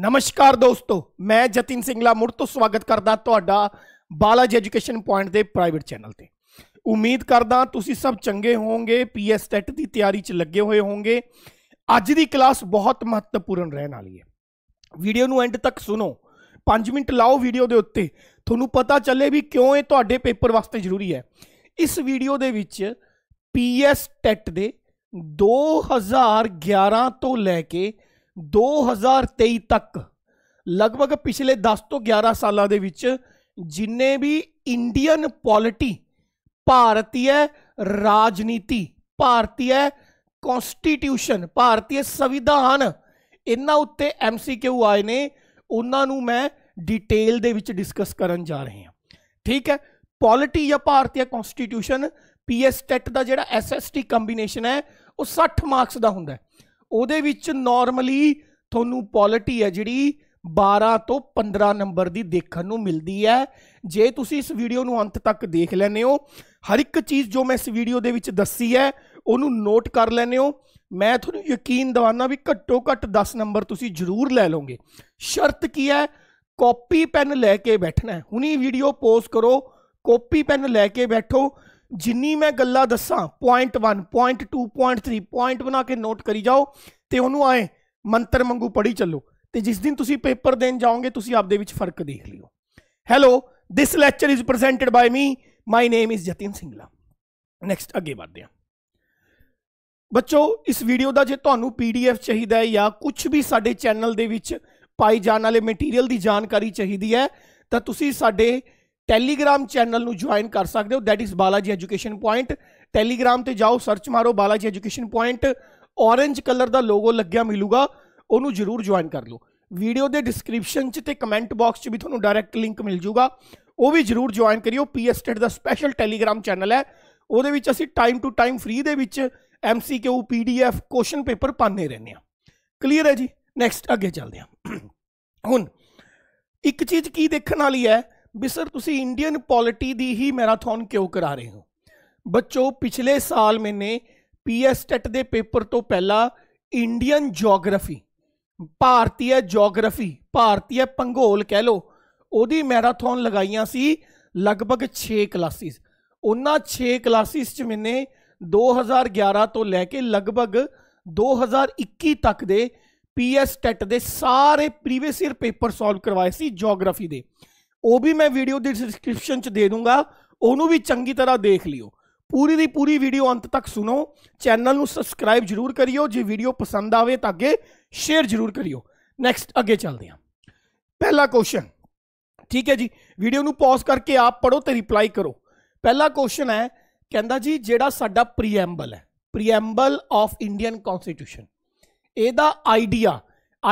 ਨਮਸਕਾਰ ਦੋਸਤੋ ਮੈਂ ਜਤਿਨ ਸਿੰਘਲਾ ਮੁੜ ਤੋਂ ਸਵਾਗਤ ਕਰਦਾ ਤੁਹਾਡਾ ਬਾਲਾਜ ਐਜੂਕੇਸ਼ਨ ਪੁਆਇੰਟ ਦੇ ਪ੍ਰਾਈਵੇਟ ਚੈਨਲ ਤੇ ਉਮੀਦ ਕਰਦਾ ਤੁਸੀਂ ਸਭ ਚੰਗੇ ਹੋਵੋਗੇ ਪੀਐਸ ਟੈਟ ਦੀ ਤਿਆਰੀ 'ਚ ਲੱਗੇ ਹੋਏ ਹੋਵੋਗੇ ਅੱਜ ਦੀ ਕਲਾਸ ਬਹੁਤ ਮਹੱਤਵਪੂਰਨ ਰਹਿਣ ਵਾਲੀ ਹੈ ਵੀਡੀਓ ਨੂੰ ਐਂਡ ਤੱਕ ਸੁਣੋ 5 ਮਿੰਟ ਲਾਓ ਵੀਡੀਓ ਦੇ ਉੱਤੇ ਤੁਹਾਨੂੰ ਪਤਾ ਚੱਲੇ ਵੀ ਕਿਉਂ ਇਹ ਤੁਹਾਡੇ ਪੇਪਰ ਵਾਸਤੇ ਜ਼ਰੂਰੀ ਹੈ ਇਸ ਵੀਡੀਓ ਦੇ ਵਿੱਚ ਪੀਐਸ ਟੈਟ ਦੇ 2011 ਤੋਂ ਲੈ ਕੇ 2023 ਤੱਕ ਲਗਭਗ ਪਿਛਲੇ 10 ਤੋਂ 11 ਸਾਲਾਂ ਦੇ ਵਿੱਚ ਜਿੰਨੇ ਵੀ ਇੰਡੀਅਨ ਪੋਲਿਟੀ ਭਾਰਤੀ ਰਾਜਨੀਤੀ ਭਾਰਤੀ ਕਨਸਟੀਟਿਊਸ਼ਨ ਭਾਰਤੀ ਸੰਵਿਧਾਨ ਇਹਨਾਂ ਉੱਤੇ ਐਮਸੀਕਿਊ ਆਏ ਨੇ ਉਹਨਾਂ ਨੂੰ ਮੈਂ ਡਿਟੇਲ ਦੇ ਵਿੱਚ ਡਿਸਕਸ ਕਰਨ ਜਾ ਰਹੇ ਹਾਂ ਠੀਕ ਹੈ ਪੋਲਿਟੀ ਜਾਂ ਭਾਰਤੀ ਕਨਸਟੀਟਿਊਸ਼ਨ ਪੀਐਸ ਟੈਟ ਦਾ ਜਿਹੜਾ ਐਸਐਸਟੀ ਕੰਬੀਨੇਸ਼ਨ ਹੈ ਉਹ 60 ਮਾਰਕਸ ਦਾ ਹੁੰਦਾ ਹੈ ਉਹਦੇ ਵਿੱਚ ਨਾਰਮਲੀ ਤੁਹਾਨੂੰ ਪੋਲਿਟੀ ਹੈ ਜਿਹੜੀ 12 ਤੋਂ 15 ਨੰਬਰ ਦੀ ਦੇਖਣ ਨੂੰ ਮਿਲਦੀ ਹੈ ਜੇ ਤੁਸੀਂ ਇਸ ਵੀਡੀਓ ਨੂੰ ਅੰਤ ਤੱਕ ਦੇਖ ਲੈਨੇ ਹੋ ਹਰ ਇੱਕ ਚੀਜ਼ ਜੋ ਮੈਂ ਇਸ ਵੀਡੀਓ ਦੇ ਵਿੱਚ ਦੱਸੀ ਹੈ ਉਹਨੂੰ ਨੋਟ ਕਰ ਲੈਨੇ ਹੋ ਮੈਂ ਤੁਹਾਨੂੰ ਯਕੀਨ ਦਿਵਾਉਣਾ ਵੀ ਘੱਟੋ ਘੱਟ 10 ਨੰਬਰ ਤੁਸੀਂ ਜ਼ਰੂਰ ਲੈ ਲਓਗੇ ਸ਼ਰਤ ਕੀ ਹੈ ਕਾਪੀ ਪੈਨ ਲੈ ਕੇ ਬੈਠਣਾ ਹੈ ਹੁਣੀ ਵੀਡੀਓ ਪੋਸਟ ਕਰੋ ਕਾਪੀ ਪੈਨ ਲੈ ਕੇ ਬੈਠੋ ਜਿੰਨੀ ਮੈਂ ਗੱਲਾਂ ਦੱਸਾਂ ਪੁਆਇੰਟ 1 ਪੁਆਇੰਟ 2 ਪੁਆਇੰਟ 3 ਪੁਆਇੰਟ ਬਣਾ ਕੇ ਨੋਟ ਕਰੀ ਜਾਓ ਤੇ ਉਹਨੂੰ ਆਏ ਮੰਤਰ ਮੰਗੂ ਪੜੀ ਚੱਲੋ ਤੇ ਜਿਸ ਦਿਨ ਤੁਸੀਂ ਪੇਪਰ ਦੇਣ ਜਾਓਗੇ ਤੁਸੀਂ ਆਪਦੇ ਵਿੱਚ ਫਰਕ ਦੇਖ ਲਿਓ hello this lecture is presented by me my name is Jatin Singla next ਅੱਗੇ ਵਧਦੇ ਹਾਂ ਬੱਚੋ ਇਸ ਵੀਡੀਓ ਦਾ ਜੇ ਤੁਹਾਨੂੰ ਪੀਡੀਐਫ ਚਾਹੀਦਾ ਹੈ ਜਾਂ ਕੁਝ ਵੀ ਸਾਡੇ ਚੈਨਲ ਦੇ ਵਿੱਚ ਪਾਈ ਜਾਣ ਵਾਲੇ ਮਟੀਰੀਅਲ ਦੀ ਜਾਣਕਾਰੀ ਚਾਹੀਦੀ ਹੈ ਤਾਂ ਤੁਸੀਂ ਸਾਡੇ ਟੈਲੀਗ੍ਰਾਮ ਚੈਨਲ ਨੂੰ ਜੁਆਇਨ ਕਰ ਸਕਦੇ ਹੋ that is Balaji education point Telegram ਤੇ ਜਾਓ ਸਰਚ ਮਾਰੋ Balaji education point orange colour ਦਾ ਲੋਗੋ ਲੱਗਿਆ ਮਿਲੂਗਾ ਉਹਨੂੰ ਜਰੂਰ ਜੁਆਇਨ ਕਰ ਲਓ ਵੀਡੀਓ ਦੇ ਡਿਸਕ੍ਰਿਪਸ਼ਨ 'ਚ ਤੇ ਕਮੈਂਟ ਬਾਕਸ 'ਚ ਵੀ ਤੁਹਾਨੂੰ ਡਾਇਰੈਕਟ ਲਿੰਕ ਮਿਲ ਜੂਗਾ ਉਹ ਵੀ ਜਰੂਰ ਜੁਆਇਨ ਕਰਿਓ ਪੀਐਸ ਸਟੇਟ ਦਾ ਸਪੈਸ਼ਲ ਟੈਲੀਗ੍ਰਾਮ ਚੈਨਲ ਹੈ ਉਹਦੇ ਵਿੱਚ ਅਸੀਂ ਟਾਈਮ ਟੂ ਟਾਈਮ ਫ੍ਰੀ ਦੇ ਵਿੱਚ ਐਮਸੀਕਿਊ ਪੀਡੀਐਫ ਕੁਐਸਚਨ ਪੇਪਰ ਪਾਣੇ ਰਹਿੰਦੇ ਆ ਕਲੀਅਰ ਹੈ ਜੀ ਨੈਕਸਟ ਅੱਗੇ ਚੱਲਦੇ ਆ ਹੁਣ ਇੱਕ ਚੀਜ਼ ਕੀ ਦੇਖਣ ਵਾਲੀ ਹੈ ਵੀ ਸਰ ਤੁਸੀਂ ਇੰਡੀਅਨ ਪੋਲਿਟੀ ਦੀ ਹੀ ਮੈਰਾਥਨ ਕਿਉਂ ਕਰਾ ਰਹੇ ਹੋ ਬੱਚੋ ਪਿਛਲੇ ਸਾਲ ਮੈਨੇ ਪੀਐਸ ਟੈਟ ਦੇ ਪੇਪਰ ਤੋਂ ਪਹਿਲਾਂ ਇੰਡੀਅਨ ਜੀਓਗ੍ਰਾਫੀ ਭਾਰਤੀ ਜੀਓਗ੍ਰਾਫੀ ਭਾਰਤੀ ਪੰਗੋਲ ਕਹਿ ਲੋ ਉਹਦੀ ਮੈਰਾਥਨ ਲਗਾਈਆਂ ਸੀ ਲਗਭਗ 6 ਕਲਾਸਿਸ ਉਹਨਾਂ 6 ਕਲਾਸਿਸ ਚ ਮੈਨੇ 2011 ਤੋਂ ਲੈ ਕੇ ਲਗਭਗ 2021 ਤੱਕ ਦੇ ਪੀਐਸ ਟੈਟ ਦੇ ਸਾਰੇ ਪ੍ਰੀਵੀਅਸ ਈਅਰ ਪੇਪਰ ਸੋਲਵ ਕਰਵਾਏ ਸੀ ਜੀਓਗ੍ਰਾਫੀ ਦੇ ਉਹ ਵੀ ਮੈਂ ਵੀਡੀਓ ਦੀ ਡਿਸਕ੍ਰਿਪਸ਼ਨ 'ਚ ਦੇ ਦੂੰਗਾ ਉਹਨੂੰ ਵੀ ਚੰਗੀ ਤਰ੍ਹਾਂ ਦੇਖ ਲਿਓ ਪੂਰੀ ਦੀ ਪੂਰੀ ਵੀਡੀਓ ਅੰਤ ਤੱਕ ਸੁਣੋ ਚੈਨਲ ਨੂੰ ਸਬਸਕ੍ਰਾਈਬ ਜਰੂਰ ਕਰਿਓ ਜੇ ਵੀਡੀਓ ਪਸੰਦ ਆਵੇ ਤਾਂ ਅੱਗੇ ਸ਼ੇਅਰ ਜਰੂਰ ਕਰਿਓ ਨੈਕਸਟ ਅੱਗੇ ਚੱਲਦੇ ਹਾਂ ਪਹਿਲਾ ਕੁਐਸਚਨ ਠੀਕ ਹੈ ਜੀ ਵੀਡੀਓ ਨੂੰ ਪੌਜ਼ ਕਰਕੇ ਆਪ ਪੜੋ ਤੇ ਰਿਪਲਾਈ ਕਰੋ ਪਹਿਲਾ ਕੁਐਸਚਨ ਹੈ ਕਹਿੰਦਾ ਜੀ ਜਿਹੜਾ ਸਾਡਾ ਪ੍ਰੀਐਂਬਲ ਹੈ ਪ੍ਰੀਐਂਬਲ ਆਫ ਇੰਡੀਅਨ ਕਨਸਟੀਟਿਊਸ਼ਨ ਇਹਦਾ ਆਈਡੀਆ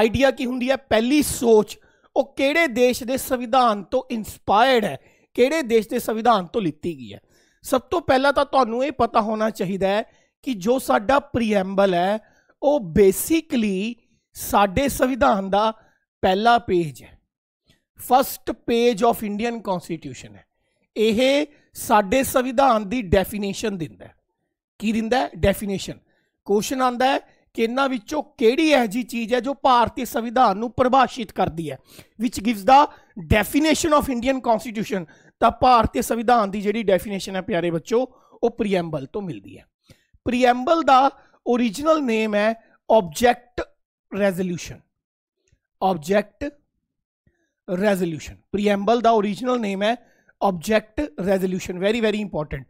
ਆਈਡੀਆ ਕੀ ਹੁੰਦੀ ਹੈ ਪਹਿਲੀ ਸੋਚ ਉਹ ਕਿਹੜੇ ਦੇਸ਼ ਦੇ ਸੰਵਿਧਾਨ ਤੋਂ ਇਨਸਪਾਇਰਡ ਹੈ ਕਿਹੜੇ ਦੇਸ਼ ਦੇ ਸੰਵਿਧਾਨ ਤੋਂ ਲਿੱਤੀ ਗਈ ਹੈ ਸਭ ਤੋਂ ਪਹਿਲਾਂ ਤਾਂ ਤੁਹਾਨੂੰ ਇਹ ਪਤਾ ਹੋਣਾ ਚਾਹੀਦਾ ਹੈ ਕਿ ਜੋ ਸਾਡਾ ਪ੍ਰੀਐਂਬਲ ਹੈ ਉਹ ਬੇਸਿਕਲੀ ਸਾਡੇ ਸੰਵਿਧਾਨ ਦਾ ਪਹਿਲਾ ਪੇਜ ਹੈ first page of Indian constitution ਹੈ ਇਹ ਸਾਡੇ ਸੰਵਿਧਾਨ ਦੀ ਡੈਫੀਨੇਸ਼ਨ ਦਿੰਦਾ ਹੈ ਕੀ ਦਿੰਦਾ ਹੈ ਡੈਫੀਨੇਸ਼ਨ ਕੁਐਸਚਨ ਆਂਦਾ ਹੈ ਕਿ ਇਹਨਾਂ ਵਿੱਚੋਂ ਕਿਹੜੀ ਇਹ ਜੀ ਚੀਜ਼ ਹੈ ਜੋ ਭਾਰਤੀ ਸੰਵਿਧਾਨ ਨੂੰ ਪਰਿਭਾਸ਼ਿਤ ਕਰਦੀ ਹੈ which gives the definition of Indian constitution ਤਾਂ ਭਾਰਤੀ ਸੰਵਿਧਾਨ ਦੀ ਜਿਹੜੀ ਡੈਫੀਨੇਸ਼ਨ ਹੈ ਪਿਆਰੇ ਬੱਚੋ ਉਹ ਪ੍ਰੀਐਂਬਲ ਤੋਂ ਮਿਲਦੀ ਹੈ ਪ੍ਰੀਐਂਬਲ ਦਾ ओरिजिनल नेम है object resolution object resolution preamble ਦਾ ओरिजिनल नेम है object resolution very very important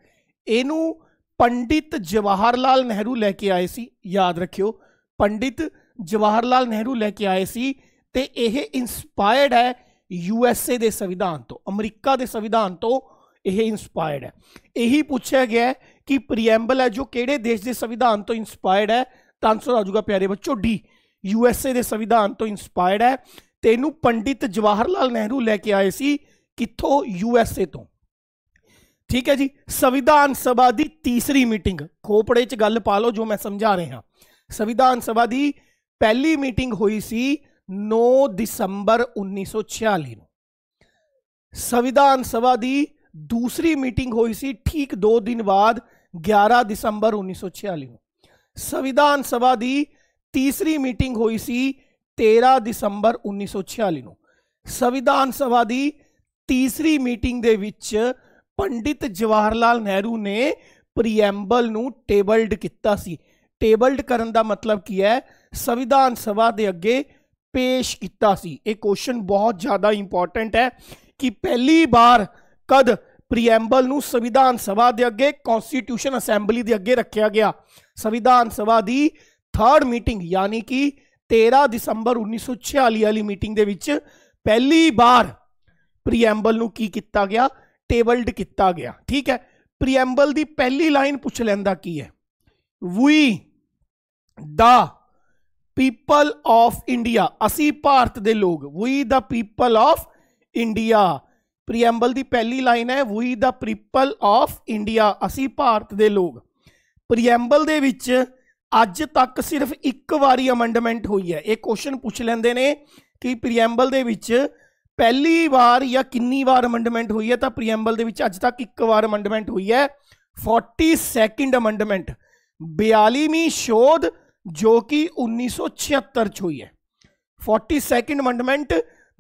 ਇਹਨੂੰ ਪੰਡਿਤ ਜਵਾਹਰ ਲਾਲ ਨਹਿਰੂ ਲੈ ਕੇ ਆਏ ਸੀ ਯਾਦ ਰੱਖਿਓ ਪੰਡਿਤ ਜਵਾਹਰ ਲਾਲ ਨਹਿਰੂ ਲੈ ਕੇ ਆਏ ਸੀ ਤੇ ਇਹ ਇਨਸਪਾਇਰਡ ਹੈ ਯੂ ਐਸ ਏ ਦੇ ਸੰਵਿਧਾਨ ਤੋਂ ਅਮਰੀਕਾ ਦੇ ਸੰਵਿਧਾਨ ਤੋਂ ਇਹ ਇਨਸਪਾਇਰਡ ਹੈ ਇਹੀ ਪੁੱਛਿਆ ਗਿਆ ਕਿ ਪ੍ਰੀਐਂਬਲ ਹੈ ਜੋ ਕਿਹੜੇ ਦੇਸ਼ ਦੇ ਸੰਵਿਧਾਨ ਤੋਂ ਇਨਸਪਾਇਰਡ ਹੈ ਤਾਂ ਆਨਸਰ ਆ ਜਾਊਗਾ ਪਿਆਰੇ ਬੱਚੋ ਡੀ ਯੂ ਐਸ ਏ ਦੇ ਸੰਵਿਧਾਨ ਤੋਂ ਇਨਸਪਾਇਰਡ ਹੈ ਤੇ ਇਹਨੂੰ ਪੰਡਿਤ ਜਵਾਹਰ ਲਾਲ ਨਹਿਰੂ ਲੈ ਕੇ ਆਏ ਸੀ ਕਿੱਥੋਂ ਯੂ ਐਸ ਏ ਤੋਂ ठीक है जी संविधान सभा की तीसरी मीटिंग खोपड़े च गल पा लो जो मैं समझा रहा संविधान सभा की पहली मीटिंग हुई सी नौ दिसंबर उन्नीस सौ छियाली संविधान सभा की दूसरी मीटिंग हुई सी ठीक दो दिन बाद 11 दिसंबर उन्नीस सौ छियाली संविधान सभा की तीसरी मीटिंग हुई सी तेरह दिसंबर उन्नीस सौ छियाली संविधान सभा की तीसरी मीटिंग के ਪੰਡਿਤ ਜਵਾਹਰ ਲਾਲ ਨਹਿਰੂ ਨੇ ਪ੍ਰੀਐਂਬਲ ਨੂੰ ਟੇਬਲਡ ਕੀਤਾ ਸੀ ਟੇਬਲਡ ਕਰਨ ਦਾ ਮਤਲਬ ਕੀ ਹੈ ਸੰਵਿਧਾਨ ਸਭਾ ਦੇ ਅੱਗੇ ਪੇਸ਼ ਕੀਤਾ ਸੀ ਇਹ ਕੁਐਸਚਨ ਬਹੁਤ ਜ਼ਿਆਦਾ ਇੰਪੋਰਟੈਂਟ ਹੈ ਕਿ ਪਹਿਲੀ ਵਾਰ ਕਦ ਪ੍ਰੀਐਂਬਲ ਨੂੰ ਸੰਵਿਧਾਨ ਸਭਾ ਦੇ ਅੱਗੇ ਕਨਸਟੀਟਿਊਸ਼ਨ ਅਸੈਂਬਲੀ ਦੇ ਅੱਗੇ ਰੱਖਿਆ ਗਿਆ ਸੰਵਿਧਾਨ ਸਭਾ ਦੀ 3rd ਮੀਟਿੰਗ ਯਾਨੀ ਕਿ 13 ਦਸੰਬਰ 1946 ਵਾਲੀ ਮੀਟਿੰਗ ਦੇ ਵਿੱਚ ਪਹਿਲੀ ਵਾਰ ਪ੍ਰੀਐਂਬਲ ਨੂੰ ਕੀ ਕੀਤਾ ਗਿਆ ਟੇਬਲਡ ਕੀਤਾ ਗਿਆ ਠੀਕ ਹੈ ਪ੍ਰੀਐਂਬਲ ਦੀ ਪਹਿਲੀ ਲਾਈਨ ਪੁੱਛ ਲੈਂਦਾ ਕੀ ਹੈ we the people of India ਅਸੀਂ ਭਾਰਤ ਦੇ ਲੋਕ we the people of India preamble ਦੀ ਪਹਿਲੀ ਲਾਈਨ ਹੈ we the people of India ਅਸੀਂ ਭਾਰਤ ਦੇ ਲੋਕ ਪ੍ਰੀਐਂਬਲ ਦੇ ਵਿੱਚ ਅੱਜ ਤੱਕ ਸਿਰਫ ਇੱਕ ਵਾਰੀ ਅਮੈਂਡਮੈਂਟ ਹੋਈ ਹੈ ਇਹ ਕੁਐਸਚਨ ਪੁੱਛ ਲੈਂਦੇ ਨੇ ਕਿ ਪ੍ਰੀਐਂਬਲ ਦੇ ਵਿੱਚ ਪਹਿਲੀ ਵਾਰ ਜਾਂ ਕਿੰਨੀ ਵਾਰ ਅਮੈਂਡਮੈਂਟ ਹੋਈ ਹੈ ਤਾਂ ਪ੍ਰੀਐਂਬਲ ਦੇ ਵਿੱਚ ਅੱਜ ਤੱਕ ਇੱਕ ਵਾਰ ਅਮੈਂਡਮੈਂਟ ਹੋਈ ਹੈ 42nd ਅਮੈਂਡਮੈਂਟ 42ਵੀਂ ਸ਼ੋਧ जो कि 1976 ਚ ਹੋਈ ਹੈ 42nd ਅਮੈਂਡਮੈਂਟ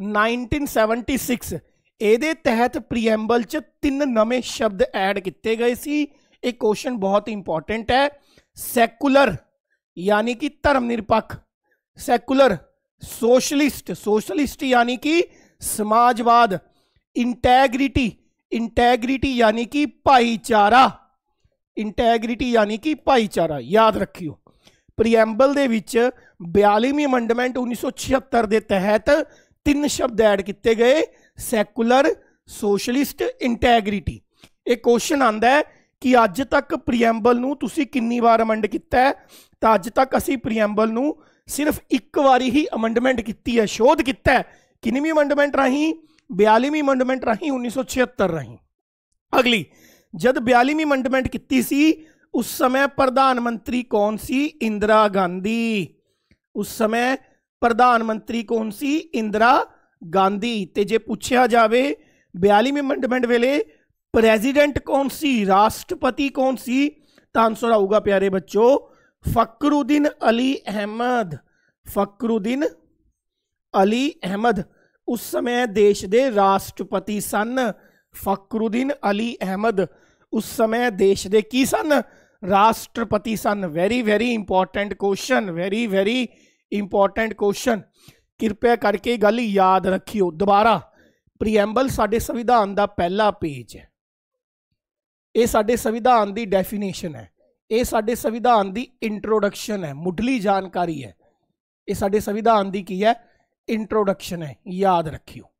1976 ਇਹਦੇ ਤਹਿਤ ਪ੍ਰੀਐਂਬਲ ਚ ਤਿੰਨ ਨਵੇਂ ਸ਼ਬਦ ਐਡ ਕੀਤੇ ਗਏ ਸੀ ਇਹ ਕੁਐਸਚਨ ਬਹੁਤ ਇੰਪੋਰਟੈਂਟ ਹੈ ਸੈਕੂਲਰ ਯਾਨੀ ਕਿ ਧਰਮ ਨਿਰਪੱਖ ਸੈਕੂਲਰ ਸੋਸ਼ਲਿਸਟ ਸੋਸ਼ਲਿਸਟ ਯਾਨੀ ਕਿ समाजवाद इंटेग्रिटी इंटेग्रिटी यानी कि भाईचारा ਇੰਟੈਗ੍ਰਿਟੀ ਯਾਨੀ ਕਿ ਭਾਈਚਾਰਾ ਯਾਦ ਰੱਖਿਓ ਪ੍ਰੀਐਂਬਲ ਦੇ ਵਿੱਚ 42ਵੀਂ ਅਮੈਂਡਮੈਂਟ 1976 ਦੇ ਤਹਿਤ ਤਿੰਨ ਸ਼ਬਦ ਐਡ ਕੀਤੇ ਗਏ ਸੈਕੂਲਰ ਸੋਸ਼ਲਿਸਟ ਇੰਟੈਗ੍ਰਿਟੀ ਇਹ ਕੁਐਸਚਨ ਆਂਦਾ ਹੈ ਕਿ ਅੱਜ ਤੱਕ ਪ੍ਰੀਐਂਬਲ ਨੂੰ ਤੁਸੀਂ ਕਿੰਨੀ ਵਾਰ ਅਮੈਂਡ ਕੀਤਾ ਹੈ ਤਾਂ ਅੱਜ ਤੱਕ ਅਸੀਂ ਪ੍ਰੀਐਂਬਲ ਨੂੰ ਸਿਰਫ ਇੱਕ ਵਾਰੀ ਹੀ ਅਮੈਂਡਮੈਂਟ ਕੀਤੀ ਹੈ ਸ਼ੋਧ ਕੀਤਾ ਹੈ किनवी अमेंडमेंट राही बयालीवी अमेंडमेंट राही उन्नीस सौ राही अगली जब बयालीवी अमेंडमेंट की सी उस समय प्रधानमंत्री कौन सी इंदिरा गांधी उस समय प्रधानमंत्री कौन सी इंदिरा गांधी तो जे पूछा जाए बयालीवी अमेंडमेंट वेले प्रेजिडेंट कौन सी राष्ट्रपति कौन सी तो आंसर आऊगा प्यारे बच्चों फकरुद्दीन अली अहमद फकरुद्दीन अली अहमद उस समय देश दे राष्ट्रपति सन फकरुद्दीन अली अहमद उस समय देश दे की सन राष्ट्रपति सन very very important question very very important question ਕਿਰਪਾ ਕਰਕੇ ਗੱਲ ਯਾਦ ਰੱਖਿਓ ਦੁਬਾਰਾ ਪ੍ਰੀਐਂਬਲ ਸਾਡੇ ਸੰਵਿਧਾਨ ਦਾ ਪਹਿਲਾ ਪੇਜ ਹੈ ਇਹ ਸਾਡੇ ਸੰਵਿਧਾਨ ਦੀ ਡੈਫੀਨੇਸ਼ਨ ਹੈ ਇਹ ਸਾਡੇ ਸੰਵਿਧਾਨ ਦੀ ਇੰਟਰੋਡਕਸ਼ਨ ਹੈ ਮੁੱਢਲੀ ਜਾਣਕਾਰੀ ਹੈ ਇਹ ਸਾਡੇ ਸੰਵਿਧਾਨ ਦੀ ਕੀ ਹੈ इंट्रोडक्शन है याद रखियो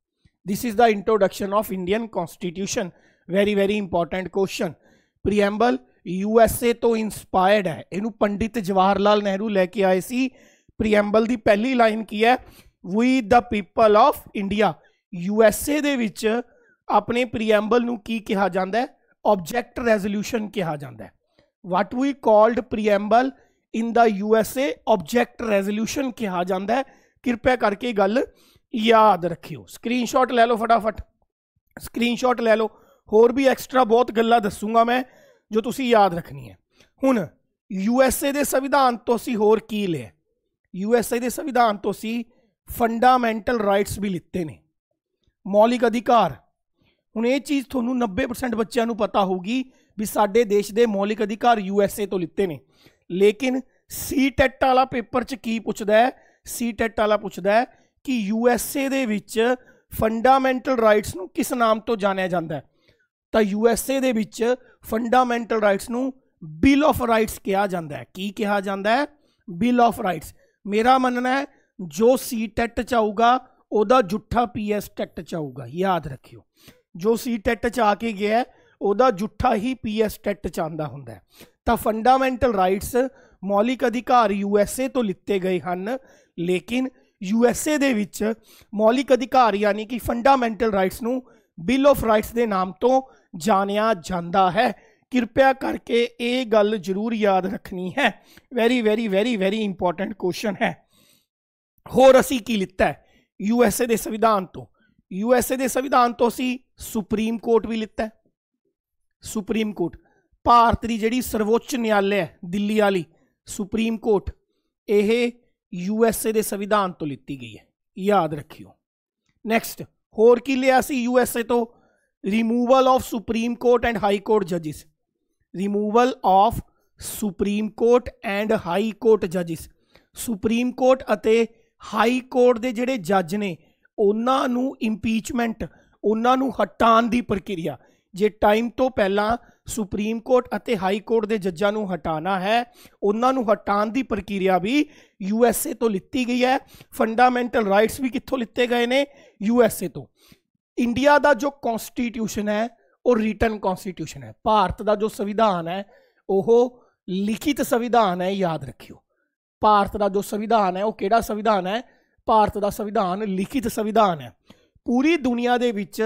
this is the introduction of Indian constitution very very important question preamble USA तो इंस्पायर्ड है इन पंडित जवाहरलाल नेहरू लेके आए सी ਪ੍ਰੀਐਂਬਲ ਦੀ ਪਹਿਲੀ ਲਾਈਨ ਕੀ ਹੈ we the people of India U S A ਦੇ ਵਿੱਚ ਆਪਣੇ ਪ੍ਰੀਐਂਬਲ ਨੂੰ ਕੀ ਕਿਹਾ ਜਾਂਦਾ ਹੈ ਆਬਜੈਕਟ ਰੈਜ਼ੋਲੂਸ਼ਨ ਕਿਹਾ ਜਾਂਦਾ ਹੈ what we called preamble in the U S A object resolution ਕਿਹਾ ਜਾਂਦਾ ਹੈ कृपया करके गल याद रखियो स्क्रीनशॉट ले लो फटाफट स्क्रीनशॉट ले लो होर भी एक्सट्रा बहुत गल् दसूँगा मैं जो तुम याद रखनी है हूँ यू एस ए संविधान तो असी होर की लिया यू एस ए संविधान तो असी फंडामेंटल राइट्स भी लिते ने मौलिक अधिकार हूँ ये चीज़ थोनू नब्बे प्रसेंट बच्चों पता होगी भी साढ़े देश के दे मौलिक अधिकार यू एस ए तो लिते ने लेकिन सी टैट वाला पेपर च की पुछद ਸੀ ਟੈਟ ਵਾਲਾ ਪੁੱਛਦਾ ਹੈ ਕਿ ਯੂ ਐਸ ਏ ਦੇ ਵਿੱਚ ਫੰਡਾਮੈਂਟਲ ਰਾਈਟਸ ਨੂੰ ਕਿਸ ਨਾਮ ਤੋਂ ਜਾਣਿਆ ਜਾਂਦਾ ਹੈ ਤਾਂ ਯੂ ਐਸ ਏ ਦੇ ਵਿੱਚ ਫੰਡਾਮੈਂਟਲ ਰਾਈਟਸ ਨੂੰ ਬਿਲ ਆਫ ਰਾਈਟਸ ਕਿਹਾ ਜਾਂਦਾ ਹੈ ਕੀ ਕਿਹਾ ਜਾਂਦਾ ਹੈ ਬਿਲ ਆਫ ਰਾਈਟਸ ਮੇਰਾ ਮੰਨਣਾ ਹੈ ਜੋ ਸੀ ਟੈਟ ਚ ਆਊਗਾ ਉਹਦਾ ਜੁੱਠਾ ਪੀਐਸ ਟੈਟ ਚ ਆਊਗਾ ਯਾਦ ਰੱਖਿਓ ਜੋ ਸੀ ਟੈਟ ਚ ਆ ਕੇ ਗਿਆ ਉਹਦਾ ਜੁੱਠਾ ਹੀ ਪੀਐਸ ਟੈਟ ਚ ਆਂਦਾ ਹੁੰਦਾ ਤਾਂ ਫੰਡਾਮੈਂਟਲ ਰਾਈਟਸ ਮੌਲਿਕ ਅਧਿਕਾਰ ਯੂਐਸਏ ਤੋਂ ਲਿੱਤੇ ਗਏ ਹਨ ਲੇਕਿਨ ਯੂਐਸਏ ਦੇ ਵਿੱਚ ਮੌਲਿਕ ਅਧਿਕਾਰ ਯਾਨੀ ਕਿ ਫੰਡਾਮੈਂਟਲ ਰਾਈਟਸ ਨੂੰ ਬਿਲ ਆਫ ਰਾਈਟਸ ਦੇ ਨਾਮ ਤੋਂ ਜਾਣਿਆ ਜਾਂਦਾ ਹੈ ਕਿਰਪਾ ਕਰਕੇ ਇਹ ਗੱਲ ਜ਼ਰੂਰ ਯਾਦ ਰੱਖਣੀ ਹੈ very very very very important question ਹੈ ਹੋਰ ਅਸੀਂ ਕੀ ਲਿੱਤਾ ਹੈ ਯੂਐਸਏ ਦੇ ਸੰਵਿਧਾਨ ਤੋਂ ਯੂਐਸਏ ਦੇ ਸੰਵਿਧਾਨ ਤੋਂ ਅਸੀਂ ਸੁਪਰੀਮ ਕੋਰਟ ਵੀ ਲਿੱਤਾ ਸੁਪਰੀਮ ਕੋਰਟ ਭਾਰਤ ਦੀ ਜਿਹੜੀ ਸਰਵੋੱਚ ਨਿਆਲੇ ਹੈ ਦਿੱਲੀ ਵਾਲੀ ਸੁਪਰੀਮ ਕੋਰਟ ਇਹ ਯੂ ਐਸ ਏ ਦੇ ਸੰਵਿਧਾਨ ਤੋਂ ਲਿੱਤੀ ਗਈ ਹੈ ਯਾਦ ਰੱਖਿਓ ਨੈਕਸਟ ਹੋਰ ਕੀ ਲਿਆ ਸੀ ਯੂ ਐਸ ਏ ਤੋਂ removal of supreme court and high court ਜੱਜਿਸ removal of supreme court and high court ਜੱਜਿਸ supreme court ਅਤੇ ਹਾਈ ਕੋਰਟ ਦੇ ਜਿਹੜੇ ਜੱਜ ਨੇ ਉਹਨਾਂ ਨੂੰ ਇੰਪੀਚਮੈਂਟ ਉਹਨਾਂ ਨੂੰ ਹਟਾਉਣ ਦੀ ਪ੍ਰਕਿਰਿਆ ਜੇ ਟਾਈਮ ਤੋਂ ਪਹਿਲਾਂ ਸੁਪਰੀਮ ਕੋਰਟ ਅਤੇ ਹਾਈ ਕੋਰਟ ਦੇ ਜੱਜਾਂ ਨੂੰ ਹਟਾਣਾ ਹੈ ਉਹਨਾਂ ਨੂੰ ਹਟਾਉਣ ਦੀ ਪ੍ਰਕਿਰਿਆ ਵੀ ਯੂ ਐਸ ਏ ਤੋਂ ਲਿੱਤੀ ਗਈ ਹੈ ਫੰਡਾਮੈਂਟਲ ਰਾਈਟਸ ਵੀ ਕਿੱਥੋਂ ਲਿੱਤੇ ਗਏ ਨੇ ਯੂ ਐਸ ਏ ਤੋਂ ਇੰਡੀਆ ਦਾ ਜੋ ਕਨਸਟੀਟਿਊਸ਼ਨ ਹੈ ਉਹ ਰਿਟਨ ਕਨਸਟੀਟਿਊਸ਼ਨ ਹੈ ਭਾਰਤ ਦਾ ਜੋ ਸੰਵਿਧਾਨ ਹੈ ਉਹ ਲਿਖਿਤ ਸੰਵਿਧਾਨ ਹੈ ਯਾਦ ਰੱਖਿਓ ਭਾਰਤ ਦਾ ਜੋ ਸੰਵਿਧਾਨ ਹੈ ਉਹ ਕਿਹੜਾ ਸੰਵਿਧਾਨ ਹੈ ਭਾਰਤ ਦਾ ਸੰਵਿਧਾਨ ਲਿਖਿਤ ਸੰਵਿਧਾਨ ਹੈ ਪੂਰੀ ਦੁਨੀਆ ਦੇ ਵਿੱਚ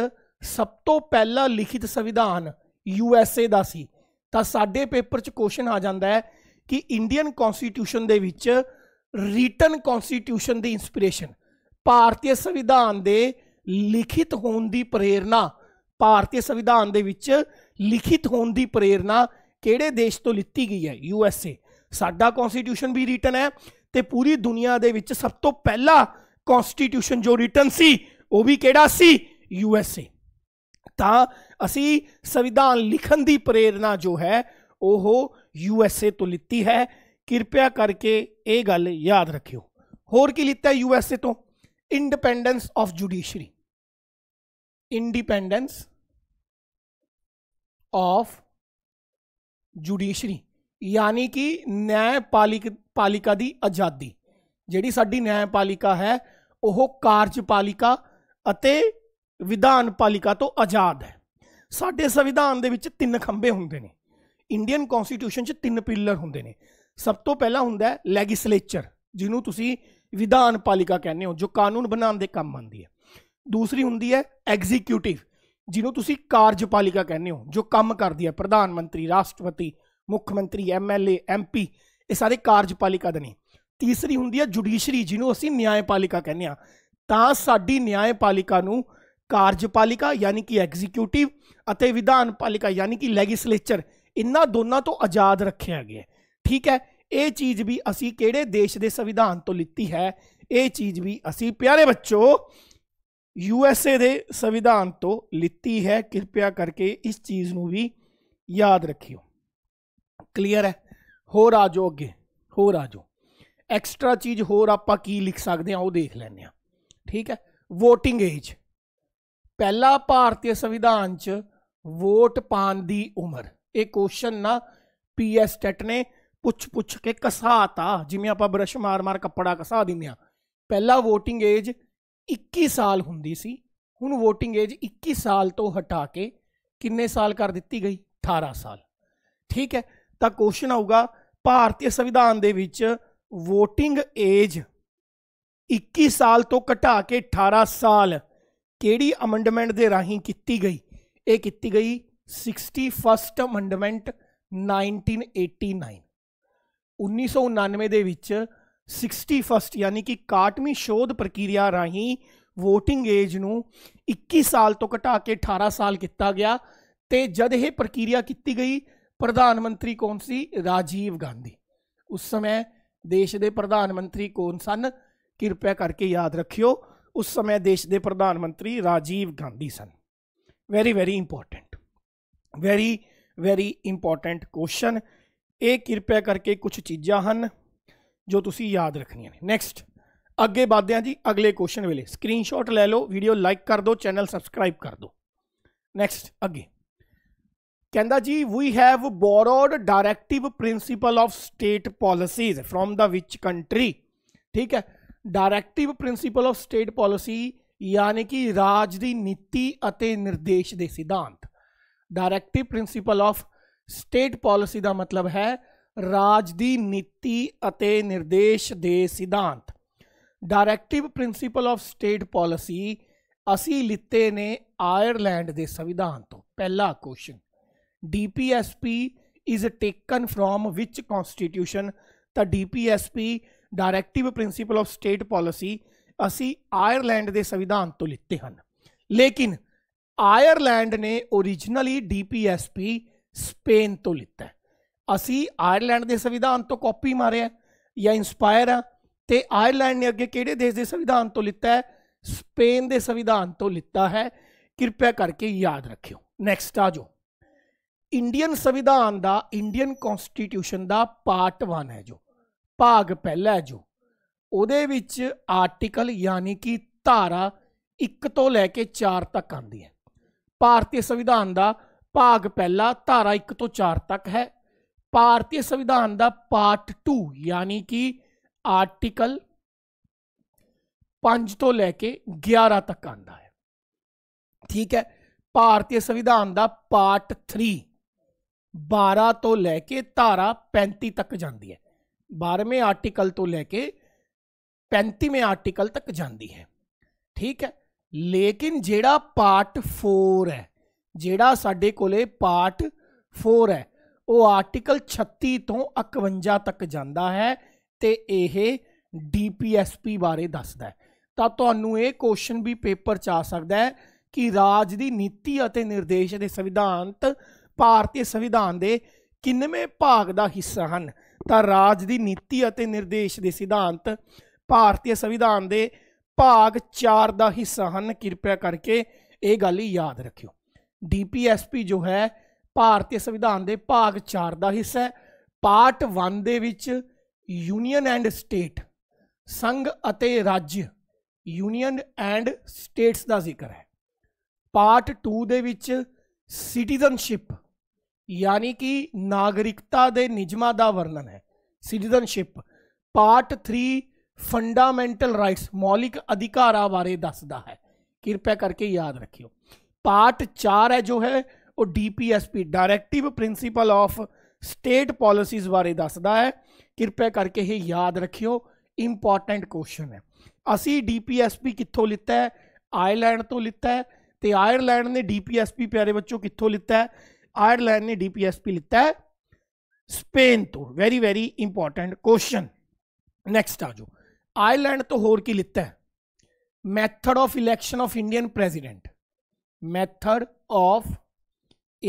ਸਭ ਤੋਂ ਪਹਿਲਾ ਲਿਖਿਤ ਸੰਵਿਧਾਨ ਯੂ ਐਸ ਏ ਦਾ ਸੀ ਤਾਂ ਸਾਡੇ ਪੇਪਰ 'ਚ ਕੁਐਸਚਨ ਆ ਜਾਂਦਾ ਹੈ ਕਿ ਇੰਡੀਅਨ ਕਨਸਟੀਟਿਊਸ਼ਨ ਦੇ ਵਿੱਚ ਰਿਟਨ ਕਨਸਟੀਟਿਊਸ਼ਨ ਦੀ ਇਨਸਪੀਰੇਸ਼ਨ ਭਾਰਤੀ ਸੰਵਿਧਾਨ ਦੇ ਲਿਖਿਤ ਹੋਣ ਦੀ ਪ੍ਰੇਰਣਾ ਭਾਰਤੀ ਸੰਵਿਧਾਨ ਦੇ ਵਿੱਚ ਲਿਖਿਤ ਹੋਣ ਦੀ ਪ੍ਰੇਰਣਾ ਕਿਹੜੇ ਦੇਸ਼ ਤੋਂ ਲਿੱਤੀ ਗਈ ਹੈ ਯੂ ਐਸ ਏ ਸਾਡਾ ਕਨਸਟੀਟਿਊਸ਼ਨ ਵੀ ਰਿਟਨ ਹੈ ਤੇ ਪੂਰੀ ਦੁਨੀਆ ਦੇ ਵਿੱਚ ਸਭ ਤੋਂ ਪਹਿਲਾ ਕਨਸਟੀਟਿਊਸ਼ਨ ਜੋ ਰਿਟਨ ਸੀ ਉਹ ਵੀ ਕਿਹੜਾ ਸੀ ਯੂ ਐਸ ਏ ਤਾਂ ਅਸੀਂ ਸੰਵਿਧਾਨ ਲਿਖਣ ਦੀ ਪ੍ਰੇਰਣਾ ਜੋ ਹੈ ਉਹ ਯੂਐਸਏ ਤੋਂ ਲਿੱਤੀ ਹੈ ਕਿਰਪਿਆ ਕਰਕੇ ਇਹ ਗੱਲ ਯਾਦ ਰੱਖਿਓ ਹੋਰ ਕੀ ਲਿੱਤਾ ਯੂਐਸਏ ਤੋਂ independence of judiciary independence of judiciary ਯਾਨੀ ਕਿ ਨਿਆਂਪਾਲਿਕ ਪਾਲਿਕਾ ਦੀ ਆਜ਼ਾਦੀ ਜਿਹੜੀ ਸਾਡੀ ਨਿਆਂਪਾਲਿਕਾ ਹੈ ਉਹ ਕਾਰਜਪਾਲਿਕਾ ਅਤੇ ਵਿਧਾਨ ਪਾਲਿਕਾ ਤੋਂ ਆਜ਼ਾਦ ਹੈ ਸਾਡੇ ਸੰਵਿਧਾਨ ਦੇ ਵਿੱਚ ਤਿੰਨ ਖੰਭੇ ਹੁੰਦੇ ਨੇ ਇੰਡੀਅਨ ਕਨਸਟੀਟਿਊਸ਼ਨ 'ਚ ਤਿੰਨ ਪਿਲਰ ਹੁੰਦੇ ਨੇ ਸਭ ਤੋਂ ਪਹਿਲਾ ਹੁੰਦਾ ਹੈ ਲੈਗਿਸਲੇਚਰ ਜਿਹਨੂੰ ਤੁਸੀਂ ਵਿਧਾਨ ਪਾਲਿਕਾ ਕਹਿੰਦੇ ਹੋ ਜੋ ਕਾਨੂੰਨ ਬਣਾਉਣ ਦੇ ਕੰਮ ਆਉਂਦੀ ਹੈ ਦੂਸਰੀ ਹੁੰਦੀ ਹੈ ਐਗਜ਼ੀਕਿਊਟਿਵ ਜਿਹਨੂੰ ਤੁਸੀਂ ਕਾਰਜਪਾਲਿਕਾ ਕਹਿੰਦੇ ਹੋ ਜੋ ਕੰਮ ਕਰਦੀ ਹੈ ਪ੍ਰਧਾਨ ਮੰਤਰੀ ਰਾਸ਼ਟਰਪਤੀ ਮੁੱਖ ਮੰਤਰੀ ਐਮਐਲਏ ਐਮਪੀ ਇਹ ਸਾਰੇ ਕਾਰਜਪਾਲਿਕਾ ਦੇ ਨੇ ਤੀਸਰੀ ਹੁੰਦੀ ਹੈ ਜੁਡੀਸ਼ਰੀ ਜਿਹਨੂੰ ਅਸੀਂ ਨਿਆਂਪਾਲਿਕਾ ਕਹਿੰਦੇ ਆ ਤਾਂ ਸਾਡੀ ਨਿਆਂਪਾਲਿਕਾ ਨੂੰ ਕਾਰਜਪਾਲਿਕਾ ਯਾਨੀ ਕਿ ਐਗਜ਼ੀਕਿਊਟਿਵ ਅਤੇ ਵਿਧਾਨ ਪਾਲਿਕਾ ਯਾਨੀ ਕਿ ਲੈਗਿਸਲੇਚਰ ਇਨ੍ਹਾਂ ਦੋਨਾਂ ਤੋਂ ਆਜ਼ਾਦ ਰੱਖਿਆ ਗਿਆ ਠੀਕ ਹੈ ਇਹ ਚੀਜ਼ ਵੀ ਅਸੀਂ ਕਿਹੜੇ ਦੇਸ਼ ਦੇ ਸੰਵਿਧਾਨ ਤੋਂ ਲਿੱਤੀ ਹੈ ਇਹ ਚੀਜ਼ ਵੀ ਅਸੀਂ ਪਿਆਰੇ ਬੱਚੋ ਯੂ ਐਸ ਏ ਦੇ ਸੰਵਿਧਾਨ ਤੋਂ ਲਿੱਤੀ ਹੈ ਕਿਰਪਿਆ ਕਰਕੇ ਇਸ ਚੀਜ਼ ਨੂੰ ਵੀ ਯਾਦ ਰੱਖਿਓ ਕਲੀਅਰ ਹੈ ਹੋਰ ਆ ਜਾਓ ਅੱਗੇ ਹੋਰ ਆ ਜਾਓ ਐਕਸਟਰਾ ਚੀਜ਼ ਹੋਰ ਆਪਾਂ ਕੀ ਲਿਖ ਸਕਦੇ ਆ ਉਹ ਦੇਖ ਲੈਂਦੇ ਆ ਠੀਕ ਹੈ VOTING ਏਜ ਪਹਿਲਾ ਭਾਰਤੀ ਸੰਵਿਧਾਨ 'ਚ ਵੋਟ ਪਾਣ ਦੀ ਉਮਰ ਇਹ ਕੁਐਸਚਨ ਨਾ ਪੀਐਸ ਟੈਟ ਨੇ ਪੁੱਛ ਪੁੱਛ ਕੇ ਕਸਾਤਾ ਜਿਵੇਂ ਆਪਾਂ ਬਰਸ਼ ਮਾਰ ਮਾਰ ਕੱਪੜਾ ਕਸਾ ਦਿੰਦੇ ਆ ਪਹਿਲਾ VOTING ਏਜ 21 ਸਾਲ ਹੁੰਦੀ ਸੀ ਹੁਣ VOTING ਏਜ 21 ਸਾਲ ਤੋਂ ਹਟਾ ਕੇ ਕਿੰਨੇ ਸਾਲ ਕਰ ਦਿੱਤੀ ਗਈ 18 ਸਾਲ ਠੀਕ ਹੈ ਤਾਂ ਕੁਐਸਚਨ ਆਊਗਾ ਭਾਰਤੀ ਸੰਵਿਧਾਨ ਦੇ ਵਿੱਚ VOTING ਏਜ 21 ਸਾਲ ਤੋਂ ਘਟਾ ਕੇ 18 ਸਾਲ ਕਿਹੜੀ ਅਮੈਂਡਮੈਂਟ ਦੇ ਰਾਹੀਂ ਕੀਤੀ ਗਈ ਇਹ ਕੀਤੀ ਗਈ 61st ਅਮੈਂਡਮੈਂਟ 1989 1999 ਦੇ ਵਿੱਚ 61st ਯਾਨੀ ਕਿ ਕਾਟਮੀ ਸ਼ੋਧ ਪ੍ਰਕਿਰਿਆ ਰਾਹੀਂ VOTING AGE ਨੂੰ 21 ਸਾਲ ਤੋਂ ਘਟਾ ਕੇ 18 ਸਾਲ ਕੀਤਾ ਗਿਆ ਤੇ ਜਦ ਇਹ ਪ੍ਰਕਿਰਿਆ ਕੀਤੀ ਗਈ ਪ੍ਰਧਾਨ ਮੰਤਰੀ ਕੌਣ ਸੀ ਰਾਜੀਵ ਗਾਂਧੀ ਉਸ ਸਮੇਂ ਦੇਸ਼ ਦੇ ਪ੍ਰਧਾਨ ਮੰਤਰੀ ਕੌਣ ਸਨ ਕਿਰਪਾ ਕਰਕੇ ਯਾਦ ਰੱਖਿਓ ਉਸ ਸਮੇਂ ਦੇਸ਼ ਦੇ ਪ੍ਰਧਾਨ ਮੰਤਰੀ ਰਾਜੀਵ ਗਾਂਧੀ ਸਨ very very important very very important question ਇਹ ਕਿਰਪਾ ਕਰਕੇ ਕੁਝ ਚੀਜ਼ਾਂ ਹਨ ਜੋ ਤੁਸੀਂ ਯਾਦ ਰੱਖਣੀਆਂ ਨੇ ਨੈਕਸਟ ਅੱਗੇ ਵਧਦੇ ਹਾਂ ਜੀ ਅਗਲੇ ਕੁਐਸਚਨ ਵੇਲੇ ਸਕਰੀਨਸ਼ਾਟ ਲੈ ਲਓ ਵੀਡੀਓ ਲਾਈਕ ਕਰ ਦਿਓ ਚੈਨਲ ਸਬਸਕ੍ਰਾਈਬ ਕਰ ਦਿਓ ਨੈਕਸਟ ਅੱਗੇ ਕਹਿੰਦਾ ਜੀ we have borrowed directive principle of state policies from the ਵਿਚ ਕੰਟਰੀ ਠੀਕ ਹੈ directive principle of state policy यानी कि ਰਾਜ ਦੀ ਨੀਤੀ ਅਤੇ ਨਿਰਦੇਸ਼ ਦੇ ਸਿਧਾਂਤ directive principle of state policy ਦਾ ਮਤਲਬ ਹੈ ਰਾਜ ਦੀ ਨੀਤੀ ਅਤੇ ਨਿਰਦੇਸ਼ ਦੇ ਸਿਧਾਂਤ directive principle of state policy ਅਸੀਂ ਲਿੱਤੇ ਨੇ ਆਇਰਲੈਂਡ ਦੇ ਸੰਵਿਧਾਨ ਤੋਂ ਪਹਿਲਾ question DPSP is taken from ਵਿਚ ਕਨਸਟੀਟਿਊਸ਼ਨ ਤਾਂ DPSP directive principal of state policy असी आयरलैंड के संविधान तो लिते हैं लेकिन आयरलैंड ने originally D P S P Spain तो लिता है असी आयरलैंड के संविधान तो कॉपी मारे है या इंस्पायर हाँ तो आयरलैंड ने अगे किस देश के संविधान तो लिता है स्पेन के संविधान तो लिता है कृपया करके याद रखियो नैक्सट आ जाओ इंडियन संविधान का इंडियन कॉन्सटीट्यूशन का पार्ट वन है जो ਭਾਗ ਪਹਿਲਾ ਜੋ ਉਹਦੇ ਵਿੱਚ ਆਰਟੀਕਲ ਯਾਨੀ ਕਿ ਧਾਰਾ 1 ਤੋਂ ਲੈ ਕੇ 4 ਤੱਕ ਆਂਦੀ ਹੈ ਭਾਰਤੀ ਸੰਵਿਧਾਨ ਦਾ ਭਾਗ ਪਹਿਲਾ ਧਾਰਾ 1 ਤੋਂ 4 ਤੱਕ ਹੈ ਭਾਰਤੀ ਸੰਵਿਧਾਨ ਦਾ ਪਾਰਟ 2 ਯਾਨੀ ਕਿ ਆਰਟੀਕਲ 5 ਤੋਂ ਲੈ ਕੇ 11 ਤੱਕ ਆਂਦਾ ਹੈ ਠੀਕ ਹੈ ਭਾਰਤੀ ਸੰਵਿਧਾਨ ਦਾ ਪਾਰਟ 3 12 ਤੋਂ ਲੈ ਕੇ ਧਾਰਾ 35 ਤੱਕ ਜਾਂਦੀ ਹੈ 12ਵੇਂ ਆਰਟੀਕਲ ਤੋਂ ਲੈ ਕੇ 35ਵੇਂ ਆਰਟੀਕਲ ਤੱਕ ਜਾਂਦੀ ਹੈ ਠੀਕ ਹੈ ਲੇਕਿਨ ਜਿਹੜਾ ਪਾਰਟ 4 ਹੈ ਜਿਹੜਾ ਸਾਡੇ ਕੋਲੇ ਪਾਰਟ 4 ਹੈ ਉਹ ਆਰਟੀਕਲ 36 ਤੋਂ 51 ਤੱਕ ਜਾਂਦਾ ਹੈ ਤੇ ਇਹ ਡੀਪੀਐਸਪੀ ਬਾਰੇ ਦੱਸਦਾ ਹੈ ਤਾਂ ਤੁਹਾਨੂੰ ਇਹ ਕੁਐਸਚਨ ਵੀ ਪੇਪਰ ਚ ਆ ਸਕਦਾ ਹੈ ਕਿ ਰਾਜ ਦੀ ਨੀਤੀ ਅਤੇ ਨਿਰਦੇਸ਼ ਦੇ ਸੰਵਿਧਾਨਤ ਭਾਰਤੀ ਸੰਵਿਧਾਨ ਦੇ ਕਿੰਨਵੇਂ ਭਾਗ ਦਾ ਹਿੱਸਾ ਹਨ ਤਾਂ ਰਾਜ ਦੀ ਨੀਤੀ ਅਤੇ ਨਿਰਦੇਸ਼ ਦੇ ਸਿਧਾਂਤ ਭਾਰਤੀ ਸੰਵਿਧਾਨ ਦੇ ਭਾਗ 4 ਦਾ ਹਿੱਸਾ ਹਨ ਕਿਰਪਾ ਕਰਕੇ ਇਹ ਗੱਲ ਯਾਦ ਰੱਖਿਓ ਡੀਪੀਐਸਪੀ ਜੋ ਹੈ ਭਾਰਤੀ ਸੰਵਿਧਾਨ ਦੇ ਭਾਗ 4 ਦਾ ਹਿੱਸਾ ਹੈ ਪਾਰਟ 1 ਦੇ ਵਿੱਚ ਯੂਨੀਅਨ ਐਂਡ ਸਟੇਟ ਸੰਘ ਅਤੇ ਰਾਜ ਯੂਨੀਅਨ ਐਂਡ ਸਟੇਟਸ ਦਾ ਜ਼ਿਕਰ ਹੈ ਪਾਰਟ 2 ਦੇ ਵਿੱਚ ਸਿਟੀਜ਼ਨਸ਼ਿਪ यानी कि नागरिकता दे निजमा का वर्णन है ਸਿਟੀਜ਼ਨਸ਼ਿਪ ਪਾਰਟ 3 ਫੰਡਾਮੈਂਟਲ ਰਾਈਟਸ ਮੌਲਿਕ ਅਧਿਕਾਰਾਂ ਬਾਰੇ ਦੱਸਦਾ ਹੈ ਕਿਰਪਾ ਕਰਕੇ ਯਾਦ ਰੱਖਿਓ ਪਾਰਟ 4 ਹੈ ਜੋ ਹੈ ਉਹ DPSP directive principle of state policies ਬਾਰੇ ਦੱਸਦਾ ਹੈ ਕਿਰਪਾ ਕਰਕੇ ਇਹ ਯਾਦ ਰੱਖਿਓ ਇੰਪੋਰਟੈਂਟ ਕੁਐਸਚਨ ਹੈ ਅਸੀਂ ਡੀਪੀਐਸਪੀ ਕਿੱਥੋਂ ਲਿੱਤਾ ਹੈ ਆਇਰਲੈਂਡ ਤੋਂ ਲਿੱਤਾ ਹੈ ਤੇ ਆਇਰਲੈਂਡ ਨੇ ਡੀਪੀਐਸਪੀ ਪਿਆਰੇ ਬੱਚੋ ਕਿੱਥੋਂ ਲਿੱਤਾ ਹੈ आयरलैंड ने डीपीएसपी लिखता है स्पेन तो very very important question next आ जाओ आयरलैंड तो होर की लिखता है method of election of Indian president method of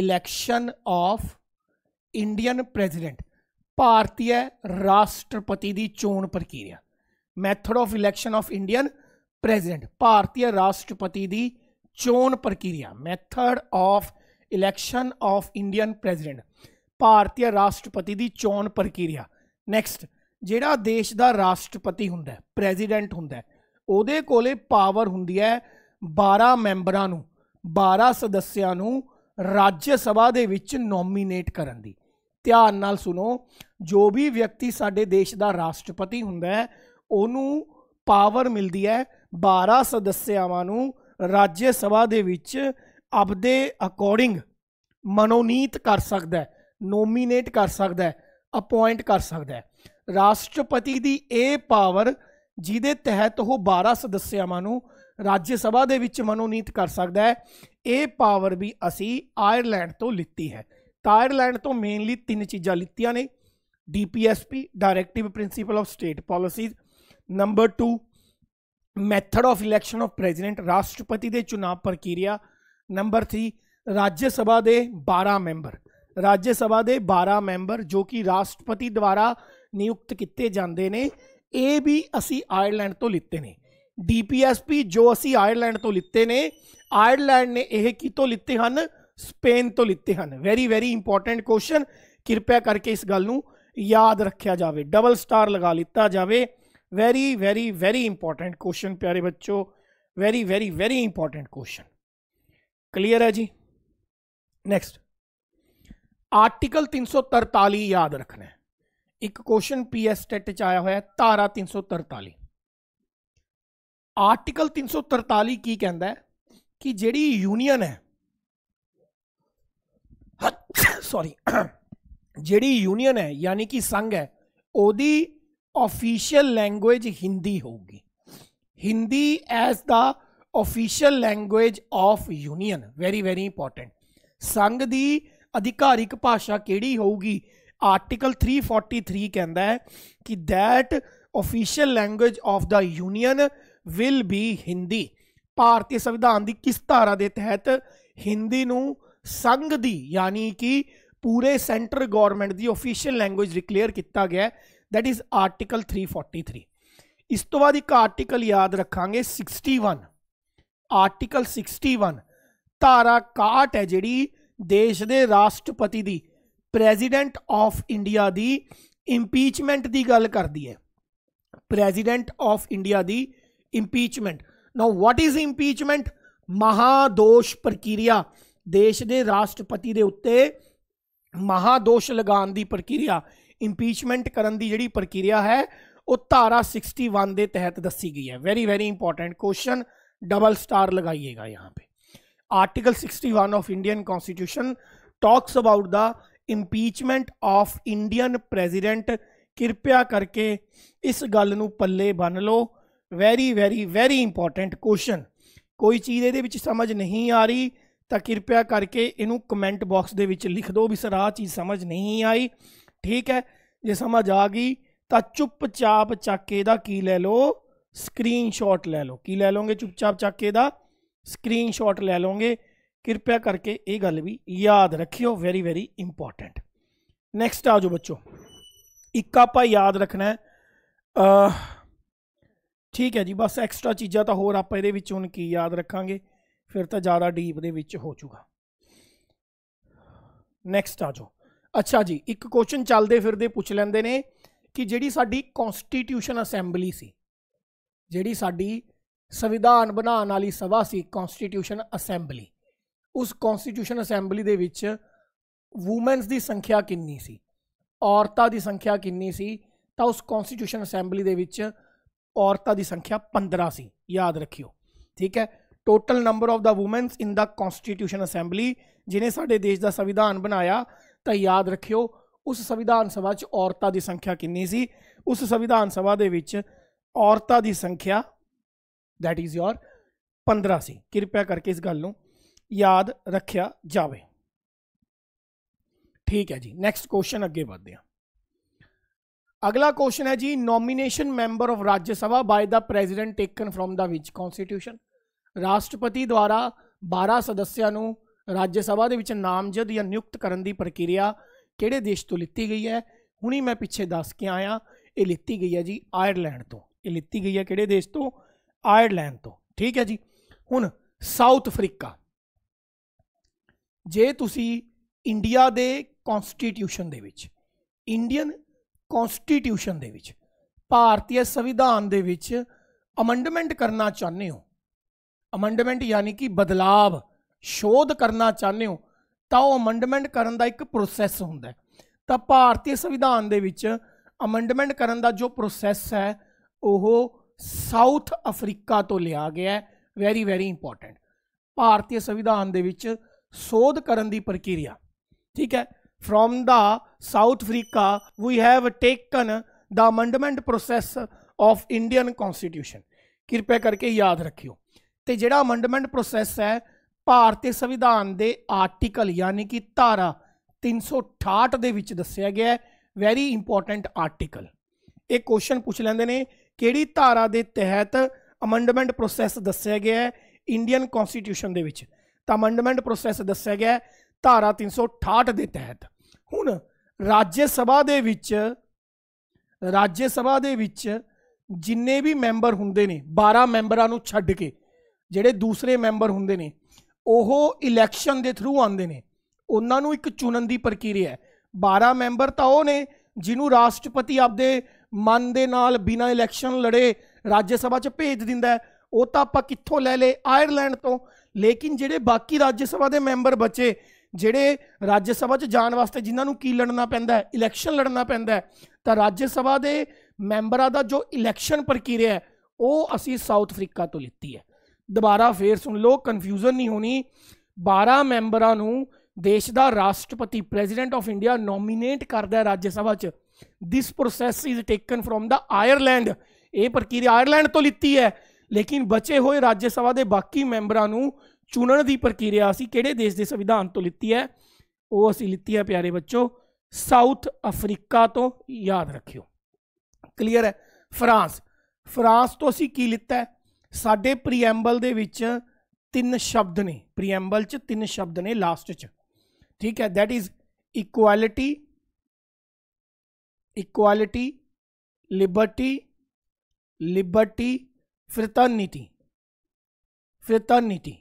election of Indian president भारतीय राष्ट्रपति की चोन प्रक्रिया method of election of Indian president भारतीय राष्ट्रपति की चोन प्रक्रिया method of election of Indian president ਭਾਰਤੀ ਰਾਸ਼ਟਰਪਤੀ ਦੀ ਚੋਣ ਪ੍ਰਕਿਰਿਆ ਨੈਕਸਟ ਜਿਹੜਾ ਦੇਸ਼ ਦਾ ਰਾਸ਼ਟਰਪਤੀ ਹੁੰਦਾ ਹੈ ਪ੍ਰੈਜ਼ੀਡੈਂਟ ਹੁੰਦਾ ਹੈ ਉਹਦੇ ਕੋਲੇ ਪਾਵਰ ਹੁੰਦੀ ਹੈ 12 ਮੈਂਬਰਾਂ ਨੂੰ 12 ਸਦੱਸਿਆਂ ਨੂੰ ਰਾਜ ਸਭਾ ਦੇ ਵਿੱਚ ਨੋਮੀਨੇਟ ਕਰਨ ਦੀ ਧਿਆਨ ਨਾਲ ਸੁਣੋ ਜੋ ਵੀ ਵਿਅਕਤੀ ਸਾਡੇ ਦੇਸ਼ ਦਾ ਰਾਸ਼ਟਰਪਤੀ ਹੁੰਦਾ ਹੈ ਉਹਨੂੰ ਪਾਵਰ ਮਿਲਦੀ ਹੈ 12 ਸਦੱਸਿਆਂ ਨੂੰ ਰਾਜ ਸਭਾ ਦੇ ਵਿੱਚ ਆਪਦੇ ਅਕੋਰਡਿੰਗ ਮਨੋਨੀਤ ਕਰ ਸਕਦਾ ਹੈ ਨੋਮੀਨੇਟ ਕਰ ਸਕਦਾ ਹੈ ਅਪਾਇੰਟ ਕਰ ਸਕਦਾ ਹੈ ਰਾਸ਼ਟਰਪਤੀ ਦੀ ਇਹ ਪਾਵਰ ਜਿਹਦੇ ਤਹਿਤ ਉਹ 12 ਸਦੱਸਿਆਵਾਂ ਨੂੰ ਰਾਜ ਸਭਾ ਦੇ ਵਿੱਚ ਮਨੋਨੀਤ ਕਰ ਸਕਦਾ ਹੈ ਇਹ ਪਾਵਰ ਵੀ ਅਸੀਂ ਆਇਰਲੈਂਡ ਤੋਂ ਲਿੱਤੀ ਹੈ ਤਾਂ ਆਇਰਲੈਂਡ ਤੋਂ ਮੇਨਲੀ ਤਿੰਨ ਚੀਜ਼ਾਂ ਲਿੱਤੀਆਂ ਨੇ DPSP directive principle of state policies number 2 method of election of president ਰਾਸ਼ਟਰਪਤੀ ਦੇ ਚੁਣਾਵ ਪ੍ਰਕਿਰਿਆ नंबर थ्री राज्यसभा दे बारह मैंबर राज्यसभा दे बारह मैंबर जो कि राष्ट्रपति द्वारा नियुक्त किए जाते ने ए भी असी आयरलैंड तो लिते ने डी पी एस पी जो असी आयरलैंड तो लिते ने आयरलैंड ने यह कि तो लिते हैं स्पेन तो लिते हैं वेरी वेरी इंपोर्टेंट क्वेश्चन कृपया करके इस गलू याद रखा जाए डबल स्टार लगा लिता जाए very very very important question प्यारे बच्चों very very very important question clear है जी नेक्स्ट आर्टिकल तीन सौ तरताली याद रखना है एक क्वेश्चन पी एस टेट च आया हुआ है धारा तरताली आर्टिकल 343 की कहता है कि जेडी यूनियन है सॉरी जेडी यूनियन है यानी कि संघ है ओदी ऑफिशियल लैंग्वेज हिंदी होगी Hindi as the official language of union very very important ਸੰਘ ਦੀ ਅਧਿਕਾਰਿਕ ਭਾਸ਼ਾ ਕਿਹੜੀ ਹੋਊਗੀ ਆਰਟੀਕਲ 343 ਕਹਿੰਦਾ ਹੈ ਕਿ that official language of the union will be Hindi ਭਾਰਤੀ ਸੰਵਿਧਾਨ ਦੀ ਕਿਸ ਧਾਰਾ ਦੇ ਤਹਿਤ ਹਿੰਦੀ ਨੂੰ ਸੰਘ ਦੀ ਯਾਨੀ ਕਿ ਪੂਰੇ ਸੈਂਟਰ ਗਵਰਨਮੈਂਟ ਦੀ ਅਫੀਸ਼ੀਅਲ ਲੈਂਗੁਏਜ ਡਿਕਲੇਅਰ ਕੀਤਾ ਗਿਆ ਥੈਟ ਇਜ਼ ਆਰਟੀਕਲ 343 ਇਸ ਤੋਂ ਬਾਅਦ ਇੱਕ ਆਰਟੀਕਲ ਯਾਦ ਰੱਖਾਂਗੇ 61 ਆਰਟੀਕਲ 61 ਧਾਰਾ 61 ਹੈ ਜਿਹੜੀ ਦੇਸ਼ ਦੇ ਰਾਸ਼ਟਰਪਤੀ ਦੀ ਪ੍ਰੈਜ਼ੀਡੈਂਟ ਆਫ ਇੰਡੀਆ ਦੀ ਇੰਪੀਚਮੈਂਟ ਦੀ ਗੱਲ ਕਰਦੀ ਹੈ ਪ੍ਰੈਜ਼ੀਡੈਂਟ ਆਫ ਇੰਡੀਆ ਦੀ impeachment now what is impeachment ਮਹਾਦੋਸ਼ ਪ੍ਰਕਿਰਿਆ ਦੇਸ਼ ਦੇ ਰਾਸ਼ਟਰਪਤੀ ਦੇ ਉੱਤੇ ਮਹਾਦੋਸ਼ ਲਗਾਉਣ ਦੀ ਪ੍ਰਕਿਰਿਆ ਇੰਪੀਚਮੈਂਟ ਕਰਨ ਦੀ ਜਿਹੜੀ ਪ੍ਰਕਿਰਿਆ ਹੈ ਉਹ ਧਾਰਾ 61 ਦੇ ਤਹਿਤ ਦੱਸੀ ਗਈ ਹੈ very very important question double star लगाइएगा यहाँ पे article 61 of Indian constitution talks about the impeachment of Indian president कृपया करके इस गल ਨੂੰ ਪੱਲੇ ਬੰਨ ਲਓ very very very important question ਕੋਈ ਚੀਜ਼ ਇਹਦੇ ਵਿੱਚ ਸਮਝ ਨਹੀਂ ਆ ਰਹੀ ਤਾਂ ਕਿਰਪਿਆ ਕਰਕੇ ਇਹਨੂੰ ਕਮੈਂਟ ਬਾਕਸ ਦੇ ਵਿੱਚ ਲਿਖ ਦਿਓ ਵੀ ਸਰ ਆ ਚੀਜ਼ ਸਮਝ ਨਹੀਂ ਆਈ ਠੀਕ ਹੈ ਜੇ ਸਮਝ ਆ ਗਈ ਤਾਂ ਚੁੱਪਚਾਪ ਚੱਕ ਇਹਦਾ ਕੀ ਲੈ ਲਓ स्क्रीनशॉट ले लो की ले लोगे चुपचाप चाके का स्क्रीनशॉट ले लोगे कृपया करके ये गल भी याद रखियो वेरी वेरी इंपॉर्टेंट नैक्सट आ जाओ बच्चों ਇੱਕ ਆਪਾਂ ਯਾਦ ਰੱਖਣਾ ਹੈ ਠੀਕ ਹੈ ਜੀ ਬਸ ਐਕਸਟਰਾ ਚੀਜ਼ਾਂ ਤਾਂ ਹੋਰ ਆਪਾਂ ਇਹਦੇ ਵਿੱਚ ਹੁਣ ਕੀ ਯਾਦ ਰੱਖਾਂਗੇ ਫਿਰ ਤਾਂ ਜ਼ਿਆਦਾ ਡੀਪ ਦੇ ਵਿੱਚ ਹੋ ਜਾਊਗਾ ਨੈਕਸਟ ਆ ਜਾਓ ਅੱਛਾ ਜੀ ਇੱਕ ਕੁਐਸਚਨ ਚੱਲਦੇ ਫਿਰਦੇ ਪੁੱਛ ਲੈਂਦੇ ਨੇ ਕਿ ਜਿਹੜੀ ਸਾਡੀ ਕਨਸਟੀਟਿਊਸ਼ਨ ਅਸੈਂਬਲੀ ਸੀ ਜਿਹੜੀ ਸਾਡੀ ਸੰਵਿਧਾਨ ਬਣਾਉਣ ਵਾਲੀ ਸਭਾ ਸੀ ਕਨਸਟੀਟਿਊਸ਼ਨ ਅਸੈਂਬਲੀ ਉਸ ਕਨਸਟੀਟਿਊਸ਼ਨ ਅਸੈਂਬਲੀ ਦੇ ਵਿੱਚ ਔਮਨਸ ਦੀ ਸੰਖਿਆ ਕਿੰਨੀ ਸੀ ਔਰਤਾਂ ਦੀ ਸੰਖਿਆ ਕਿੰਨੀ ਸੀ ਤਾਂ ਉਸ ਕਨਸਟੀਟਿਊਸ਼ਨ ਅਸੈਂਬਲੀ ਦੇ ਵਿੱਚ ਔਰਤਾਂ ਦੀ ਸੰਖਿਆ 15 ਸੀ ਯਾਦ ਰੱਖਿਓ ਠੀਕ ਹੈ total number of the womens in the constitution assembly ਜਿਨੇ ਸਾਡੇ ਦੇਸ਼ ਦਾ ਸੰਵਿਧਾਨ ਬਣਾਇਆ ਤਾਂ ਯਾਦ ਰੱਖਿਓ ਉਸ ਸੰਵਿਧਾਨ ਸਭਾ 'ਚ ਔਰਤਾਂ ਦੀ ਸੰਖਿਆ ਕਿੰਨੀ ਸੀ ਉਸ ਸੰਵਿਧਾਨ ਸਭਾ ਦੇ ਵਿੱਚ ਔਰਤਾਂ ਦੀ ਸੰਖਿਆ that is your 15 ਸੀ ਕਿਰਪਾ ਕਰਕੇ ਇਸ ਗੱਲ ਨੂੰ ਯਾਦ ਰੱਖਿਆ ਜਾਵੇ ਠੀਕ ਹੈ ਜੀ ਨੈਕਸਟ ਕੁਐਸਚਨ ਅੱਗੇ ਵਧਦੇ ਹਾਂ ਅਗਲਾ ਕੁਐਸਚਨ ਹੈ ਜੀ nomination member of Rajya Sabha by the president taken from the ਵਿਚ ਕਨਸਟੀਟਿਊਸ਼ਨ ਰਾਸ਼ਟਰਪਤੀ ਦੁਆਰਾ 12 ਸਦੱਸਿਆਂ ਨੂੰ ਰਾਜ ਸਭਾ ਦੇ ਵਿੱਚ ਨਾਮਜ਼ਦ ਜਾਂ ਨਿਯੁਕਤ ਕਰਨ ਦੀ ਪ੍ਰਕਿਰਿਆ ਕਿਹੜੇ ਦੇਸ਼ ਤੋਂ ਲਿੱਤੀ ਗਈ ਹੈ ਹੁਣੀ ਮੈਂ ਪਿੱਛੇ ਦੱਸ ਕੇ ਆਇਆ ਇਹ ਲਿੱਤੀ ਗਈ ਹੈ ਜੀ ਆਇਰਲੈਂਡ ਤੋਂ ਇਹ ਲਿੱਤੀ ਗਈ ਹੈ ਕਿਹੜੇ ਦੇਸ਼ ਤੋਂ ਆਇਰਲੈਂਡ ਤੋਂ ਠੀਕ ਹੈ ਜੀ ਹੁਣ ਸਾਊਥ ਅਫਰੀਕਾ ਜੇ ਤੁਸੀਂ ਇੰਡੀਆ ਦੇ ਕਨਸਟੀਟਿਊਸ਼ਨ ਦੇ ਵਿੱਚ ਇੰਡੀਅਨ ਕਨਸਟੀਟਿਊਸ਼ਨ ਦੇ ਵਿੱਚ ਭਾਰਤੀ ਸੰਵਿਧਾਨ ਦੇ ਵਿੱਚ ਅਮੈਂਡਮੈਂਟ ਕਰਨਾ ਚਾਹੁੰਦੇ ਹੋ ਅਮੈਂਡਮੈਂਟ ਯਾਨੀ ਕਿ ਬਦਲਾਵ ਸ਼ੋਧ ਕਰਨਾ ਚਾਹੁੰਦੇ ਹੋ ਤਾਂ ਉਹ ਅਮੈਂਡਮੈਂਟ ਕਰਨ ਦਾ ਇੱਕ ਪ੍ਰੋਸੈਸ ਹੁੰਦਾ ਤਾਂ ਭਾਰਤੀ ਸੰਵਿਧਾਨ ਦੇ ਵਿੱਚ ਅਮੈਂਡਮੈਂਟ ਕਰਨ ਦਾ ਜੋ ਪ੍ਰੋਸੈਸ ਹੈ ਉਹ ਸਾਊਥ ਅਫਰੀਕਾ ਤੋਂ ਲਿਆ ਗਿਆ ਹੈ ਵੈਰੀ ਵੈਰੀ ਇੰਪੋਰਟੈਂਟ ਭਾਰਤੀ ਸੰਵਿਧਾਨ ਦੇ ਵਿੱਚ ਸੋਧ ਕਰਨ ਦੀ ਪ੍ਰਕਿਰਿਆ ਠੀਕ ਹੈ from the south africa we have taken the amendment process of indian constitution ਕਿਰਪਾ ਕਰਕੇ ਯਾਦ ਰੱਖਿਓ ਤੇ ਜਿਹੜਾ amendment process ਹੈ ਭਾਰਤੀ ਸੰਵਿਧਾਨ ਦੇ ਆਰਟੀਕਲ ਯਾਨੀ ਕਿ ਧਾਰਾ 368 ਦੇ ਵਿੱਚ ਦੱਸਿਆ ਗਿਆ ਹੈ ਵੈਰੀ ਇੰਪੋਰਟੈਂਟ ਆਰਟੀਕਲ ਇਹ ਕੁਐਸਚਨ ਪੁੱਛ ਲੈਂਦੇ ਨੇ ਕਿਹੜੀ ਧਾਰਾ ਦੇ ਤਹਿਤ ਅਮੈਂਡਮੈਂਟ ਪ੍ਰੋਸੈਸ ਦੱਸਿਆ ਗਿਆ ਹੈ ਇੰਡੀਅਨ ਕਨਸਟੀਟਿਊਸ਼ਨ ਦੇ ਵਿੱਚ ਤਾਂ ਅਮੈਂਡਮੈਂਟ ਪ੍ਰੋਸੈਸ ਦੱਸਿਆ ਗਿਆ ਹੈ ਧਾਰਾ 368 ਦੇ ਤਹਿਤ ਹੁਣ ਰਾਜ ਸਭਾ ਦੇ ਵਿੱਚ ਰਾਜ ਸਭਾ ਦੇ ਵਿੱਚ ਜਿੰਨੇ ਵੀ ਮੈਂਬਰ ਹੁੰਦੇ ਨੇ 12 ਮੈਂਬਰਾਂ ਨੂੰ ਛੱਡ ਕੇ ਜਿਹੜੇ ਦੂਸਰੇ ਮੈਂਬਰ ਹੁੰਦੇ ਨੇ ਉਹ ਇਲੈਕਸ਼ਨ ਦੇ ਥਰੂ ਆਉਂਦੇ ਨੇ ਉਹਨਾਂ ਨੂੰ ਇੱਕ ਚੁਣਨ ਦੀ ਪ੍ਰਕਿਰਿਆ ਹੈ 12 ਮੈਂਬਰ ਤਾਂ ਉਹ ਨੇ ਜਿਹਨੂੰ ਰਾਸ਼ਟਰਪਤੀ ਆਪਦੇ ਮਨ ਦੇ ਨਾਲ ਬਿਨਾ ਇਲੈਕਸ਼ਨ ਲੜੇ ਰਾਜ ਸਭਾ 'ਚ ਭੇਜ ਦਿੰਦਾ ਉਹ ਤਾਂ ਆਪਾਂ ਕਿੱਥੋਂ ਲੈ ਲੇ ਆਇਰਲੈਂਡ ਤੋਂ ਲੇਕਿਨ ਜਿਹੜੇ ਬਾਕੀ ਰਾਜ ਸਭਾ ਦੇ ਮੈਂਬਰ ਬਚੇ ਜਿਹੜੇ ਰਾਜ ਸਭਾ 'ਚ ਜਾਣ ਵਾਸਤੇ ਜਿਨ੍ਹਾਂ ਨੂੰ ਕੀ ਲੜਨਾ ਪੈਂਦਾ ਹੈ ਇਲੈਕਸ਼ਨ ਲੜਨਾ ਪੈਂਦਾ ਹੈ ਤਾਂ ਰਾਜ ਸਭਾ ਦੇ ਮੈਂਬਰਾਂ ਦਾ ਜੋ ਇਲੈਕਸ਼ਨ ਪ੍ਰਕਿਰਿਆ ਹੈ ਉਹ ਅਸੀਂ ਸਾਊਥ ਅਫਰੀਕਾ ਤੋਂ ਲਿੱਤੀ ਹੈ ਦੁਬਾਰਾ ਫੇਰ ਸੁਣ ਲਓ ਕਨਫਿਊਜ਼ਨ ਨਹੀਂ ਹੋਣੀ 12 ਮੈਂਬਰਾਂ ਨੂੰ ਦੇਸ਼ ਦਾ ਰਾਸ਼ਟਰਪਤੀ ਪ੍ਰੈਜ਼ੀਡੈਂਟ ਆਫ ਇੰਡੀਆ ਨੋਮੀਨੇਟ ਕਰਦਾ ਹੈ ਰਾਜ ਸਭਾ 'ਚ this process is taken from the Ireland ਇਹ ਪ੍ਰਕਿਰਿਆ ਆਇਰਲੈਂਡ ਤੋਂ ਲਿੱਤੀ ਹੈ ਲੇਕਿਨ ਬਚੇ ਹੋਏ ਰਾਜ ਸਭਾ ਦੇ ਬਾਕੀ ਮੈਂਬਰਾਂ ਨੂੰ ਚੁਣਨ ਦੀ ਪ੍ਰਕਿਰਿਆ ਅਸੀਂ ਕਿਹੜੇ ਦੇਸ਼ ਦੇ ਸੰਵਿਧਾਨ ਤੋਂ ਲਿੱਤੀ ਹੈ ਉਹ ਅਸੀਂ ਲਿੱਤੀ ਹੈ ਪਿਆਰੇ ਬੱਚੋ ਸਾਊਥ ਅਫਰੀਕਾ ਤੋਂ ਯਾਦ ਰੱਖਿਓ ਕਲੀਅਰ ਹੈ ਫਰਾਂਸ ਫਰਾਂਸ ਤੋਂ ਅਸੀਂ ਕੀ ਲਿੱਤਾ ਹੈ ਸਾਡੇ ਪ੍ਰੀਐਂਬਲ ਦੇ ਵਿੱਚ ਤਿੰਨ ਸ਼ਬਦ ਨੇ ਪ੍ਰੀਐਂਬਲ 'ਚ ਤਿੰਨ ਸ਼ਬਦ ਨੇ ਲਾਸਟ 'ਚ ਠੀਕ ਹੈ that is equality equality liberty liberty fraternity fraternity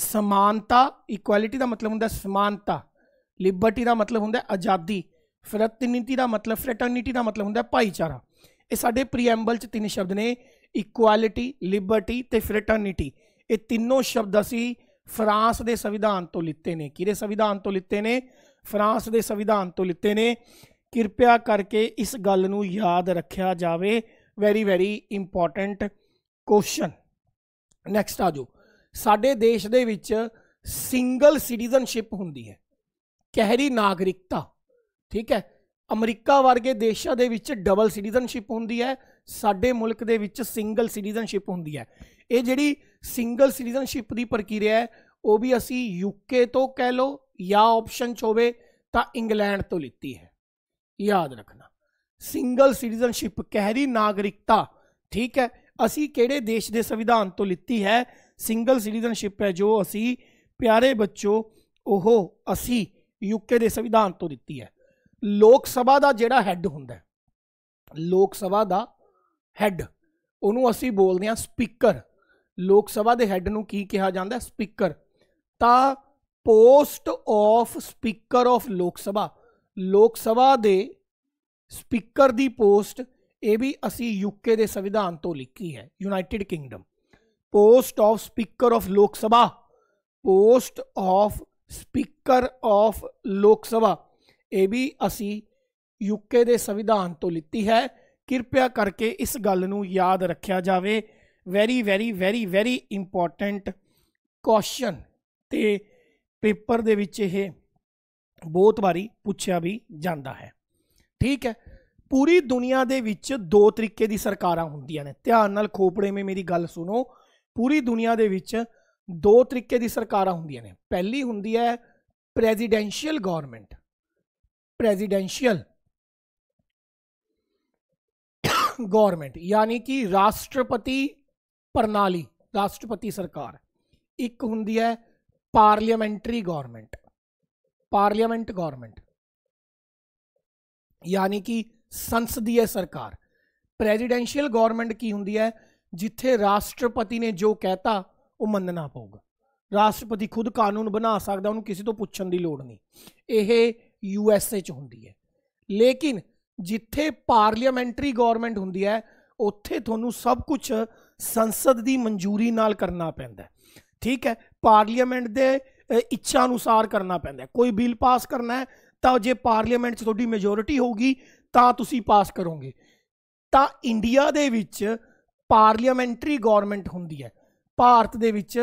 ਸਮਾਨਤਾ ਇਕੁਐਲਿਟੀ ਦਾ ਮਤਲਬ ਹੁੰਦਾ ਸਮਾਨਤਾ ਲਿਬਰਟੀ ਦਾ ਮਤਲਬ ਹੁੰਦਾ ਆਜ਼ਾਦੀ ਫਰਤਨੀਤੀ ਦਾ ਮਤਲਬ ਫਰੈਟਰਨਿਟੀ ਦਾ ਮਤਲਬ ਹੁੰਦਾ ਭਾਈਚਾਰਾ ਇਹ ਸਾਡੇ ਪ੍ਰੀਐਂਬਲ ਚ ਤਿੰਨ ਸ਼ਬਦ ਨੇ ਇਕੁਐਲਿਟੀ ਲਿਬਰਟੀ ਤੇ ਫਰੈਟਰਨਿਟੀ ਇਹ ਤਿੰਨੋਂ ਸ਼ਬਦ ਅਸੀਂ ਫਰਾਂਸ ਦੇ ਸੰਵਿਧਾਨ ਤੋਂ ਲਿੱਤੇ ਨੇ ਕਿਹੜੇ ਸੰਵਿਧਾਨ ਤੋਂ ਲਿੱਤੇ ਨੇ ਫਰਾਂਸ ਦੇ ਸੰਵਿਧਾਨ ਤੋਂ ਲਿੱਤੇ ਨੇ ਕਿਰਪਿਆ ਕਰਕੇ ਇਸ ਗੱਲ ਨੂੰ ਯਾਦ ਰੱਖਿਆ ਜਾਵੇ very very important question next ਆ ਸਾਡੇ ਦੇਸ਼ ਦੇ ਵਿੱਚ ਸਿੰਗਲ ਸਿਟੀਜ਼ਨਸ਼ਿਪ ਹੁੰਦੀ ਹੈ ਕਹਿਰੀ ਨਾਗਰਿਕਤਾ ਠੀਕ ਹੈ ਅਮਰੀਕਾ ਵਰਗੇ ਦੇਸ਼ਾਂ ਦੇ ਵਿੱਚ ਡਬਲ ਸਿਟੀਜ਼ਨਸ਼ਿਪ ਹੁੰਦੀ ਹੈ ਸਾਡੇ ਮੁਲਕ ਦੇ ਵਿੱਚ ਸਿੰਗਲ ਸਿਟੀਜ਼ਨਸ਼ਿਪ ਹੁੰਦੀ ਹੈ ਇਹ ਜਿਹੜੀ ਸਿੰਗਲ ਸਿਟੀਜ਼ਨਸ਼ਿਪ ਦੀ ਪ੍ਰਕਿਰਿਆ ਹੈ ਉਹ ਵੀ ਅਸੀਂ ਯੂਕੇ ਤੋਂ ਕਹਿ ਲਓ ਜਾਂ ਆਪਸ਼ਨ ਚ ਹੋਵੇ ਤਾਂ ਇੰਗਲੈਂਡ ਤੋਂ ਲਿੱਤੀ ਹੈ ਯਾਦ ਰੱਖਣਾ ਸਿੰਗਲ ਸਿਟੀਜ਼ਨਸ਼ਿਪ ਕਹਿਰੀ ਨਾਗਰਿਕਤਾ ਠੀਕ ਹੈ ਅਸੀਂ ਕਿਹੜੇ ਦੇਸ਼ ਦੇ ਸੰਵਿਧਾਨ ਤੋਂ ਲਿੱਤੀ ਹੈ ਸਿੰਗਲ ਸਿਟੀਜ਼ਨਸ਼ਿਪ ਹੈ ਜੋ ਅਸੀਂ ਪਿਆਰੇ ਬੱਚੋ ਉਹ ਅਸੀਂ ਯੂਕੇ ਦੇ ਸੰਵਿਧਾਨ ਤੋਂ ਦਿੱਤੀ ਹੈ ਲੋਕ ਸਭਾ ਦਾ ਜਿਹੜਾ ਹੈੱਡ ਹੁੰਦਾ ਹੈ ਲੋਕ ਸਭਾ ਦਾ ਹੈੱਡ ਉਹਨੂੰ ਅਸੀਂ ਬੋਲਦੇ ਹਾਂ ਸਪੀਕਰ ਲੋਕ ਸਭਾ ਦੇ ਹੈੱਡ ਨੂੰ ਕੀ ਕਿਹਾ ਜਾਂਦਾ ਹੈ ਸਪੀਕਰ ਤਾਂ post of speaker of Lok ਸਭਾ ਲੋਕ ਸਭਾ ਦੇ ਸਪੀਕਰ ਦੀ ਪੋਸਟ ਇਹ ਵੀ ਅਸੀਂ ਯੂਕੇ ਦੇ ਸੰਵਿਧਾਨ ਤੋਂ ਲਿਖੀ ਹੈ United Kingdom post of speaker of Lok Sabha post of speaker of Lok Sabha ਇਹ ਵੀ ਅਸੀਂ ਯੂਕੇ ਦੇ ਸੰਵਿਧਾਨ ਤੋਂ ਲਿੱਤੀ ਹੈ ਕਿਰਪਿਆ ਕਰਕੇ ਇਸ ਗੱਲ ਨੂੰ ਯਾਦ ਰੱਖਿਆ ਜਾਵੇ very very very very important question ਤੇ ਪੇਪਰ ਦੇ ਵਿੱਚ ਇਹ ਬਹੁਤ ਵਾਰੀ ਪੁੱਛਿਆ ਵੀ ਜਾਂਦਾ ਹੈ ਠੀਕ ਹੈ ਪੂਰੀ ਦੁਨੀਆ ਦੇ ਵਿੱਚ ਦੋ ਤਰੀਕੇ ਦੀ ਸਰਕਾਰਾਂ ਹੁੰਦੀਆਂ ਨੇ ਧਿਆਨ ਨਾਲ ਖੋਪੜੇ ਮੇ ਮੇਰੀ ਗੱਲ ਸੁਣੋ ਪੂਰੀ ਦੁਨੀਆ ਦੇ ਵਿੱਚ ਦੋ ਤਰੀਕੇ ਦੀ ਸਰਕਾਰਾਂ ਹੁੰਦੀਆਂ ਨੇ ਪਹਿਲੀ ਹੁੰਦੀ ਹੈ ਪ੍ਰੈਜ਼ੀਡੈਂਸ਼ੀਅਲ ਗਵਰਨਮੈਂਟ ਪ੍ਰੈਜ਼ੀਡੈਂਸ਼ੀਅਲ गवर्नमेंट यानी कि राष्ट्रपति प्रणाली राष्ट्रपति सरकार एक होंगी है पार्लियामेंट्री गवर्नमेंट ਪਾਰਲੀਮੈਂਟ ਗਵਰਨਮੈਂਟ ਯਾਨੀ ਕਿ ਸੰਸਦੀ ਸਰਕਾਰ ਪ੍ਰੈਜ਼ੀਡੈਂਸ਼ੀਅਲ ਗਵਰਨਮੈਂਟ ਕੀ ਹੁੰਦੀ ਹੈ ਜਿੱਥੇ ਰਾਸ਼ਟਰਪਤੀ ਨੇ ਜੋ ਕਹਿਤਾ ਉਹ ਮੰਨਣਾ ਪਊਗਾ ਰਾਸ਼ਟਰਪਤੀ ਖੁਦ ਕਾਨੂੰਨ ਬਣਾ ਸਕਦਾ ਉਹਨੂੰ ਕਿਸੇ ਤੋਂ ਪੁੱਛਣ ਦੀ ਲੋੜ ਨਹੀਂ ਇਹ ਯੂ ਐਸ ਏ ਚ ਹੁੰਦੀ ਹੈ ਲੇਕਿਨ ਜਿੱਥੇ ਪਾਰਲੀਮੈਂਟਰੀ ਗਵਰਨਮੈਂਟ ਹੁੰਦੀ ਹੈ ਉੱਥੇ ਤੁਹਾਨੂੰ ਸਭ ਕੁਝ ਸੰਸਦ ਦੀ ਮਨਜ਼ੂਰੀ ਨਾਲ ਕਰਨਾ ਪੈਂਦਾ ਠੀਕ ਹੈ ਪਾਰਲੀਮੈਂਟ ਦੇ ਇੱਛਾ ਅਨੁਸਾਰ ਕਰਨਾ ਪੈਂਦਾ ਕੋਈ ਬਿੱਲ ਪਾਸ ਕਰਨਾ ਹੈ ਤਾਂ ਜੇ ਪਾਰਲੀਮੈਂਟ 'ਚ ਤੁਹਾਡੀ ਮੈਜੋਰਿਟੀ ਹੋਊਗੀ ਤਾਂ ਤੁਸੀਂ ਪਾਸ ਕਰੋਗੇ ਤਾਂ ਇੰਡੀਆ ਦੇ ਵਿੱਚ ਪਾਰਲੀਮੈਂਟਰੀ ਗਵਰਨਮੈਂਟ ਹੁੰਦੀ ਹੈ ਭਾਰਤ ਦੇ ਵਿੱਚ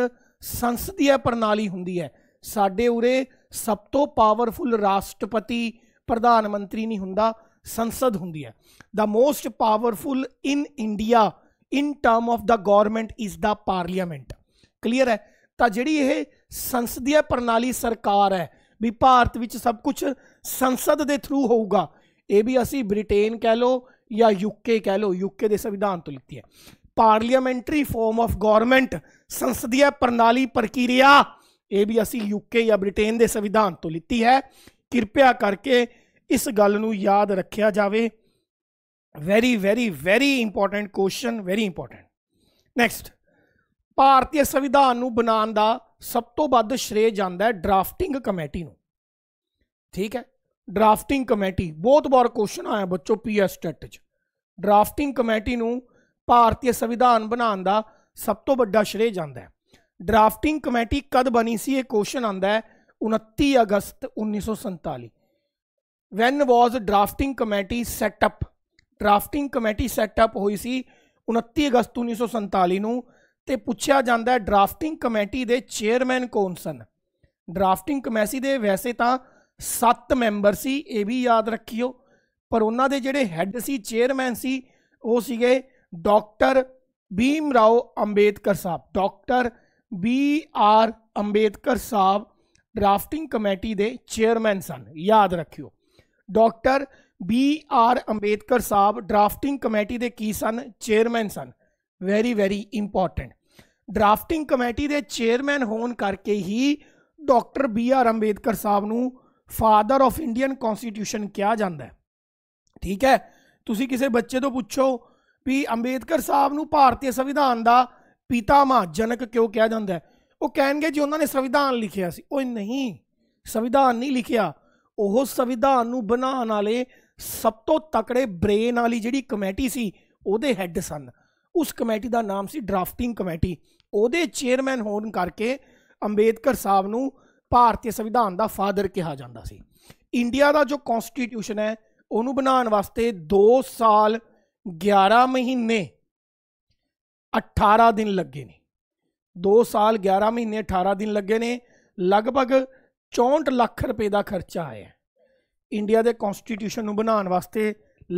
ਸੰਸਦੀਆ ਪ੍ਰਣਾਲੀ ਹੁੰਦੀ ਹੈ ਸਾਡੇ ਉਰੇ ਸਭ ਤੋਂ ਪਾਵਰਫੁਲ ਰਾਸ਼ਟਰਪਤੀ ਪ੍ਰਧਾਨ ਮੰਤਰੀ ਨਹੀਂ ਹੁੰਦਾ ਸੰਸਦ ਹੁੰਦੀ ਹੈ ਦਾ most powerful in India in term of the government is the parliament clear ਹੈ ਤਾਂ ਜਿਹੜੀ ਇਹ ਸੰਸਦੀਏ ਪ੍ਰਣਾਲੀ ਸਰਕਾਰ ਹੈ ਵੀ ਭਾਰਤ ਵਿੱਚ ਸਭ ਕੁਝ ਸੰਸਦ ਦੇ ਥਰੂ ਹੋਊਗਾ ਇਹ ਵੀ ਅਸੀਂ ਬ੍ਰਿਟੇਨ ਕਹਿ ਲੋ ਜਾਂ ਯੂਕੇ ਕਹਿ ਲੋ ਯੂਕੇ ਦੇ ਸੰਵਿਧਾਨ ਤੋਂ ਲਿੱਤੀ ਹੈ ਪਾਰਲੀਮੈਂਟਰੀ ਫਾਰਮ ਆਫ ਗਵਰਨਮੈਂਟ ਸੰਸਦੀਏ ਪ੍ਰਣਾਲੀ ਪ੍ਰਕਿਰਿਆ ਇਹ ਵੀ ਅਸੀਂ ਯੂਕੇ ਜਾਂ ਬ੍ਰਿਟੇਨ ਦੇ ਸੰਵਿਧਾਨ ਤੋਂ ਲਿੱਤੀ ਹੈ ਕਿਰਪਿਆ ਕਰਕੇ ਇਸ ਗੱਲ ਨੂੰ ਯਾਦ ਰੱਖਿਆ ਜਾਵੇ very very very important question very important next ਭਾਰਤੀ ਸੰਵਿਧਾਨ ਨੂੰ ਬਣਾਉਣ ਦਾ ਸਭ ਤੋਂ ਵੱਧ ਸ਼੍ਰੇਅ ਜਾਂਦਾ ਹੈ ਡਰਾਫਟਿੰਗ ਕਮੇਟੀ ਨੂੰ ਠੀਕ ਹੈ ਡਰਾਫਟਿੰਗ ਕਮੇਟੀ ਬਹੁਤ ਵਾਰ ਕੁਐਸਚਨ ਆਇਆ ਬੱਚੋ ਪੀਐਸ ਟੈਟ 'ਚ ਡਰਾਫਟਿੰਗ ਕਮੇਟੀ ਨੂੰ ਭਾਰਤੀ ਸੰਵਿਧਾਨ ਬਣਾਉਣ ਦਾ ਸਭ ਤੋਂ ਵੱਡਾ ਸ਼੍ਰੇਅ ਜਾਂਦਾ ਹੈ ਡਰਾਫਟਿੰਗ ਕਮੇਟੀ ਕਦ ਬਣੀ ਸੀ ਇਹ ਕੁਐਸਚਨ ਆਂਦਾ ਹੈ 29 ਅਗਸਤ 1947 when was drafting committee set up drafting committee set up ਹੋਈ ਸੀ 29 ਅਗਸਤ 1947 ਨੂੰ ਤੇ ਪੁੱਛਿਆ ਜਾਂਦਾ ਹੈ ਡਰਾਫਟਿੰਗ ਕਮੇਟੀ ਦੇ ਚੇਅਰਮੈਨ ਕੌਣ ਸਨ ਡਰਾਫਟਿੰਗ ਕਮੇਸੀ ਦੇ ਵੈਸੇ ਤਾਂ 7 ਮੈਂਬਰ ਸੀ ਇਹ ਵੀ ਯਾਦ ਰੱਖਿਓ ਪਰ ਉਹਨਾਂ ਦੇ ਜਿਹੜੇ ਹੈੱਡ ਸੀ ਚੇਅਰਮੈਨ ਸੀ ਉਹ ਸੀਗੇ doctor Bhim Rao Ambedkar Sahib doctor B R Ambedkar Sahib drafting committee ਦੇ ਚੇਅਰਮੈਨ ਸਨ ਯਾਦ ਰੱਖਿਓ doctor B R Ambedkar Sahib drafting committee ਦੇ ਕੀ ਸਨ ਚੇਅਰਮੈਨ ਸਨ very very important drafting committee ਦੇ ਚੇਅਰਮੈਨ ਹੋਣ ਕਰਕੇ ਹੀ doctor B R Ambedkar Sahib ਨੂੰ ਫਾਦਰ ਆਫ ਇੰਡੀਅਨ ਕਨਸਟੀਟਿਊਸ਼ਨ ਕਿਹਾ ਜਾਂਦਾ ਹੈ ਠੀਕ ਹੈ ਤੁਸੀਂ ਕਿਸੇ ਬੱਚੇ ਤੋਂ ਪੁੱਛੋ ਵੀ ਅੰਬੇਦਕਰ ਸਾਹਿਬ ਨੂੰ ਭਾਰਤੀ ਸੰਵਿਧਾਨ ਦਾ ਪਿਤਾਮਾ ਜਨਕ ਕਿਉਂ ਕਿਹਾ ਜਾਂਦਾ ਹੈ ਉਹ ਕਹਿਣਗੇ ਜੀ ਉਹਨਾਂ ਨੇ ਸੰਵਿਧਾਨ ਲਿਖਿਆ ਸੀ ਉਹ ਨਹੀਂ ਸੰਵਿਧਾਨ ਨਹੀਂ ਲਿਖਿਆ ਉਹ ਸੰਵਿਧਾਨ ਨੂੰ ਬਣਾਉਣ ਵਾਲੇ ਸਭ ਤੋਂ ਤਕੜੇ ਬ੍ਰੇਨ ਵਾਲੀ ਜਿਹੜੀ ਕਮੇਟੀ ਸੀ ਉਹਦੇ ਹੈੱਡ ਸਨ ਉਸ ਕਮੇਟੀ ਦਾ ਨਾਮ ਸੀ ਡਰਾਫਟਿੰਗ ਕਮੇਟੀ ਉਹਦੇ ਚੇਅਰਮੈਨ ਹੋਣ ਕਰਕੇ ਅੰਬੇਦਕਰ ਸਾਹਿਬ ਨੂੰ ਭਾਰਤੀ ਸੰਵਿਧਾਨ ਦਾ ਫਾਦਰ ਕਿਹਾ ਜਾਂਦਾ ਸੀ ਇੰਡੀਆ ਦਾ ਜੋ ਕਨਸਟੀਟਿਊਸ਼ਨ ਹੈ ਉਹਨੂੰ ਬਣਾਉਣ ਵਾਸਤੇ 2 ਸਾਲ 11 ਮਹੀਨੇ 18 ਦਿਨ ਲੱਗੇ ਨੇ 2 ਸਾਲ 11 ਮਹੀਨੇ 18 ਦਿਨ ਲੱਗੇ ਨੇ ਲਗਭਗ 64 ਲੱਖ ਰੁਪਏ ਦਾ ਖਰਚਾ ਆਇਆ ਇੰਡੀਆ ਦੇ ਕਨਸਟੀਟਿਊਸ਼ਨ ਨੂੰ ਬਣਾਉਣ ਵਾਸਤੇ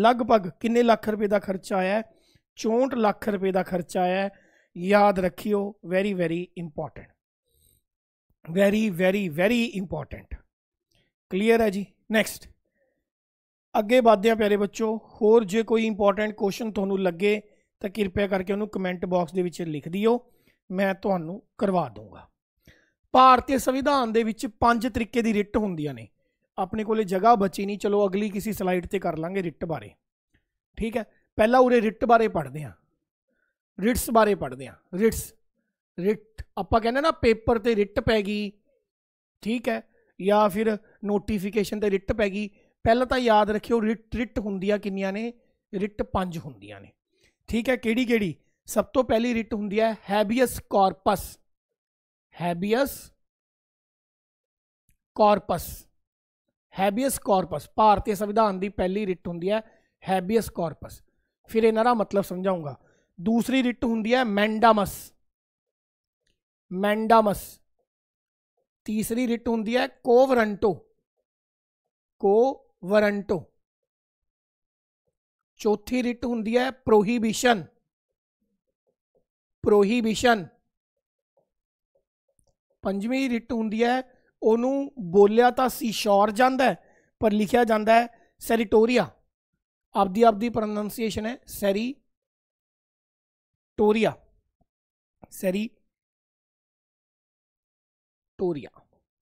ਲਗਭਗ ਕਿੰਨੇ ਲੱਖ ਰੁਪਏ ਦਾ ਖਰਚਾ ਆਇਆ 64 ਲੱਖ ਰੁਪਏ ਦਾ ਖਰਚਾ ਆਇਆ ਹੈ ਯਾਦ ਰੱਖਿਓ very very important very very very important clear ਹੈ ਜੀ ਨੈਕਸਟ ਅੱਗੇ ਵਧਦੇ ਆ ਪਿਆਰੇ ਬੱਚੋ ਹੋਰ ਜੇ ਕੋਈ ਇੰਪੋਰਟੈਂਟ ਕੁਐਸਚਨ ਤੁਹਾਨੂੰ ਲੱਗੇ ਤਾਂ ਕਿਰਪਾ ਕਰਕੇ ਉਹਨੂੰ ਕਮੈਂਟ ਬਾਕਸ ਦੇ ਵਿੱਚ ਲਿਖ ਦਿਓ ਮੈਂ ਤੁਹਾਨੂੰ ਕਰਵਾ ਦੂੰਗਾ ਭਾਰਤੀ ਸੰਵਿਧਾਨ ਦੇ ਵਿੱਚ ਪੰਜ ਤਰੀਕੇ ਦੀ ਰਿਟ ਹੁੰਦੀਆਂ ਨੇ ਆਪਣੇ ਕੋਲੇ ਜਗ੍ਹਾ ਬਚੀ ਨਹੀਂ ਚਲੋ ਅਗਲੀ ਕਿਸੇ ਸਲਾਈਡ ਤੇ ਕਰ ਲਾਂਗੇ ਰਿਟ ਬਾਰੇ ਠੀਕ ਹੈ ਪਹਿਲਾਂ ਉਰੇ ਰਿਟ ਬਾਰੇ ਪੜ੍ਹਦੇ ਆ ਰਿਟਸ ਬਾਰੇ ਪੜ੍ਹਦੇ ਆ ਰਿਟਸ ਰਿਟ ਆਪਾਂ ਕਹਿੰਦੇ ਨਾ ਪੇਪਰ ਤੇ ਰਿਟ ਪੈ ਗਈ ਠੀਕ ਹੈ ਜਾਂ ਫਿਰ ਨੋਟੀਫਿਕੇਸ਼ਨ ਤੇ ਰਿਟ ਪੈ ਗਈ ਪਹਿਲਾਂ ਤਾਂ ਯਾਦ ਰੱਖਿਓ ਰਿਟ ਰਿਟ ਹੁੰਦੀਆਂ ਕਿੰਨੀਆਂ ਨੇ ਰਿਟ ਪੰਜ ਹੁੰਦੀਆਂ ਨੇ ਠੀਕ ਹੈ ਕਿਹੜੀ ਕਿਹੜੀ ਸਭ ਤੋਂ ਪਹਿਲੀ ਰਿਟ ਹੁੰਦੀ ਹੈ habeas corpus habeas corpus habeas corpus ਭਾਰਤੀ ਸੰਵਿਧਾਨ ਦੀ ਪਹਿਲੀ ਰਿਟ ਹੁੰਦੀ ਹੈ ਹੈਬੀਅਸ ਕਾਰਪਸ फिर ਇਹਨਾਂ ਦਾ ਮਤਲਬ ਸਮਝਾਉਂਗਾ ਦੂਸਰੀ ਰਿਟ ਹੁੰਦੀ मैंडामस मैंडामस तीसरी रिट होंगी है कोवरंटो कोवरंटो चौथी रिट होंगी है प्रोहिबिशन प्रोहिबिशन पंजी रिट होंगी है ओनू बोलिया तो सीशोर जाता है पर लिखा जाता है सैरिटोरिया ਆਪਦੀ ਆਪਦੀ ਪ੍ਰੋਨੰਸੀਏਸ਼ਨ ਹੈ ਸੈਰੀ ਟੋਰੀਆ ਸੈਰੀ ਟੋਰੀਆ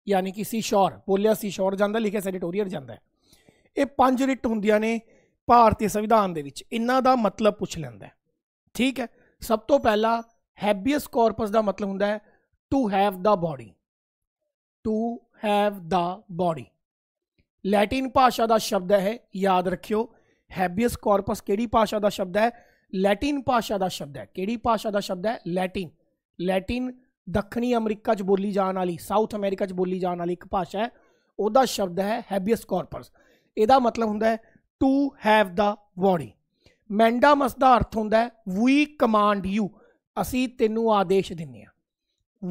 ਯਾਨੀ ਕਿ ਸੀ ਸ਼ੋਰ ਬੋਲਿਆ ਸੀ ਸ਼ੋਰ ਜਾਂਦਾ ਲਿਖਿਆ ਸੈਰੀਟੋਰੀਅਲ ਜਾਂਦਾ ਇਹ ਪੰਜ ਰਿਟ ਹੁੰਦੀਆਂ ਨੇ ਭਾਰਤੀ ਸੰਵਿਧਾਨ ਦੇ ਵਿੱਚ ਇਹਨਾਂ ਦਾ ਮਤਲਬ ਪੁੱਛ ਲੈਂਦਾ ਠੀਕ ਹੈ ਸਭ ਤੋਂ ਪਹਿਲਾ ਹੈਬੀਅਸ ਕਾਰਪਸ ਦਾ ਮਤਲਬ ਹੁੰਦਾ ਹੈ to have the body to have the body Latin ਭਾਸ਼ਾ ਦਾ ਸ਼ਬਦ ਹੈ ਯਾਦ ਰੱਖਿਓ ਹੈਬੀਅਸ ਕਾਰਪਸ ਕਿਹੜੀ ਭਾਸ਼ਾ ਦਾ ਸ਼ਬਦ ਹੈ ਲੈਟਿਨ ਭਾਸ਼ਾ ਦਾ ਸ਼ਬਦ ਹੈ ਕਿਹੜੀ ਭਾਸ਼ਾ ਦਾ ਸ਼ਬਦ ਹੈ ਲੈਟਿਨ ਲੈਟਿਨ ਦੱਖਣੀ ਅਮਰੀਕਾ 'ਚ ਬੋਲੀ ਜਾਣ ਵਾਲੀ ਸਾਊਥ ਅਮਰੀਕਾ 'ਚ ਬੋਲੀ ਜਾਣ ਵਾਲੀ ਇੱਕ ਭਾਸ਼ਾ ਹੈ ਉਹਦਾ ਸ਼ਬਦ ਹੈ ਹੈਬੀਅਸ ਕਾਰਪਸ ਇਹਦਾ ਮਤਲਬ ਹੁੰਦਾ ਹੈ to have the body mandamus ਦਾ ਅਰਥ ਹੁੰਦਾ ਹੈ ਵੀ ਕਮਾਂਡ ਯੂ ਅਸੀਂ ਤੈਨੂੰ ਆਦੇਸ਼ ਦਿੰਨੇ ਆ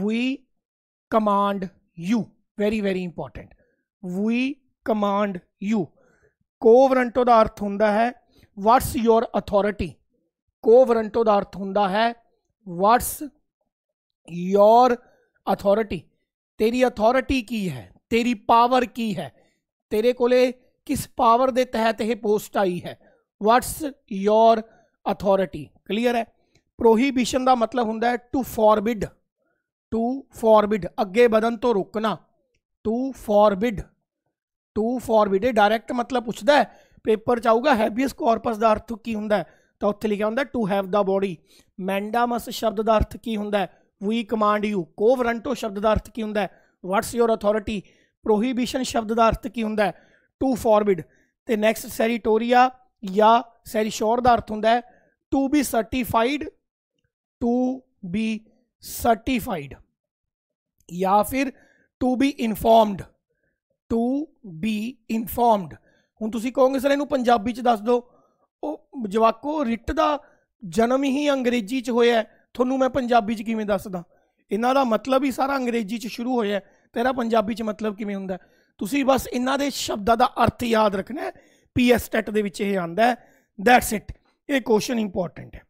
we command you very very important we command you quo warranto ਦਾ ਅਰਥ ਹੁੰਦਾ ਹੈ वट्स योर अथॉरिटी को वरंटो का अर्थ हों वट्स योर अथॉरिटी तेरी अथॉरिटी की है तेरी पावर की है तेरे को किस पावर के तहत यह पोस्ट आई है वट्स योर अथॉरिटी क्लीयर है प्रोहिबिशन का मतलब होंगे टू फॉरबिड टू फॉरबिड अगे बदन तो रोकना to forbid to forbid direct ਮਤਲਬ ਪੁੱਛਦਾ ਹੈ ਪੇਪਰ ਚ ਆਊਗਾ ਹੈਬੀਅਸ ਕਾਰਪਸ ਦਾ ਅਰਥ ਕੀ ਹੁੰਦਾ ਹੈ ਤਾਂ ਉੱਥੇ ਲਿਖਿਆ ਹੁੰਦਾ to have the body mandamus ਸ਼ਬਦ ਦਾ ਅਰਥ ਕੀ ਹੁੰਦਾ ਹੈ ਵੀ ਕਮਾਂਡ ਯੂ ਕੋਵਰੰਟੋ ਸ਼ਬਦ ਦਾ ਅਰਥ ਕੀ ਹੁੰਦਾ ਹੈ ਵਾਟਸ ਯੋਰ ਅਥਾਰਟੀ ਪ੍ਰੋਹਿਬਿਸ਼ਨ ਸ਼ਬਦ ਦਾ ਅਰਥ ਕੀ ਹੁੰਦਾ ਹੈ ਟੂ ਫੋਰਬਿਡ ਤੇ ਨੈਕਸਟ ਸੈਰੀਟੋਰੀਆ ਜਾਂ ਸੈਰੀਸ਼ੋਰ ਦਾ ਅਰਥ ਹੁੰਦਾ ਹੈ to be certified to be certified या फिर to be informed to be informed ਹੁਣ ਤੁਸੀਂ ਕਹੋਗੇ ਸਰ ਇਹਨੂੰ ਪੰਜਾਬੀ ਚ ਦੱਸ ਦਿਓ ਉਹ ਜਵਾਕੋ ਰਿਟ ਦਾ ਜਨਮ ਹੀ ਅੰਗਰੇਜ਼ੀ ਚ ਹੋਇਆ ਤੁਹਾਨੂੰ ਮੈਂ ਪੰਜਾਬੀ ਚ ਕਿਵੇਂ ਦੱਸਦਾ ਇਹਨਾਂ ਦਾ ਮਤਲਬ ਹੀ ਸਾਰਾ ਅੰਗਰੇਜ਼ੀ ਚ ਸ਼ੁਰੂ ਹੋਇਆ ਤੇਰਾ ਪੰਜਾਬੀ ਚ ਮਤਲਬ ਕਿਵੇਂ ਹੁੰਦਾ ਤੁਸੀਂ ਬਸ ਇਹਨਾਂ ਦੇ ਸ਼ਬਦਾਂ ਦਾ ਅਰਥ ਯਾਦ ਰੱਖਣਾ ਹੈ ਪੀਐਸ ਟੈਟ ਦੇ ਵਿੱਚ ਇਹ ਆਂਦਾ ਹੈ ਦੈਟਸ ਇਟ ਇਹ ਕੁਐਸਚਨ ਇੰਪੋਰਟੈਂਟ ਹੈ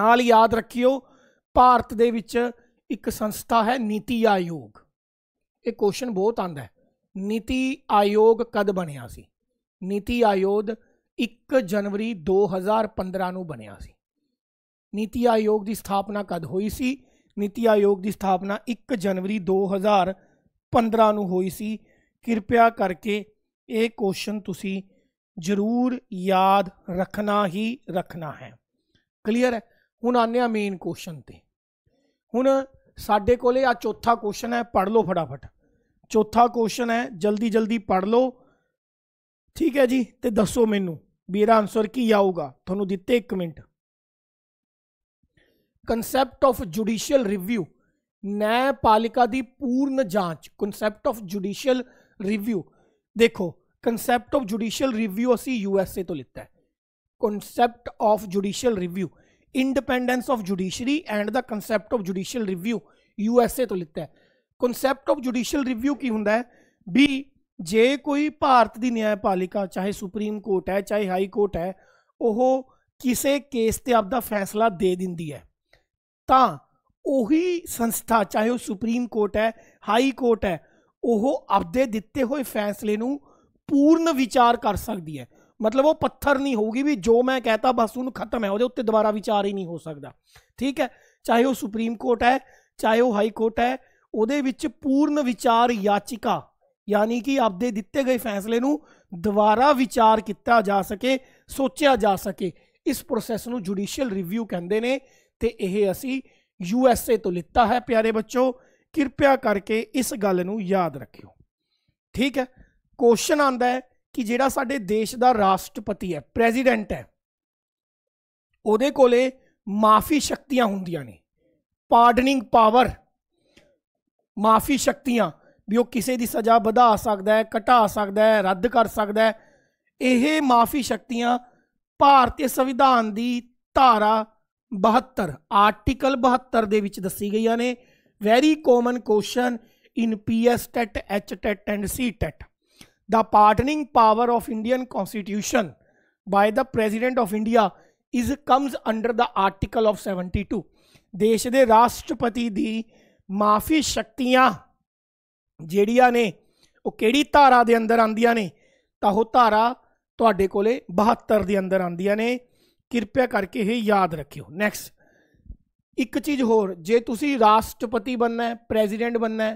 ਨਾਲ ਯਾਦ ਰੱਖਿਓ ਭਾਰਤ ਦੇ ਵਿੱਚ ਇੱਕ ਸੰਸਥਾ ਹੈ ਨੀਤੀ ਆਯੋਗ ਇਹ ਕੁਐਸਚਨ ਬਹੁਤ ਆਂਦਾ ਹੈ नीति आयोग ਕਦ ਬਣਿਆ ਸੀ ਨੀਤੀ ਆਯੋਗ 1 ਜਨਵਰੀ 2015 ਨੂੰ ਬਣਿਆ ਸੀ ਨੀਤੀ ਆਯੋਗ ਦੀ ਸਥਾਪਨਾ ਕਦ ਹੋਈ ਸੀ ਨੀਤੀ ਆਯੋਗ ਦੀ ਸਥਾਪਨਾ 1 ਜਨਵਰੀ 2015 ਨੂੰ ਹੋਈ ਸੀ ਕਿਰਪਿਆ ਕਰਕੇ ਇਹ ਕੁਐਸਚਨ ਤੁਸੀਂ ਜ਼ਰੂਰ ਯਾਦ ਰੱਖਣਾ ਹੀ ਰੱਖਣਾ ਹੈ ਕਲੀਅਰ ਹੈ ਹੁਣ ਆਨੇ ਆ ਮੇਨ ਕੁਐਸਚਨ ਤੇ ਹੁਣ ਸਾਡੇ ਕੋਲੇ ਆ ਚੌਥਾ ਕੁਐਸਚਨ ਹੈ ਪੜ੍ਹ ਲਓ ਫਟਾਫਟ चौथा क्वेश्चन है जल्दी जल्दी पढ़ लो ठीक है जी तो दसो मैनू भी ਇਹਦਾ ਆਨਸਰ ਕੀ ਆਊਗਾ ਤੁਹਾਨੂੰ ਦਿੱਤੇ 1 minute concept of judicial review न्यायपालिका की पूर्ण जांच कंसैप्ट ऑफ जुडिशियल रिव्यू देखो कंसैप्ट ऑफ जुडिशियल रिव्यू असं यूएसए तो लिता है concept of judicial review independence of judiciary and the concept of judicial review USA तो लिता है ਕਨਸੈਪਟ ਆਫ ਜੁਡੀਸ਼ੀਅਲ ਰਿਵਿਊ ਕੀ ਹੁੰਦਾ ਹੈ ਵੀ ਜੇ ਕੋਈ ਭਾਰਤ ਦੀ ਨਿਆਂਪਾਲਿਕਾ ਚਾਹੇ ਸੁਪਰੀਮ ਕੋਰਟ ਹੈ ਚਾਹੇ ਹਾਈ ਕੋਰਟ ਹੈ ਉਹ ਕਿਸੇ ਕੇਸ ਤੇ ਆਪਦਾ ਫੈਸਲਾ ਦੇ ਦਿੰਦੀ ਹੈ ਤਾਂ ਉਹੀ ਸੰਸਥਾ ਚਾਹੇ ਉਹ ਸੁਪਰੀਮ ਕੋਰਟ ਹੈ ਹਾਈ ਕੋਰਟ ਹੈ ਉਹ ਆਪਦੇ ਦਿੱਤੇ ਹੋਏ ਫੈਸਲੇ ਨੂੰ ਪੂਰਨ ਵਿਚਾਰ ਕਰ ਸਕਦੀ ਹੈ ਮਤਲਬ ਉਹ ਪੱਥਰ ਨਹੀਂ ਹੋਊਗੀ ਵੀ ਜੋ ਮੈਂ ਕਹਤਾ ਬਸ ਉਹਨੂੰ ਖਤਮ ਹੈ ਉਹਦੇ ਉੱਤੇ ਦੁਬਾਰਾ ਵਿਚਾਰ ਹੀ ਨਹੀਂ ਹੋ ਸਕਦਾ ਠੀਕ ਹੈ ਚਾਹੇ ਉਹ ਸੁਪਰੀਮ ਕੋਰਟ ਹੈ ਚਾਹੇ ਉਹ ਹਾਈ ਕੋਰਟ ਹੈ ਉਹਦੇ ਵਿੱਚ ਪੂਰਨ ਵਿਚਾਰ ਯਾਚਿਕਾ ਯਾਨੀ ਕਿ ਆਪਦੇ ਦਿੱਤੇ ਗਏ ਫੈਸਲੇ ਨੂੰ ਦੁਬਾਰਾ ਵਿਚਾਰ ਕੀਤਾ ਜਾ ਸਕੇ ਸੋਚਿਆ ਜਾ ਸਕੇ ਇਸ ਪ੍ਰੋਸੈਸ ਨੂੰ ਜੁਡੀਸ਼ੀਅਲ ਰਿਵਿਊ ਕਹਿੰਦੇ ਨੇ ਤੇ ਇਹ ਅਸੀਂ ਯੂ ਐਸ ਏ ਤੋਂ ਲਿੱਤਾ ਹੈ ਪਿਆਰੇ ਬੱਚੋ ਕਿਰਪਾ ਕਰਕੇ ਇਸ ਗੱਲ ਨੂੰ ਯਾਦ ਰੱਖਿਓ ਠੀਕ ਹੈ ਕੁਐਸਚਨ ਆਂਦਾ ਹੈ ਕਿ ਜਿਹੜਾ ਸਾਡੇ ਦੇਸ਼ ਦਾ ਰਾਸ਼ਟਰਪਤੀ ਹੈ ਪ੍ਰੈਜ਼ੀਡੈਂਟ ਹੈ ਉਹਦੇ ਕੋਲੇ ਮਾਫੀ ਸ਼ਕਤੀਆਂ ਹੁੰਦੀਆਂ ਨੇ ਪਾਰਡਨਿੰਗ ਪਾਵਰ ਮਾਫੀ ਸ਼ਕਤੀਆਂ ਵੀ ਉਹ ਕਿਸੇ ਦੀ ਸਜ਼ਾ ਵਧਾ ਸਕਦਾ ਹੈ ਘਟਾ ਸਕਦਾ ਹੈ ਰੱਦ ਕਰ ਸਕਦਾ ਹੈ ਇਹ ਮਾਫੀ ਸ਼ਕਤੀਆਂ ਭਾਰਤੀ ਸੰਵਿਧਾਨ ਦੀ ਧਾਰਾ 72 ਆਰਟੀਕਲ 72 ਦੇ ਵਿੱਚ ਦੱਸੀ ਗਈਆਂ ਨੇ very common question in PS TET H TET and C TET the pardoning power of indian constitution by the president of india is comes under the article of 72 ਦੇਸ਼ ਦੇ ਰਾਸ਼ਟਰਪਤੀ ਦੀ माफ़ी शक्तियाँ जड़िया ने कि धारा के अंदर आदि ने तो वह धारा थोड़े को बहत्तर के अंदर आदि ने कृपया करके ही याद रखियो नैक्सट एक चीज़ होर जे तुम राष्ट्रपति बनना है प्रेजीडेंट बनना है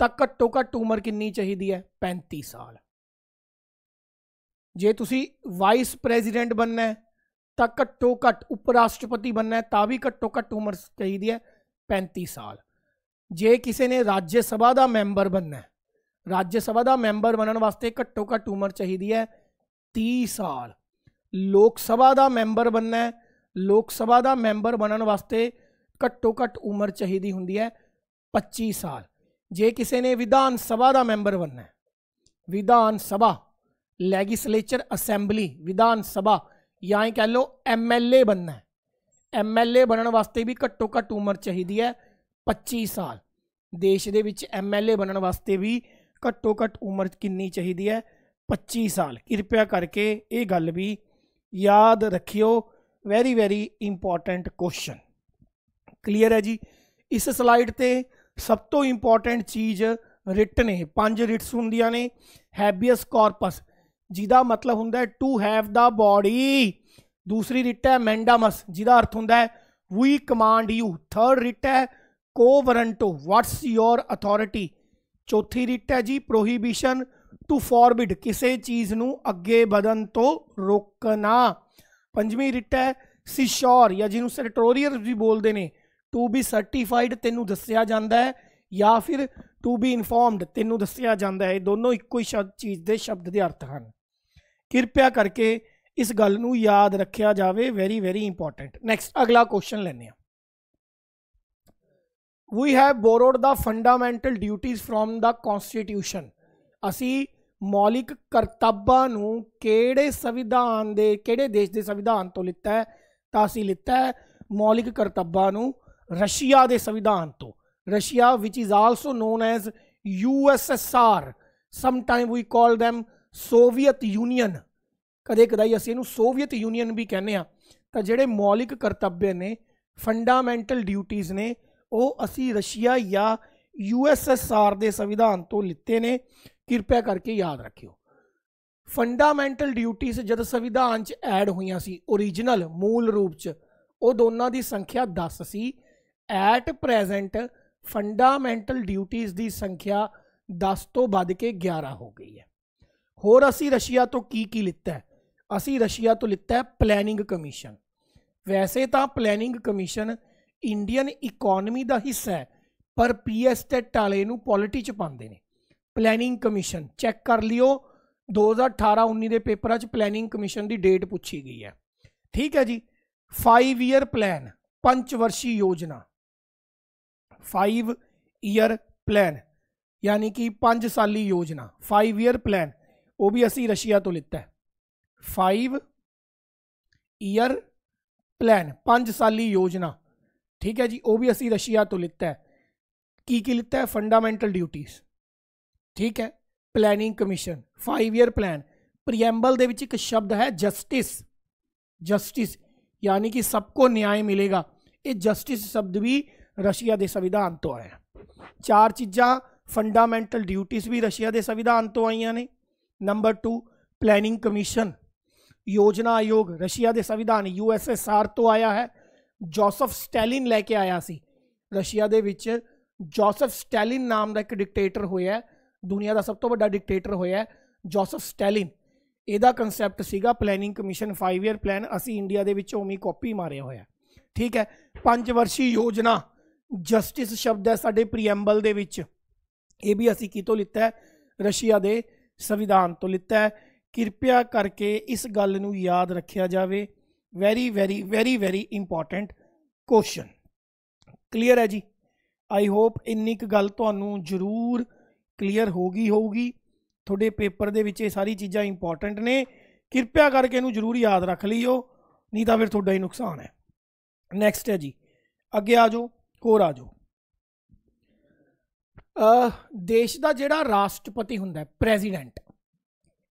तो घट्टो घट उम्र कि चाहिए है पैंती साल जे ती वाइस प्रेजीडेंट बनना है तो घट्टो घट उपराष्ट्रपति बनना है तो भी घट्टो घट उम्र चाहिए है पैंती साल ਜੇ ਕਿਸੇ ਨੇ ਰਾਜ ਸਭਾ ਦਾ ਮੈਂਬਰ ਬਣਨਾ ਰਾਜ ਸਭਾ ਦਾ ਮੈਂਬਰ ਬਣਨ ਵਾਸਤੇ ਘੱਟੋ ਘੱਟ ਉਮਰ ਚਾਹੀਦੀ ਹੈ 30 ਸਾਲ ਲੋਕ ਸਭਾ ਦਾ ਮੈਂਬਰ ਬਣਨਾ ਲੋਕ ਸਭਾ ਦਾ ਮੈਂਬਰ ਬਣਨ ਵਾਸਤੇ ਘੱਟੋ ਘੱਟ ਉਮਰ ਚਾਹੀਦੀ ਹੁੰਦੀ ਹੈ 25 ਸਾਲ ਜੇ ਕਿਸੇ ਨੇ ਵਿਧਾਨ ਸਭਾ ਦਾ ਮੈਂਬਰ ਬਣਨਾ ਹੈ ਵਿਧਾਨ ਸਭਾ ਲੈਗਿਸਲੇਚਰ ਅਸੈਂਬਲੀ ਵਿਧਾਨ ਸਭਾ ਜਾਂ ਇਹ ਕਹ ਲਓ ਐਮਐਲਏ ਬਣਨਾ ਹੈ ਐਮਐਲਏ ਬਣਨ ਵਾਸਤੇ ਵੀ ਘੱਟੋ ਘੱਟ ਉਮਰ ਚਾਹੀਦੀ ਹੈ 25 ਸਾਲ ਦੇਸ਼ ਦੇ ਵਿੱਚ ਐਮਐਲਏ ਬਣਨ ਵਾਸਤੇ ਵੀ ਘੱਟੋ ਘੱਟ ਉਮਰ ਕਿੰਨੀ ਚਾਹੀਦੀ ਹੈ 25 ਸਾਲ ਕਿਰਪਾ ਕਰਕੇ ਇਹ ਗੱਲ ਵੀ ਯਾਦ ਰੱਖਿਓ very very important question clear ਹੈ ਜੀ ਇਸ ਸਲਾਈਡ ਤੇ ਸਭ ਤੋਂ ਇੰਪੋਰਟੈਂਟ ਚੀਜ਼ ਰਿਟ ਨੇ ਪੰਜ ਰਿਟਸ ਹੁੰਦੀਆਂ ਨੇ ਹੈਬੀਅਸ ਕਾਰਪਸ ਜਿਹਦਾ ਮਤਲਬ ਹੁੰਦਾ ਹੈ ਟੂ ਹੈਵ ਦਾ ਬਾਡੀ ਦੂਸਰੀ ਰਿਟ ਹੈ ਮੈਂਡਾਮਸ ਜਿਹਦਾ ਅਰਥ ਹੁੰਦਾ ਹੈ we command you third writ ਹੈ quo warranto what's your authority ਚੌਥੀ ਰਿਟ ਹੈ ਜੀ ਪ੍ਰੋਹਿਬਿਸ਼ਨ ਟੂ ਫੋਰਬਿਡ ਕਿਸੇ ਚੀਜ਼ ਨੂੰ ਅੱਗੇ ਵਧਣ ਤੋਂ ਰੋਕਣਾ ਪੰਜਵੀਂ ਰਿਟ ਹੈ ਸਿਸ਼ੋਰ ਜਾਂ ਜਿਹਨੂੰ ਸੈਟੋਰੀਅਰ ਵੀ ਬੋਲਦੇ ਨੇ ਟੂ ਬੀ ਸਰਟੀਫਾਈਡ ਤੈਨੂੰ ਦੱਸਿਆ ਜਾਂਦਾ ਹੈ ਜਾਂ ਫਿਰ ਟੂ ਬੀ ਇਨਫੋਰਮਡ ਤੈਨੂੰ ਦੱਸਿਆ ਜਾਂਦਾ ਹੈ ਇਹ ਦੋਨੋਂ ਇੱਕੋ ਹੀ ਚੀਜ਼ ਦੇ ਸ਼ਬਦ ਦੇ ਅਰਥ ਹਨ ਕਿਰਪਿਆ ਕਰਕੇ ਇਸ ਗੱਲ ਨੂੰ ਯਾਦ ਰੱਖਿਆ ਜਾਵੇ ਵੈਰੀ ਵੈਰੀ ਇੰਪੋਰਟੈਂਟ ਨੈਕਸਟ ਅਗਲਾ ਕੁਐਸਚਨ ਲੈਣੇ ਆ we have borrowed the fundamental duties from the constitution ਅਸੀਂ ਮੌਲਿਕ ਕਰਤੱਵਾਂ ਨੂੰ ਕਿਹੜੇ ਸੰਵਿਧਾਨ ਦੇ ਕਿਹੜੇ ਦੇਸ਼ ਦੇ ਸੰਵਿਧਾਨ ਤੋਂ ਲਿੱਤਾ ਹੈ ਤਾਂ ਅਸੀਂ ਲਿੱਤਾ ਹੈ ਮੌਲਿਕ ਕਰਤੱਵਾਂ ਨੂੰ ਰਸ਼ੀਆ ਦੇ ਸੰਵਿਧਾਨ ਤੋਂ ਰਸ਼ੀਆ ਵਿਚ is also known as USSR sometime we call them Soviet Union ਕਦੇ ਕਦਾਈ ਅਸੀਂ ਇਹਨੂੰ ਸੋਵੀਅਤ ਯੂਨੀਅਨ ਵੀ ਕਹਿੰਦੇ ਆ ਤਾਂ ਜਿਹੜੇ ਮੌਲਿਕ ਕਰਤੱਵ ਨੇ ਫੰਡਾਮੈਂਟਲ ਡਿਊਟੀਆਂ ਨੇ ਉਹ ਅਸੀਂ ਰਸ਼ੀਆ ਜਾਂ ਯੂਐਸਐਸਆਰ ਦੇ ਸੰਵਿਧਾਨ ਤੋਂ ਲਿੱਤੇ ਨੇ ਕਿਰਪਾ ਕਰਕੇ ਯਾਦ ਰੱਖਿਓ ਫੰਡਾਮੈਂਟਲ ਡਿਊਟੀਆਂ ਜਦ ਸੰਵਿਧਾਨ 'ਚ ਐਡ ਹੋਈਆਂ ਸੀ origignal ਮੂਲ ਰੂਪ 'ਚ ਉਹ ਦੋਨਾਂ ਦੀ ਸੰਖਿਆ 10 ਸੀ ਐਟ ਪ੍ਰੈਜ਼ੈਂਟ ਫੰਡਾਮੈਂਟਲ ਡਿਊਟੀਆਂ ਦੀ ਸੰਖਿਆ 10 ਤੋਂ ਵੱਧ ਕੇ 11 ਹੋ ਗਈ ਹੈ ਹੋਰ ਅਸੀਂ ਰਸ਼ੀਆ ਤੋਂ ਕੀ ਕੀ ਲਿੱਤਾ ਹੈ ਅਸੀਂ ਰਸ਼ੀਆ ਤੋਂ ਲਿੱਤਾ ਹੈ ਪਲੈਨਿੰਗ ਕਮਿਸ਼ਨ ਵੈਸੇ ਤਾਂ ਪਲੈਨਿੰਗ ਕਮਿਸ਼ਨ ਇੰਡੀਅਨ ਇਕਨੋਮੀ ਦਾ ਹਿੱਸਾ ਹੈ ਪਰ ਪੀਐਸ ਤੇ ਟਾਲੇ ਨੂੰ ਪੋਲਿਟੀ ਚ ਪਾਉਂਦੇ ਨੇ ਪਲੈਨਿੰਗ ਕਮਿਸ਼ਨ ਚੈੱਕ ਕਰ ਲਿਓ 2018-19 ਦੇ ਪੇਪਰਾਂ 'ਚ ਪਲੈਨਿੰਗ ਕਮਿਸ਼ਨ ਦੀ ਡੇਟ ਪੁੱਛੀ ਗਈ ਹੈ ਠੀਕ ਹੈ ਜੀ 5 ਇਅਰ ਪਲਾਨ ਪੰਚ ਵਰਸ਼ੀ ਯੋਜਨਾ 5 ਇਅਰ ਪਲਾਨ ਯਾਨੀ ਕਿ 5 ਸਾਲੀ ਯੋਜਨਾ 5 ਇਅਰ ਪਲਾਨ ਉਹ ਵੀ ਅਸੀਂ ਰਸ਼ੀਆ ਤੋਂ ਲਿੱਤਾ ਹੈ 5 ਇਅਰ ਪਲਾਨ 5 ਸਾਲੀ ਯੋਜਨਾ ठीक है जी ओ भी असी रशिया तो लिखता है की की लिखता है फंडामेंटल ड्यूटीज ठीक है planning commission five year plan preamble एक शब्द है जस्टिस जस्टिस यानी कि सबको न्याय मिलेगा ये जस्टिस शब्द भी रशिया के संविधान तो आया चार चीज़ा फंडामेंटल ड्यूटीज भी रशिया के संविधान तो आईया ने नंबर टू प्लैनिंग कमीशन योजना आयोग रशिया के संविधान यू एस एस आर तो आया है ਜੋਸਫ ਸਟੈਲਿਨ ਲੈ ਕੇ ਆਇਆ ਸੀ ਰਸ਼ੀਆ ਦੇ ਵਿੱਚ ਜੋਸਫ ਸਟੈਲਿਨ ਨਾਮ ਦਾ ਇੱਕ ਡਿਕਟੇਟਰ ਹੋਇਆ ਦੁਨੀਆ ਦਾ ਸਭ ਤੋਂ ਵੱਡਾ ਡਿਕਟੇਟਰ ਹੋਇਆ ਜੋਸਫ ਸਟੈਲਿਨ ਇਹਦਾ ਕਨਸੈਪਟ ਸੀਗਾ ਪਲੈਨਿੰਗ ਕਮਿਸ਼ਨ 5 ਇਅਰ ਪਲਾਨ ਅਸੀਂ ਇੰਡੀਆ ਦੇ ਵਿੱਚ ਉਮੀ ਕਾਪੀ ਮਾਰਿਆ ਹੋਇਆ ਠੀਕ ਹੈ ਪੰਜ ਵਰਸ਼ੀ ਯੋਜਨਾ ਜਸਟਿਸ ਸ਼ਬਦ ਹੈ ਸਾਡੇ ਪ੍ਰੀਐਂਬਲ ਦੇ ਵਿੱਚ ਇਹ ਵੀ ਅਸੀਂ ਕਿਤੋਂ ਲਿੱਤਾ ਹੈ ਰਸ਼ੀਆ ਦੇ ਸੰਵਿਧਾਨ ਤੋਂ ਲਿੱਤਾ ਹੈ ਕਿਰਪਿਆ ਕਰਕੇ ਇਸ ਗੱਲ ਨੂੰ ਯਾਦ ਰੱਖਿਆ ਜਾਵੇ very very very very important question clear ਹੈ ਜੀ ਆਈ ਹੋਪ ਇੰਨੀ ਕੁ ਗੱਲ ਤੁਹਾਨੂੰ ਜ਼ਰੂਰ ਕਲੀਅਰ ਹੋ ਗਈ ਹੋਊਗੀ ਤੁਹਾਡੇ ਪੇਪਰ ਦੇ ਵਿੱਚ ਇਹ ਸਾਰੀ ਚੀਜ਼ਾਂ ਇੰਪੋਰਟੈਂਟ ਨੇ ਕਿਰਪਾ ਕਰਕੇ ਇਹਨੂੰ ਜ਼ਰੂਰ ਯਾਦ ਰੱਖ ਲਈਓ ਨਹੀਂ ਤਾਂ ਫਿਰ ਤੁਹਾਡਾ ਹੀ ਨੁਕਸਾਨ ਹੈ ਨੈਕਸਟ ਹੈ ਜੀ ਅੱਗੇ ਆ ਜਾਓ ਹੋਰ ਆ ਜਾਓ ਅ ਦੇਸ਼ ਦਾ ਜਿਹੜਾ ਰਾਸ਼ਟਰਪਤੀ ਹੁੰਦਾ ਹੈ ਪ੍ਰੈਜ਼ੀਡੈਂਟ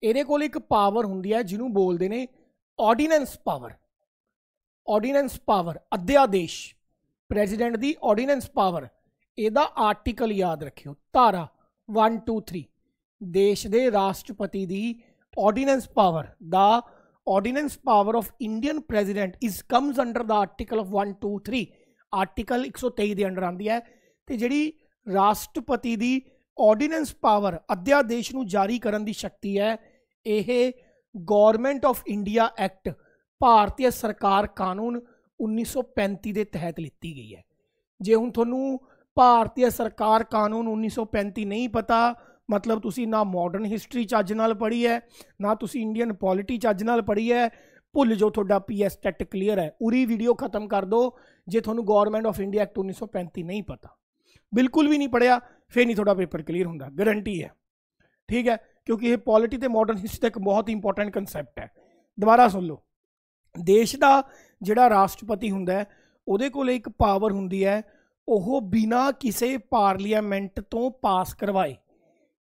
ਇਹਦੇ ਕੋਲ ਇੱਕ ਪਾਵਰ ਹੁੰਦੀ ਹੈ ਜਿਹਨੂੰ ਬੋਲਦੇ ਨੇ ਆਰਡੀਨੈਂਸ ਪਾਵਰ ਆਰਡੀਨੈਂਸ ਪਾਵਰ ਅਧਿਆਦੇਸ਼ ਪ੍ਰੈਜ਼ੀਡੈਂਟ ਦੀ ਆਰਡੀਨੈਂਸ ਪਾਵਰ ਇਹਦਾ ਆਰਟੀਕਲ ਯਾਦ ਰੱਖਿਓ ਧਾਰਾ 1 2 3 ਦੇਸ਼ ਦੇ ਰਾਸ਼ਟਰਪਤੀ ਦੀ ordinance power the ordinance power of Indian president is comes under the article of 1 2 3 article 123 ਦੇ ਅੰਡਰ ਆਂਦੀ ਹੈ ਤੇ ਜਿਹੜੀ ਰਾਸ਼ਟਰਪਤੀ ਦੀ ਆਰਡੀਨੈਂਸ ਪਾਵਰ ਅਧਿਆਦੇਸ਼ ਨੂੰ ਜਾਰੀ ਕਰਨ ਦੀ ਸ਼ਕਤੀ ਹੈ ਇਹ ਗਵਰਨਮੈਂਟ ਆਫ ਇੰਡੀਆ ਐਕਟ ਭਾਰਤੀ ਸਰਕਾਰ ਕਾਨੂੰਨ 1935 ਦੇ ਤਹਿਤ ਲਿੱਤੀ ਗਈ ਹੈ ਜੇ ਹੁਣ ਤੁਹਾਨੂੰ ਭਾਰਤੀ ਸਰਕਾਰ ਕਾਨੂੰਨ 1935 ਨਹੀਂ ਪਤਾ ਮਤਲਬ ਤੁਸੀਂ ਨਾ ਮਾਡਰਨ ਹਿਸਟਰੀ ਚੱਜ ਨਾਲ ਪੜ੍ਹੀ ਹੈ ਨਾ ਤੁਸੀਂ ਇੰਡੀਅਨ ਪੋਲਿਟੀ ਚੱਜ ਨਾਲ ਪੜ੍ਹੀ ਹੈ ਭੁੱਲ ਜੋ ਤੁਹਾਡਾ ਪੀਐਸ ਟੈਟ ਕਲੀਅਰ ਹੈ ਉਰੀ ਵੀਡੀਓ ਖਤਮ ਕਰ ਦਿਓ ਜੇ ਤੁਹਾਨੂੰ ਗਵਰਨਮੈਂਟ ਆਫ ਇੰਡੀਆ ਐਕਟ 1935 ਨਹੀਂ ਪਤਾ ਬਿਲਕੁਲ ਵੀ ਨਹੀਂ ਪੜਿਆ ਫੇਰ ਨਹੀਂ ਤੁਹਾਡਾ ਪੇਪਰ ਕਲੀਅਰ ਹੁੰਦਾ ਗਾਰੰਟੀ ਹੈ ਠੀਕ ਹੈ ਕਿਉਂਕਿ ਇਹ ਪੋਲਿਟੀ ਤੇ ਮਾਡਰਨ ਹਿਸਟਰੀ ਤੱਕ ਬਹੁਤ ਇੰਪੋਰਟੈਂਟ ਕਨਸੈਪਟ ਹੈ ਦੁਬਾਰਾ ਸੁਣ ਲਓ ਦੇਸ਼ ਦਾ ਜਿਹੜਾ ਰਾਸ਼ਟਰਪਤੀ ਹੁੰਦਾ ਹੈ ਉਹਦੇ ਕੋਲ ਇੱਕ ਪਾਵਰ ਹੁੰਦੀ ਹੈ ਉਹ ਬਿਨਾ ਕਿਸੇ ਪਾਰਲੀਮੈਂਟ ਤੋਂ ਪਾਸ ਕਰਵਾਏ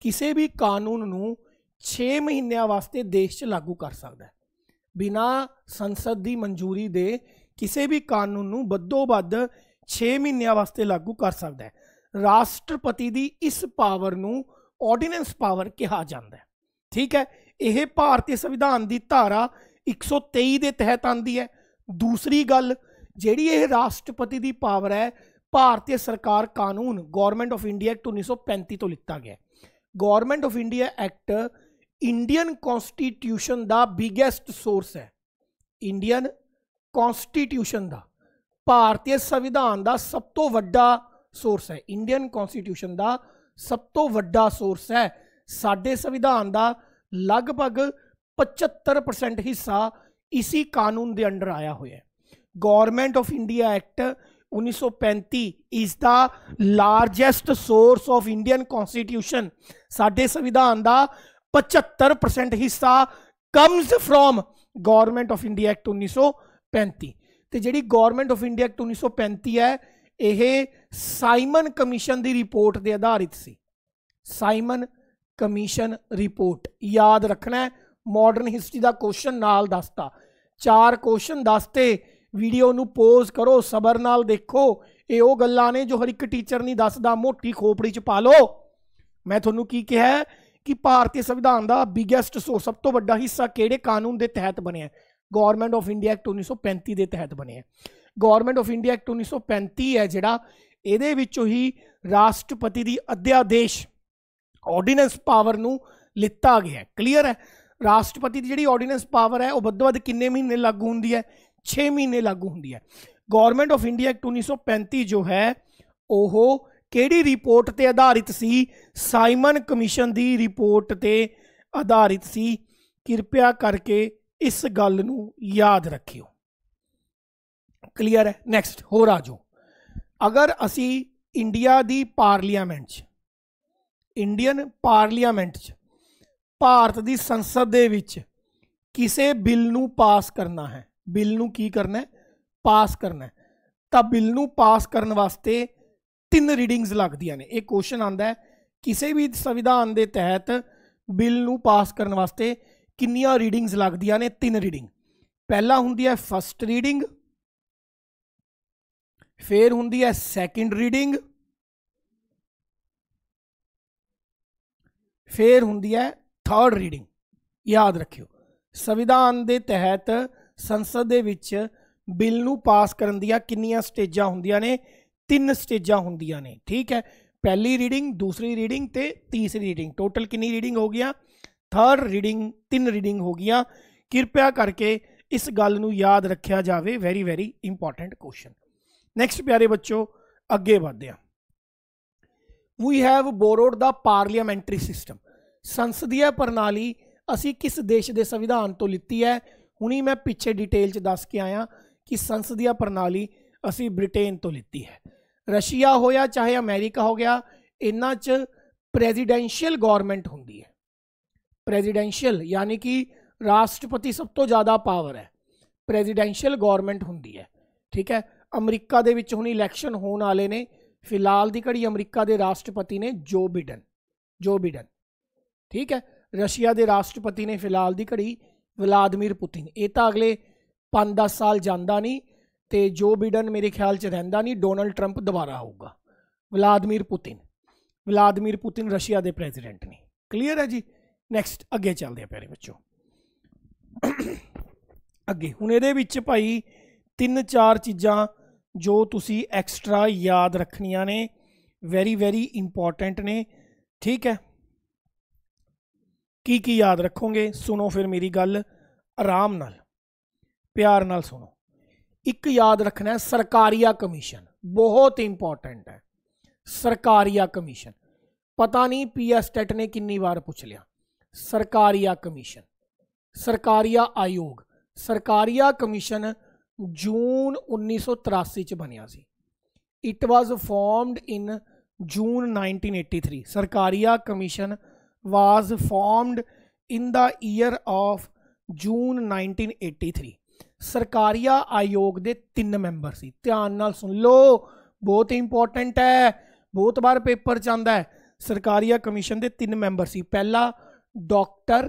ਕਿਸੇ ਵੀ ਕਾਨੂੰਨ ਨੂੰ 6 ਮਹੀਨਿਆਂ ਵਾਸਤੇ ਦੇਸ਼ 'ਚ ਲਾਗੂ ਕਰ ਸਕਦਾ ਹੈ ਬਿਨਾ ਸੰਸਦ ਦੀ ਮਨਜ਼ੂਰੀ ਦੇ ਕਿਸੇ ਵੀ ਕਾਨੂੰਨ ਨੂੰ ਬੱਦੋ-ਬੱਦ 6 ਮਹੀਨਿਆਂ ਵਾਸਤੇ ਲਾਗੂ ਕਰ ਸਕਦਾ ਹੈ ਰਾਸ਼ਟਰਪਤੀ ਦੀ ਇਸ ਪਾਵਰ ਨੂੰ ਆਰਡੀਨੈਂਸ ਪਾਵਰ ਕਿਹਾ ਜਾਂਦਾ ਹੈ ਠੀਕ ਹੈ ਇਹ ਭਾਰਤੀ ਸੰਵਿਧਾਨ ਦੀ ਧਾਰਾ 123 ਦੇ ਤਹਿਤ ਆਂਦੀ ਹੈ ਦੂਸਰੀ ਗੱਲ ਜਿਹੜੀ ਇਹ ਰਾਸ਼ਟਰਪਤੀ ਦੀ ਪਾਵਰ ਹੈ ਭਾਰਤੀ ਸਰਕਾਰ ਕਾਨੂੰਨ ਗਵਰਨਮੈਂਟ ਆਫ ਇੰਡੀਆ ਐਕਟ 1935 ਤੋਂ ਲਿੱਤਾ ਗਿਆ government of India act Indian constitution ਦਾ ਬਿਗੇਸਟ ਸੋਰਸ ਹੈ ਇੰਡੀਅਨ ਕਨਸਟੀਟਿਊਸ਼ਨ ਦਾ ਭਾਰਤੀ ਸੰਵਿਧਾਨ ਦਾ ਸਭ ਤੋਂ ਵੱਡਾ ਸੋਰਸ ਹੈ ਇੰਡੀਅਨ ਕਨਸਟੀਟਿਊਸ਼ਨ ਦਾ ਸਭ ਤੋਂ ਵੱਡਾ ਸੋਰਸ ਹੈ ਸਾਡੇ ਸੰਵਿਧਾਨ ਦਾ ਲਗਭਗ 75% ਹਿੱਸਾ ਇਸੀ ਕਾਨੂੰਨ ਦੇ ਅੰਡਰ ਆਇਆ ਹੋਇਆ ਹੈ government of India act 1935 is the largest source of Indian constitution ਸਾਡੇ ਸੰਵਿਧਾਨ ਦਾ 75% ਹਿੱਸਾ comes from government of India act 1935 ਤੇ ਜਿਹੜੀ ਗਵਰਨਮੈਂਟ ਆਫ ਇੰਡੀਆ ਐਕਟ 1935 ਹੈ ਇਹ ਸਾਈਮਨ ਕਮਿਸ਼ਨ ਦੀ ਰਿਪੋਰਟ ਦੇ ਆਧਾਰਿਤ ਸੀ ਸਾਈਮਨ ਕਮਿਸ਼ਨ ਰਿਪੋਰਟ ਯਾਦ ਰੱਖਣਾ ਮਾਡਰਨ ਹਿਸਟਰੀ ਦਾ ਕੁਐਸਚਨ ਨਾਲ ਦੱਸਤਾ ਚਾਰ ਕੁਐਸਚਨ ਦੱਸਤੇ ਵੀਡੀਓ ਨੂੰ ਪੋਜ਼ ਕਰੋ ਸਬਰ ਨਾਲ ਦੇਖੋ ਇਹ ਉਹ ਗੱਲਾਂ ਨੇ ਜੋ ਹਰ ਇੱਕ ਟੀਚਰ ਨਹੀਂ ਦੱਸਦਾ ਮੋਟੀ ਖੋਪੜੀ ਚ ਪਾ ਲਓ ਮੈਂ ਤੁਹਾਨੂੰ ਕੀ ਕਿਹਾ ਕਿ ਭਾਰਤੀ ਸੰਵਿਧਾਨ ਦਾ ਬਿਗੇਸਟ ਸੋਰਸ ਸਭ ਤੋਂ ਵੱਡਾ ਹਿੱਸਾ ਕਿਹੜੇ ਕਾਨੂੰਨ ਦੇ ਤਹਿਤ ਬਣਿਆ ਗਵਰਨਮੈਂਟ ਆਫ ਇੰਡੀਆ ਐਕਟ 1935 ਦੇ ਤਹਿਤ ਬਣਿਆ ਗਵਰਨਮੈਂਟ ਆਫ ਇੰਡੀਆ ਐਕਟ 1935 ਹੈ ਜਿਹੜਾ ਇਹਦੇ ਵਿੱਚੋਂ ਹੀ ਰਾਸ਼ਟਰਪਤੀ ਦੀ ਅਧਿਆਦੇਸ਼ ਆਰਡੀਨੈਂਸ ਪਾਵਰ ਨੂੰ ਲਿੱਤਾ ਗਿਆ ਕਲੀਅਰ ਹੈ ਰਾਸ਼ਟਰਪਤੀ ਦੀ ਜਿਹੜੀ ਆਰਡੀਨੈਂਸ ਪਾਵਰ ਹੈ ਉਹ ਵੱਧ-ਵੱਧ ਕਿੰਨੇ ਮਹੀਨੇ ਲਾਗੂ ਹੁੰਦੀ ਹੈ 6 ਮਹੀਨੇ ਲਾਗੂ ਹੁੰਦੀ ਹੈ ਗਵਰਨਮੈਂਟ ਆਫ ਇੰਡੀਆ ਐਕਟ 1935 ਜੋ ਹੈ ਉਹ ਕਿਹੜੀ ਰਿਪੋਰਟ ਤੇ ਆਧਾਰਿਤ ਸੀ ਸਾਈਮਨ ਕਮਿਸ਼ਨ ਦੀ ਰਿਪੋਰਟ ਤੇ ਆਧਾਰਿਤ ਸੀ ਕਿਰਪਿਆ ਕਰਕੇ ਇਸ ਗੱਲ ਨੂੰ ਯਾਦ ਰੱਖਿਓ ਕਲੀਅਰ ਹੈ ਨੈਕਸਟ ਹੋਰ ਆ ਜਾਓ ਅਗਰ ਅਸੀਂ ਇੰਡੀਆ ਦੀ ਪਾਰਲੀਮੈਂਟ 'ਚ ਇੰਡੀਅਨ ਪਾਰਲੀਮੈਂਟ 'ਚ ਭਾਰਤ ਦੀ ਸੰਸਦ ਦੇ ਵਿੱਚ ਕਿਸੇ ਬਿੱਲ ਨੂੰ ਪਾਸ ਕਰਨਾ ਹੈ ਬਿੱਲ ਨੂੰ ਕੀ ਕਰਨਾ ਹੈ ਪਾਸ ਕਰਨਾ ਹੈ ਤਾਂ ਬਿੱਲ ਨੂੰ ਪਾਸ ਕਰਨ ਵਾਸਤੇ ਤਿੰਨ ਰੀਡਿੰਗਸ ਲੱਗਦੀਆਂ ਨੇ ਇਹ ਕੁਐਸਚਨ ਆਂਦਾ ਹੈ ਕਿਸੇ ਵੀ ਸੰਵਿਧਾਨ ਦੇ ਤਹਿਤ ਬਿੱਲ ਨੂੰ ਪਾਸ ਕਰਨ ਵਾਸਤੇ ਕਿੰਨੀਆਂ ਰੀਡਿੰਗਸ ਲੱਗਦੀਆਂ ਨੇ ਤਿੰਨ ਰੀਡਿੰਗ ਪਹਿਲਾ ਹੁੰਦੀ ਹੈ ਫਸਟ ਰੀਡਿੰਗ ਫਿਰ ਹੁੰਦੀ ਹੈ ਸੈਕੰਡ ਰੀਡਿੰਗ ਫਿਰ ਹੁੰਦੀ ਹੈ ਥਰਡ ਰੀਡਿੰਗ ਯਾਦ ਰੱਖਿਓ ਸੰਵਿਧਾਨ ਦੇ ਤਹਿਤ ਸੰਸਦ ਦੇ ਵਿੱਚ ਬਿੱਲ ਨੂੰ ਪਾਸ ਕਰਨ ਦੀਆਂ ਕਿੰਨੀਆਂ ਸਟੇਜਾਂ ਹੁੰਦੀਆਂ ਨੇ ਤਿੰਨ ਸਟੇਜਾਂ ਹੁੰਦੀਆਂ ਨੇ ਠੀਕ ਹੈ ਪਹਿਲੀ ਰੀਡਿੰਗ ਦੂਸਰੀ ਰੀਡਿੰਗ ਤੇ ਤੀਸਰੀ ਰੀਡਿੰਗ ਟੋਟਲ ਕਿੰਨੀ ਰੀਡਿੰਗ ਹੋ ਗਈਆਂ ਥਰਡ ਰੀਡਿੰਗ ਤਿੰਨ ਰੀਡਿੰਗ ਹੋ ਗਈਆਂ ਕਿਰਪਾ ਕਰਕੇ ਇਸ ਗੱਲ ਨੂੰ ਯਾਦ ਰੱਖਿਆ ਜਾਵੇ very very important question next ਪਿਆਰੇ ਬੱਚੋ ਅੱਗੇ ਵਧਦੇ ਹਾਂ we have borrowed the parliamentary system ਸੰਸਦੀਆ ਪ੍ਰਣਾਲੀ ਅਸੀਂ ਕਿਸ ਦੇਸ਼ ਦੇ ਸੰਵਿਧਾਨ ਤੋਂ ਲਿੱਤੀ ਹੈ ਹੁਣੀ ਮੈਂ ਪਿੱਛੇ ਡਿਟੇਲ 'ਚ ਦੱਸ ਕੇ ਆਇਆ ਕਿ ਸੰਸਦੀਆ ਪ੍ਰਣਾਲੀ ਅਸੀਂ ਬ੍ਰਿਟੇਨ ਤੋਂ ਲਿੱਤੀ ਹੈ ਰਸ਼ੀਆ ਹੋਇਆ ਚਾਹੇ ਅਮਰੀਕਾ ਹੋ ਗਿਆ ਇਹਨਾਂ 'ਚ ਪ੍ਰੈਜ਼ੀਡੈਂਸ਼ੀਅਲ ਗਵਰਨਮੈਂਟ ਹੁੰਦੀ ਹੈ ਪ੍ਰੈਜ਼ੀਡੈਂਸ਼ੀਅਲ ਯਾਨੀ ਕਿ ਰਾਸ਼ਟਰਪਤੀ ਸਭ ਤੋਂ ਜ਼ਿਆਦਾ ਪਾਵਰ ਹੈ ਪ੍ਰੈਜ਼ੀਡੈਂਸ਼ੀਅਲ ਗਵਰਨਮੈਂਟ ਹੁੰਦੀ ਹੈ ਠੀਕ ਹੈ ਅਮਰੀਕਾ ਦੇ ਵਿੱਚ ਹੁਣ ਇਲੈਕਸ਼ਨ ਹੋਣ ਵਾਲੇ ਨੇ ਫਿਲਹਾਲ ਦੀ ਘੜੀ ਅਮਰੀਕਾ ਦੇ ਰਾਸ਼ਟਰਪਤੀ ਨੇ ਜੋ ਬਿਡਨ ਜੋ ਬਿਡਨ ਠੀਕ ਹੈ ਰਸ਼ੀਆ ਦੇ ਰਾਸ਼ਟਰਪਤੀ ਨੇ ਫਿਲਹਾਲ ਦੀ ਘੜੀ ਵਲਾਦੀਮੀਰ ਪੁਤਿਨ ਇਹ ਤਾਂ ਅਗਲੇ 5-10 ਸਾਲ ਜਾਂਦਾ ਨਹੀਂ ਤੇ ਜੋ ਬਿਡਨ ਮੇਰੇ ਖਿਆਲ 'ਚ ਰਹਿੰਦਾ ਨਹੀਂ ਡੋਨਲਡ ਟਰੰਪ ਦੁਬਾਰਾ ਆਊਗਾ Vladimir Putin Vladimir Putin Russia ਦੇ ਪ੍ਰੈਜ਼ੀਡੈਂਟ ਨੇ ਕਲੀਅਰ ਹੈ ਜੀ ਨੈਕਸਟ ਅੱਗੇ ਚੱਲਦੇ ਆ ਪਿਆਰੇ ਬੱਚੋ ਅੱਗੇ ਹੁਣ ਇਹਦੇ ਵਿੱਚ ਭਾਈ ਤਿੰਨ ਚਾਰ ਚੀਜ਼ਾਂ ਜੋ ਤੁਸੀਂ ਐਕਸਟਰਾ ਯਾਦ ਰੱਖਣੀਆਂ ਨੇ ਵੈਰੀ ਵੈਰੀ ਇੰਪੋਰਟੈਂਟ ਨੇ ਠੀਕ ਹੈ ਕੀ ਕੀ ਯਾਦ ਰੱਖੋਗੇ ਸੁਣੋ ਫਿਰ ਮੇਰੀ ਗੱਲ ਆਰਾਮ ਨਾਲ ਪਿਆਰ ਨਾਲ ਸੁਣੋ ਇੱਕ ਯਾਦ ਰੱਖਣਾ ਹੈ ਸਰਕਾਰੀਆ ਕਮਿਸ਼ਨ ਬਹੁਤ ਇੰਪੋਰਟੈਂਟ ਹੈ ਸਰਕਾਰੀਆ ਕਮਿਸ਼ਨ ਪਤਾ ਨਹੀਂ ਪੀਐਸ ਟੈਟ ਨੇ ਕਿੰਨੀ ਵਾਰ ਪੁੱਛ ਲਿਆ ਸਰਕਾਰੀਆ ਕਮਿਸ਼ਨ ਸਰਕਾਰੀਆ ਆਯੋਗ ਸਰਕਾਰੀਆ ਕਮਿਸ਼ਨ ਜੂਨ 1983 ਚ ਬਣਿਆ ਸੀ it was formed in June 1983 Sarkaria commission was formed in the year of June 1983 Sarkaria ਆਯੋਗ ਦੇ ਤਿੰਨ ਮੈਂਬਰ ਸੀ ਧਿਆਨ ਨਾਲ ਸੁਣ ਲਓ ਬਹੁਤ ਇੰਪੋਰਟੈਂਟ ਹੈ ਬਹੁਤ ਵਾਰ ਪੇਪਰ ਚ ਆਂਦਾ ਹੈ ਸਰਕਾਰੀਆ ਕਮਿਸ਼ਨ ਦੇ ਤਿੰਨ ਮੈਂਬਰ ਸੀ ਪਹਿਲਾ doctor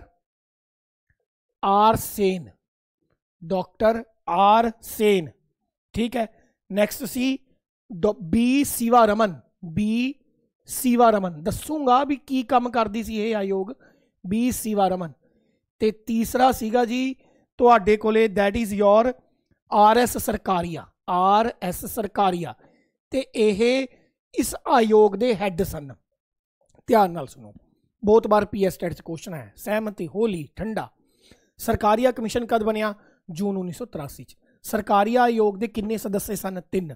R Sen doctor R Sen ठीक है नेक्स्ट सी बी सिवा रमन बी ਸੀਵਾ ਰਮਨ ਦੱਸੂਗਾ ਵੀ ਕੀ ਕੰਮ ਕਰਦੀ ਸੀ ਇਹ ਆਯੋਗ ਬੀ ਸੀਵਾ ਰਮਨ ਤੇ ਤੀਸਰਾ ਸੀਗਾ ਜੀ ਤੁਹਾਡੇ ਕੋਲੇ that is your R S Sarkaria R S Sarkaria ਤੇ ਇਹ ਇਸ ਆਯੋਗ ਦੇ ਹੈੱਡ ਸਨ ਧਿਆਨ ਨਾਲ ਸੁਣੋ ਬਹੁਤ ਵਾਰ ਪੀਐਸ ਟੈਟ 'ਚ ਕੁਐਸਚਨ ਹੈ ਸਹਿਮਤੀ ਹੋਲੀ ਠੰਡਾ ਸਰਕਾਰੀਆ ਕਮਿਸ਼ਨ ਕਦ ਬਣਿਆ ਜੂਨ 1983 'ਚ ਸਰਕਾਰੀਆ ਆਯੋਗ ਦੇ ਕਿੰਨੇ ਸਦੱਸਯ ਸਨ ਤਿੰਨ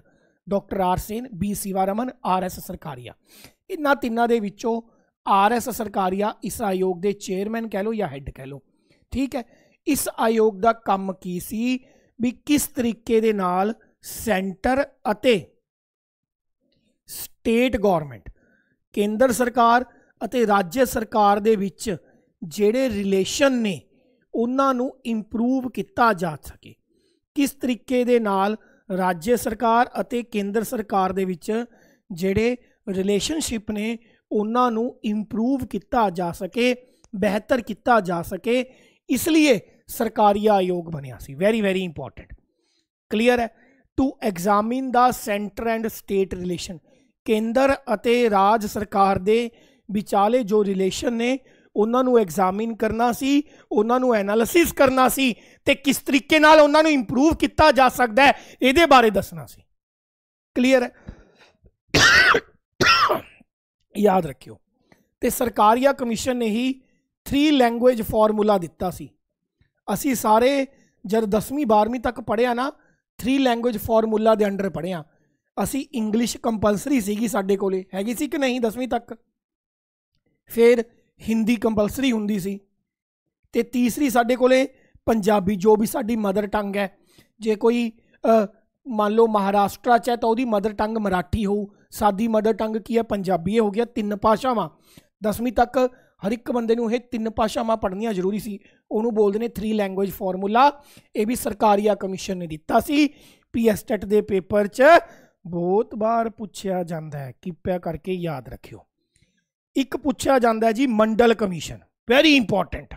doctor R Sen B Sivaraman R S Sarkaria ਇਹਨਾਂ ਤਿੰਨਾਂ ਦੇ ਵਿੱਚੋਂ ਆਰਐਸ ਸਰਕਾਰੀਆ ਇਸ ਆਯੋਗ ਦੇ ਚੇਅਰਮੈਨ ਕਹਿ ਲੋ ਜਾਂ ਹੈੱਡ ਕਹਿ ਲੋ ਠੀਕ ਹੈ ਇਸ ਆਯੋਗ ਦਾ ਕੰਮ ਕੀ ਸੀ ਵੀ ਕਿਸ ਤਰੀਕੇ ਦੇ ਨਾਲ ਸੈਂਟਰ ਅਤੇ ਸਟੇਟ ਗਵਰਨਮੈਂਟ ਕੇਂਦਰ ਸਰਕਾਰ ਅਤੇ ਰਾਜ ਸਰਕਾਰ ਦੇ ਵਿੱਚ ਜਿਹੜੇ ਰਿਲੇਸ਼ਨ ਨੇ ਉਹਨਾਂ ਨੂੰ ਇੰਪਰੂਵ ਕੀਤਾ ਜਾ ਸਕੇ ਕਿਸ ਤਰੀਕੇ ਦੇ ਨਾਲ ਰਾਜ ਸਰਕਾਰ ਅਤੇ ਕੇਂਦਰ ਸਰਕਾਰ ਦੇ ਵਿੱਚ ਜਿਹੜੇ ਰਿਲੇਸ਼ਨਸ਼ਿਪ ਨੇ ਉਹਨਾਂ ਨੂੰ ਇੰਪਰੂਵ ਕੀਤਾ ਜਾ ਸਕੇ ਬਿਹਤਰ ਕੀਤਾ ਜਾ ਸਕੇ ਇਸ ਲਈ ਸਰਕਾਰੀ ਆਯੋਗ ਬਣਿਆ ਸੀ ਵੈਰੀ ਵੈਰੀ ਇੰਪੋਰਟੈਂਟ ਕਲੀਅਰ ਹੈ to examine the centre and state relation ਕੇਂਦਰ ਅਤੇ ਰਾਜ ਸਰਕਾਰ ਦੇ ਵਿਚਾਲੇ ਜੋ ਰਿਲੇਸ਼ਨ ਨੇ ਉਹਨਾਂ ਨੂੰ ਐਗਜ਼ਾਮਿਨ ਕਰਨਾ ਸੀ ਉਹਨਾਂ ਨੂੰ ਐਨਾਲਿਸਿਸ ਕਰਨਾ ਸੀ ਤੇ ਕਿਸ ਤਰੀਕੇ ਨਾਲ ਉਹਨਾਂ ਨੂੰ ਇੰਪਰੂਵ ਕੀਤਾ ਜਾ ਸਕਦਾ ਹੈ ਇਹਦੇ ਬਾਰੇ ਦੱਸਣਾ ਸੀ ਕਲੀਅਰ ਹੈ ਯਾਦ ਰੱਖਿਓ ਤੇ ਸਰਕਾਰ ਜਾਂ ਕਮਿਸ਼ਨ ਨੇ ਹੀ 3 ਲੈਂਗੁਏਜ ਫਾਰਮੂਲਾ ਦਿੱਤਾ ਸੀ ਅਸੀਂ ਸਾਰੇ ਜਦ 10ਵੀਂ 12ਵੀਂ ਤੱਕ ਪੜਿਆ ਨਾ 3 ਲੈਂਗੁਏਜ ਫਾਰਮੂਲਾ ਦੇ ਅੰਡਰ ਪੜਿਆ ਅਸੀਂ ਇੰਗਲਿਸ਼ ਕੰਪਲਸਰੀ ਸੀਗੀ ਸਾਡੇ ਕੋਲੇ ਹੈਗੀ ਸੀ ਕਿ ਨਹੀਂ 10ਵੀਂ ਤੱਕ ਫਿਰ ਹਿੰਦੀ ਕੰਪਲਸਰੀ ਹੁੰਦੀ ਸੀ ਤੇ ਤੀਸਰੀ ਸਾਡੇ ਕੋਲੇ ਪੰਜਾਬੀ ਜੋ ਵੀ ਸਾਡੀ ਮਦਰ ਟੰਗ ਹੈ ਜੇ ਕੋਈ ਮੰਨ ਲਓ ਮਹਾਰਾਸ਼ਟਰ ਚ ਹੈ ਤਾਂ ਉਹਦੀ ਮਦਰ ਟੰਗ ਮਰਾਠੀ ਹੋਊ ਸਾਦੀ ਮਦਰ ਟੰਗ ਕੀ ਹੈ ਪੰਜਾਬੀ ਇਹ ਹੋ ਗਿਆ ਤਿੰਨ ਭਾਸ਼ਾਵਾਂ 10ਵੀਂ ਤੱਕ ਹਰ ਇੱਕ ਬੰਦੇ ਨੂੰ ਇਹ ਤਿੰਨ ਭਾਸ਼ਾਵਾਂ ਪੜ੍ਹਨੀਆਂ ਜ਼ਰੂਰੀ ਸੀ ਉਹਨੂੰ ਬੋਲਦੇ ਨੇ 3 ਲੈਂਗੁਏਜ ਫਾਰਮੂਲਾ ਇਹ ਵੀ ਸਰਕਾਰੀਆ ਕਮਿਸ਼ਨ ਨੇ ਦਿੱਤਾ ਸੀ ਪੀਐਸਟੈਟ ਦੇ ਪੇਪਰ 'ਚ ਬਹੁਤ ਵਾਰ ਪੁੱਛਿਆ ਜਾਂਦਾ ਹੈ ਕਿਰਪਾ ਕਰਕੇ ਯਾਦ ਰੱਖਿਓ ਇੱਕ ਪੁੱਛਿਆ ਜਾਂਦਾ ਜੀ Mandal commission very important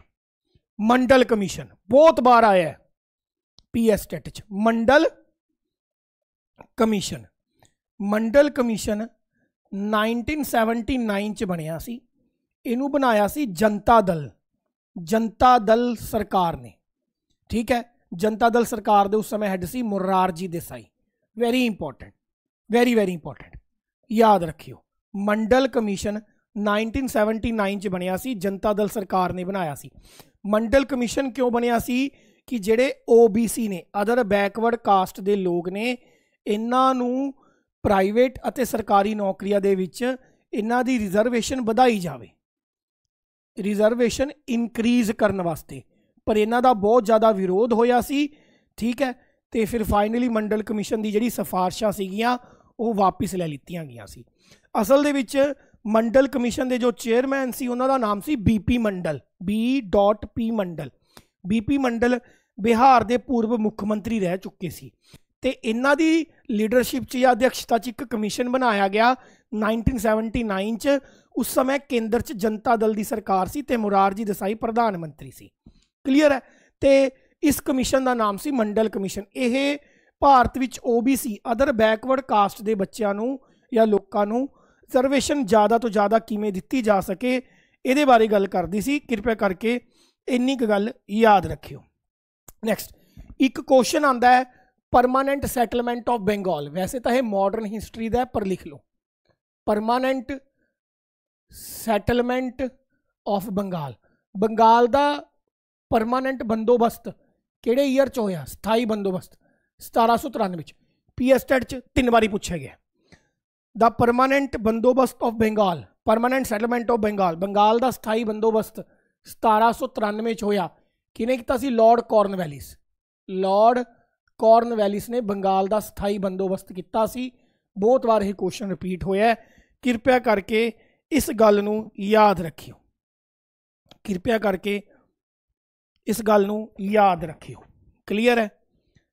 Mandal commission ਬਹੁਤ ਵਾਰ ਆਇਆ ਪੀਐਸਟੈਟ 'ਚ ਮੰਡਲ ਕਮਿਸ਼ਨ ਮੰਡਲ ਕਮਿਸ਼ਨ 1979 ਚ ਬਣਿਆ ਸੀ ਇਹਨੂੰ ਬਣਾਇਆ ਸੀ ਜਨਤਾ ਦਲ ਜਨਤਾ ਦਲ ਸਰਕਾਰ ਨੇ ਠੀਕ ਹੈ ਜਨਤਾ ਦਲ ਸਰਕਾਰ ਦੇ ਉਸ ਸਮੇਂ ਹੈੱਡ ਸੀ Morarji Desai very important very very important ਯਾਦ ਰੱਖਿਓ ਮੰਡਲ ਕਮਿਸ਼ਨ 1979 ਚ ਬਣਿਆ ਸੀ ਜਨਤਾ ਦਲ ਸਰਕਾਰ ਨੇ ਬਣਾਇਆ ਸੀ ਮੰਡਲ ਕਮਿਸ਼ਨ ਕਿਉਂ ਬਣਿਆ ਸੀ ਕਿ ਜਿਹੜੇ OBC ਨੇ ਅਦਰ ਬੈਕਵਰਡ ਕਾਸਟ ਦੇ ਲੋਕ ਨੇ ਇਹਨਾਂ ਨੂੰ ਪ੍ਰਾਈਵੇਟ ਅਤੇ ਸਰਕਾਰੀ ਨੌਕਰੀਆਂ ਦੇ ਵਿੱਚ ਇਹਨਾਂ ਦੀ ਰਿਜ਼ਰਵੇਸ਼ਨ ਵਧਾਈ ਜਾਵੇ ਰਿਜ਼ਰਵੇਸ਼ਨ ਇਨਕਰੀਜ਼ ਕਰਨ ਵਾਸਤੇ ਪਰ ਇਹਨਾਂ ਦਾ ਬਹੁਤ ਜ਼ਿਆਦਾ ਵਿਰੋਧ ਹੋਇਆ ਸੀ ਠੀਕ ਹੈ ਤੇ ਫਿਰ ਫਾਈਨਲੀ ਮੰਡਲ ਕਮਿਸ਼ਨ ਦੀ ਜਿਹੜੀ ਸਿਫਾਰਸ਼ਾਂ ਸੀਗੀਆਂ ਉਹ ਵਾਪਸ ਲੈ ਲਿੱਤੀਆਂ ਗਈਆਂ ਸੀ ਅਸਲ ਦੇ ਵਿੱਚ ਮੰਡਲ ਕਮਿਸ਼ਨ ਦੇ ਜੋ ਚੇਅਰਮੈਨ ਸੀ ਉਹਨਾਂ ਦਾ ਨਾਮ ਸੀ BP Mandal P Mandal BP Mandal Bihar ਦੇ ਪੂਰਵ ਮੁੱਖ ਮੰਤਰੀ ਰਹਿ ਚੁੱਕੇ ਸੀ ਤੇ ਇਹਨਾਂ ਦੀ ਲੀਡਰਸ਼ਿਪ 'ਚ ਜਾਂ ਅਧਿਕਸ਼ਤਾ 'ਚ ਇੱਕ ਕਮਿਸ਼ਨ ਬਣਾਇਆ ਗਿਆ 1979 'ਚ ਉਸ ਸਮੇਂ ਕੇਂਦਰ 'ਚ ਜਨਤਾ ਦਲ ਦੀ ਸਰਕਾਰ ਸੀ ਤੇ ਮੁਰਾਰਜੀ ਦੇਸਾਈ ਪ੍ਰਧਾਨ ਮੰਤਰੀ ਸੀ ਕਲੀਅਰ ਹੈ ਤੇ ਇਸ ਕਮਿਸ਼ਨ ਦਾ ਨਾਮ ਸੀ ਮੰਡਲ ਕਮਿਸ਼ਨ ਇਹ ਭਾਰਤ ਵਿੱਚ OBC ਅਦਰ ਬੈਕਵਰਡ ਕਾਸਟ ਦੇ ਬੱਚਿਆਂ ਨੂੰ ਜਾਂ ਲੋਕਾਂ ਨੂੰ ਰਿਜ਼ਰਵੇਸ਼ਨ ਜ਼ਿਆਦਾ ਤੋਂ ਜ਼ਿਆਦਾ ਕਿਵੇਂ ਦਿੱਤੀ ਜਾ ਸਕੇ ਇਹਦੇ ਬਾਰੇ ਗੱਲ ਕਰਦੀ ਸੀ ਕਿਰਪਾ ਕਰਕੇ ਇੰਨੀ ਕੁ ਗੱਲ ਯਾਦ ਰੱਖਿਓ ਨੈਕਸਟ ਇੱਕ ਕੁਐਸਚਨ ਆਂਦਾ ਹੈ परमानेंट सेटलमेंट ऑफ बंगाल वैसे तो है मॉडर्न हिस्ट्री है पर लिख लो permanent settlement of Bengal Bengal का परमानेंट बंदोबस्त किड़े ईयर च होया स्थाई बंदोबस्त सतारा सौ तिरानवे पी एस टेट च तीन बारी पूछे गया द परमानेंट बंदोबस्त of Bengal permanent settlement of Bengal Bengal का स्थाई बंदोबस्त सतारा सौ तिरानवे होया किने किता सी lord Cornwallis lord Cornwallis ਨੇ ਬੰਗਾਲ ਦਾ ਸਥਾਈ ਬੰਦੋਬਸਤ ਕੀਤਾ ਸੀ ਬਹੁਤ ਵਾਰ ਇਹ ਕੁਐਸਚਨ ਰਿਪੀਟ ਹੋਇਆ ਕਿਰਪਾ ਕਰਕੇ ਇਸ ਗੱਲ ਨੂੰ ਯਾਦ ਰੱਖਿਓ ਕਿਰਪਾ ਕਰਕੇ ਇਸ ਗੱਲ ਨੂੰ ਯਾਦ ਰੱਖਿਓ ਕਲੀਅਰ ਹੈ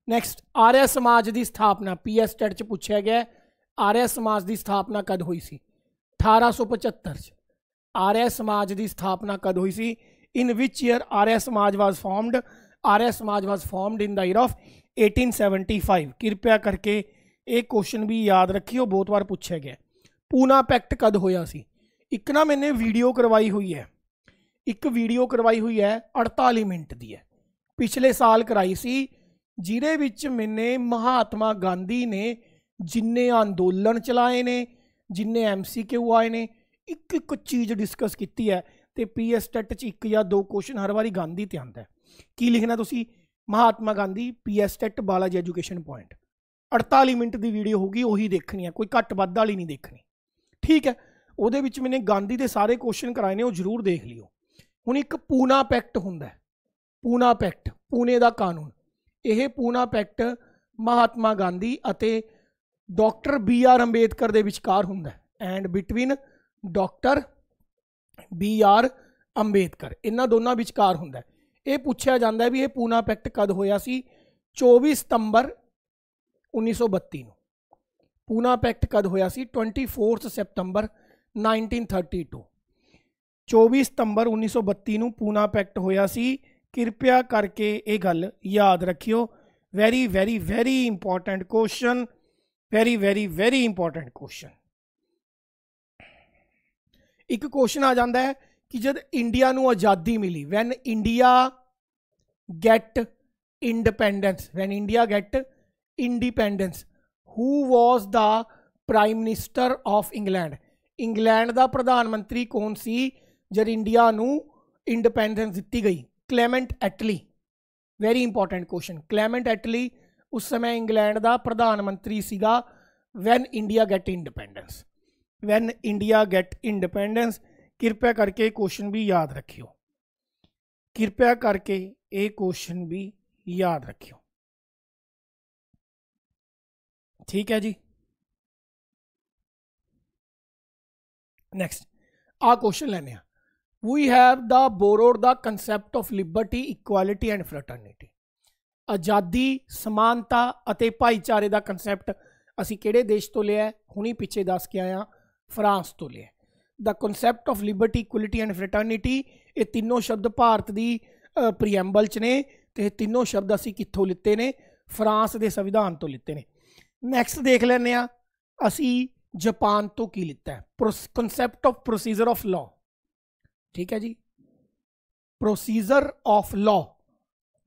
ਨੈਕਸਟ ਆਰਿਆ ਸਮਾਜ ਦੀ ਸਥਾਪਨਾ ਪੀਐਸ ਟੈਟ ਚ ਪੁੱਛਿਆ ਗਿਆ ਆਰਿਆ ਸਮਾਜ ਦੀ ਸਥਾਪਨਾ ਕਦ ਹੋਈ ਸੀ 1875 ਚ ਆਰਿਆ ਸਮਾਜ ਦੀ ਸਥਾਪਨਾ ਕਦ ਹੋਈ ਸੀ in which year Arya Samaj was formed. Arya Samaj was formed in the year of 1875 कृपया ਕਰਕੇ ਇਹ ਕੁਐਸਚਨ ਵੀ ਯਾਦ ਰੱਖਿਓ ਬਹੁਤ ਵਾਰ ਪੁੱਛਿਆ ਗਿਆ ਪੂਨਾ ਪੈਕਟ ਕਦ ਹੋਇਆ ਸੀ ਇੱਕ ਨਾ ਮੈਨੇ ਵੀਡੀਓ ਕਰਵਾਈ ਹੋਈ ਹੈ ਇੱਕ ਵੀਡੀਓ ਕਰਵਾਈ ਹੋਈ ਹੈ 48 ਮਿੰਟ ਦੀ ਹੈ ਪਿਛਲੇ ਸਾਲ ਕਰਾਈ ਸੀ ਜਿਹਦੇ ਵਿੱਚ ਮੈਨੇ ਮਹਾਤਮਾ ਗਾਂਧੀ ਨੇ ਜਿੰਨੇ ਅੰਦੋਲਨ ਚਲਾਏ ਨੇ ਜਿੰਨੇ ਐਮਸੀਕਿਊ ਆਏ ਨੇ ਇੱਕ ਇੱਕ ਚੀਜ਼ ਡਿਸਕਸ ਕੀਤੀ ਹੈ ਤੇ ਪੀਐਸ ਟੈਟ ਚ ਇੱਕ ਜਾਂ ਦੋ ਕੁਐਸਚਨ ਹਰ ਵਾਰੀ ਗਾਂਧੀ ਤੇ ਆਂਦਾ ਕੀ ਲਿਖਣਾ ਤੁਸੀਂ Mahatma Gandhi PSTET Balaji education point 48 minute ਦੀ ਵੀਡੀਓ ਹੋਗੀ ਉਹੀ ਦੇਖਣੀ ਆ ਕੋਈ ਘੱਟ ਵੱਧ ਵਾਲੀ ਨਹੀਂ ਦੇਖਣੀ ਠੀਕ ਹੈ ਉਹਦੇ ਵਿੱਚ ਮੈਨੇ ਗਾਂਧੀ ਦੇ ਸਾਰੇ ਕੁਐਸਚਨ ਕਰਾਏ ਨੇ ਉਹ ਜ਼ਰੂਰ ਦੇਖ ਲਿਓ ਹੁਣ ਇੱਕ ਪੂਨਾ ਪੈਕਟ ਹੁੰਦਾ ਪੂਨਾ ਪੈਕਟ ਪੂਨੇ ਦਾ ਕਾਨੂੰਨ ਇਹ ਪੂਨਾ ਪੈਕਟ ਮਹਾਤਮਾ ਗਾਂਧੀ ਅਤੇ ਡਾਕਟਰ ਬੀ ਆਰ ਅੰਬੇਦਕਰ ਦੇ ਵਿਚਕਾਰ ਹੁੰਦਾ and between doctor B R Ambedkar ਇਹਨਾਂ ਦੋਨਾਂ ਵਿਚਕਾਰ ਹੁੰਦਾ ਇਹ ਪੁੱਛਿਆ ਜਾਂਦਾ ਹੈ ਵੀ ਇਹ ਪੂਨਾ ਪੈਕਟ ਕਦ ਹੋਇਆ ਸੀ 24 ਸਤੰਬਰ 1932 ਨੂੰ ਪੂਨਾ ਪੈਕਟ ਕਦ ਹੋਇਆ ਸੀ 24 ਸਤੰਬਰ 1932 24 ਸਤੰਬਰ 1932 ਨੂੰ ਪੂਨਾ ਪੈਕਟ ਹੋਇਆ ਸੀ ਕਿਰਪਿਆ ਕਰਕੇ ਇਹ ਗੱਲ ਯਾਦ ਰੱਖਿਓ very very very important question very very very important question ਇੱਕ ਕੁਐਸਚਨ ਆ ਜਾਂਦਾ ਹੈ ਕਿ ਜਦ ਇੰਡੀਆ ਨੂੰ ਆਜ਼ਾਦੀ ਮਿਲੀ when India get independence when India get independence who was the prime minister of England England का प्रधानमंत्री कौन सी जब इंडिया इंडिपेंडेंस दिती गई Clement Attlee very important question Clement Attlee उस समय इंग्लैंड का प्रधानमंत्री सगा when India get independence when India get independence कृपया करके क्वेश्चन भी याद रखियो कृपया करके एक क्वेश्चन भी याद रखियो ठीक है जी नेक्स्ट आ क्वेश्चन लेने हैं we have the borrowed the concept of liberty equality and fraternity ਆਜ਼ਾਦੀ ਸਮਾਨਤਾ ਅਤੇ ਭਾਈਚਾਰੇ ਦਾ ਕਨਸੈਪਟ ਅਸੀਂ ਕਿਹੜੇ ਦੇਸ਼ ਤੋਂ ਲਿਆ ਹੁਣੀ ਪਿੱਛੇ ਦੱਸ ਕੇ ਆਇਆ ਫਰਾਂਸ ਤੋਂ ਲਿਆ the concept of liberty equality and fraternity ਇਹ ਤਿੰਨੋਂ ਸ਼ਬਦ ਭਾਰਤ ਦੀ ਪ੍ਰੀਐਂਬਲ ਚ ਨੇ ਤੇ ਇਹ ਤਿੰਨੋਂ ਸ਼ਬਦ ਅਸੀਂ ਕਿੱਥੋਂ ਲਿੱਤੇ ਨੇ ਫਰਾਂਸ ਦੇ ਸੰਵਿਧਾਨ ਤੋਂ ਲਿੱਤੇ ਨੇ ਨੈਕਸਟ ਦੇਖ ਲੈਂਦੇ ਆ ਅਸੀਂ ਜਾਪਾਨ ਤੋਂ ਕੀ ਲਿੱਤਾ ਹੈ concept of procedure of law ਠੀਕ ਹੈ ਜੀ ਪ੍ਰੋਸੀਜਰ ਆਫ ਲਾਅ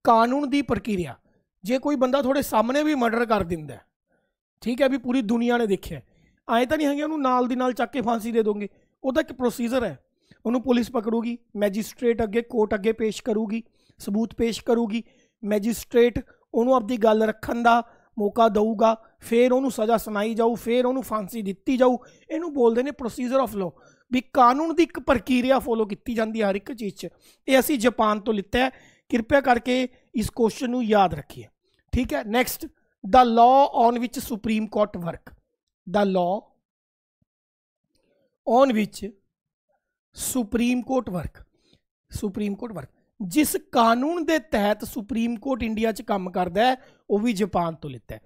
ਕਾਨੂੰਨ ਦੀ ਪ੍ਰਕਿਰਿਆ ਜੇ ਕੋਈ ਬੰਦਾ ਥੋੜੇ ਸਾਹਮਣੇ ਵੀ ਮਰਡਰ ਕਰ ਦਿੰਦਾ ਠੀਕ ਹੈ ਵੀ ਪੂਰੀ ਦੁਨੀਆ ਨੇ ਦੇਖਿਆ ਐ ਤਾਂ ਨਹੀਂ ਹੈਗੇ ਉਹਨੂੰ ਨਾਲ ਦੀ ਨਾਲ ਚੱਕ ਕੇ ਫਾਂਸੀ ਦੇ ਦੋਗੇ ਉਹਦਾ ਇੱਕ ਪ੍ਰੋਸੀਜਰ ਹੈ ਉਹਨੂੰ ਪੁਲਿਸ ਪਕੜੂਗੀ ਮੈਜਿਸਟ੍ਰੇਟ ਅੱਗੇ ਕੋਰਟ ਅੱਗੇ ਪੇਸ਼ ਕਰੂਗੀ ਸਬੂਤ ਪੇਸ਼ ਕਰੂਗੀ ਮੈਜਿਸਟ੍ਰੇਟ ਉਹਨੂੰ ਆਪਣੀ ਗੱਲ ਰੱਖਣ ਦਾ ਮੌਕਾ ਦਊਗਾ ਫੇਰ ਉਹਨੂੰ ਸਜ਼ਾ ਸੁਣਾਈ ਜਾਊ ਫੇਰ ਉਹਨੂੰ ਫਾਂਸੀ ਦਿੱਤੀ ਜਾਊ ਇਹਨੂੰ ਬੋਲਦੇ ਨੇ ਪ੍ਰੋਸੀਜਰ ਆਫ ਲਾਅ ਵੀ ਕਾਨੂੰਨ ਦੀ ਇੱਕ ਪ੍ਰਕਿਰਿਆ ਫੋਲੋ ਕੀਤੀ ਜਾਂਦੀ ਹਰ ਇੱਕ ਚੀਜ਼ 'ਚ ਇਹ ਅਸੀਂ ਜਾਪਾਨ ਤੋਂ ਲਿੱਤਾ ਹੈ ਕਿਰਪਾ ਕਰਕੇ ਇਸ ਕੁਐਸਚਨ ਨੂੰ ਯਾਦ ਰੱਖਿਓ ਠੀਕ ਹੈ next the law on which supreme court work the law on which supreme court work supreme court work ਜਿਸ ਕਾਨੂੰਨ ਦੇ ਤਹਿਤ ਸੁਪਰੀਮ ਕੋਰਟ ਇੰਡੀਆ 'ਚ ਕੰਮ ਕਰਦਾ ਹੈ ਉਹ ਵੀ ਜਾਪਾਨ ਤੋਂ ਲਿੱਤਾ ਹੈ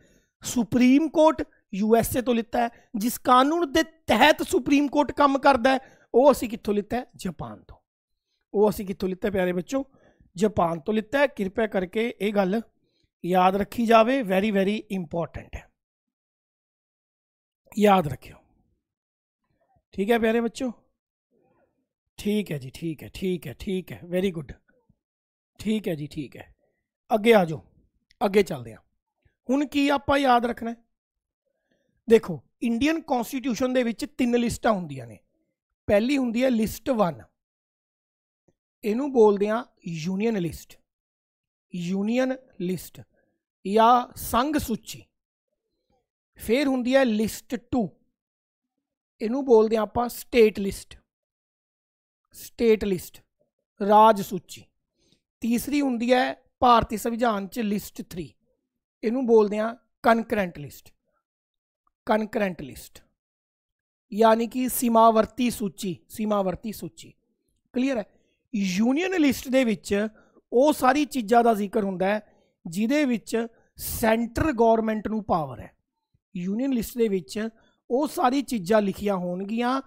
ਸੁਪਰੀਮ ਕੋਰਟ ਯੂਐਸਏ ਤੋਂ ਲਿੱਤਾ ਹੈ ਜਿਸ ਕਾਨੂੰਨ ਦੇ ਤਹਿਤ ਸੁਪਰੀਮ ਕੋਰਟ ਕੰਮ ਕਰਦਾ ਹੈ ਉਹ ਅਸੀਂ ਕਿੱਥੋਂ ਲਿੱਤਾ ਹੈ ਜਾਪਾਨ ਤੋਂ ਉਹ ਅਸੀਂ ਕਿੱਥੋਂ ਲਿੱਤਾ ਪਿਆਰੇ ਬੱਚੋ ਜਾਪਾਨ ਤੋਂ ਲਿੱਤਾ ਹੈ ਕਿਰਪਾ ਕਰਕੇ ਇਹ ਗੱਲ ਯਾਦ ਰੱਖੀ ਜਾਵੇ ਵੈਰੀ ਵੈਰੀ ਇੰਪੋਰਟੈਂਟ ਹੈ ਯਾਦ ਰੱਖਿਓ ठीक है प्यारे बच्चों ਠੀਕ ਹੈ ਜੀ ਠੀਕ ਹੈ ਠੀਕ ਹੈ ਠੀਕ ਹੈ ਵੈਰੀ ਗੁੱਡ ਠੀਕ ਹੈ ਜੀ ਠੀਕ ਹੈ ਅੱਗੇ ਆ ਜਾਓ ਅੱਗੇ ਚੱਲਦੇ ਆ ਹੁਣ ਕੀ ਆਪਾਂ ਯਾਦ ਰੱਖਣਾ ਦੇਖੋ ਇੰਡੀਅਨ ਕਨਸਟੀਟਿਊਸ਼ਨ ਦੇ ਵਿੱਚ ਤਿੰਨ ਲਿਸਟਾਂ ਹੁੰਦੀਆਂ ਨੇ ਪਹਿਲੀ ਹੁੰਦੀ ਹੈ ਲਿਸਟ 1 ਇਹਨੂੰ ਬੋਲਦੇ ਆ ਯੂਨੀਅਨ ਲਿਸਟ ਯੂਨੀਅਨ ਲਿਸਟ ਜਾਂ ਸੰਘ ਸੂਚੀ ਫਿਰ ਹੁੰਦੀ ਹੈ ਲਿਸਟ 2 ਇਹਨੂੰ ਬੋਲਦੇ ਆ ਆਪਾਂ ਸਟੇਟ ਲਿਸਟ ਸਟੇਟ ਲਿਸਟ ਰਾਜ ਸੂਚੀ ਤੀਸਰੀ ਹੁੰਦੀ ਹੈ ਭਾਰਤੀ ਸੰਵਿਧਾਨ 'ਚ ਲਿਸਟ 3 ਇਹਨੂੰ ਬੋਲਦੇ ਆ ਕਨਕਰੈਂਟ ਲਿਸਟ ਕਨਕਰੈਂਟ ਲਿਸਟ ਯਾਨੀ ਕਿ ਸੀਮਾਵਰਤੀ ਸੂਚੀ ਸੀਮਾਵਰਤੀ ਸੂਚੀ ਕਲੀਅਰ ਹੈ ਯੂਨੀਅਨ ਲਿਸਟ ਦੇ ਵਿੱਚ ਉਹ ਸਾਰੀ ਚੀਜ਼ਾਂ ਦਾ ਜ਼ਿਕਰ ਹੁੰਦਾ ਹੈ ਜਿਹਦੇ ਵਿੱਚ ਸੈਂਟਰ ਗਵਰਨਮੈਂਟ ਨੂੰ ਪਾਵਰ ਹੈ ਯੂਨੀਅਨ ਲਿਸਟ ਦੇ ਵਿੱਚ ਉਹ ਸਾਰੀ ਚੀਜ਼ਾਂ ਲਿਖੀਆਂ ਹੋਣਗੀਆਂ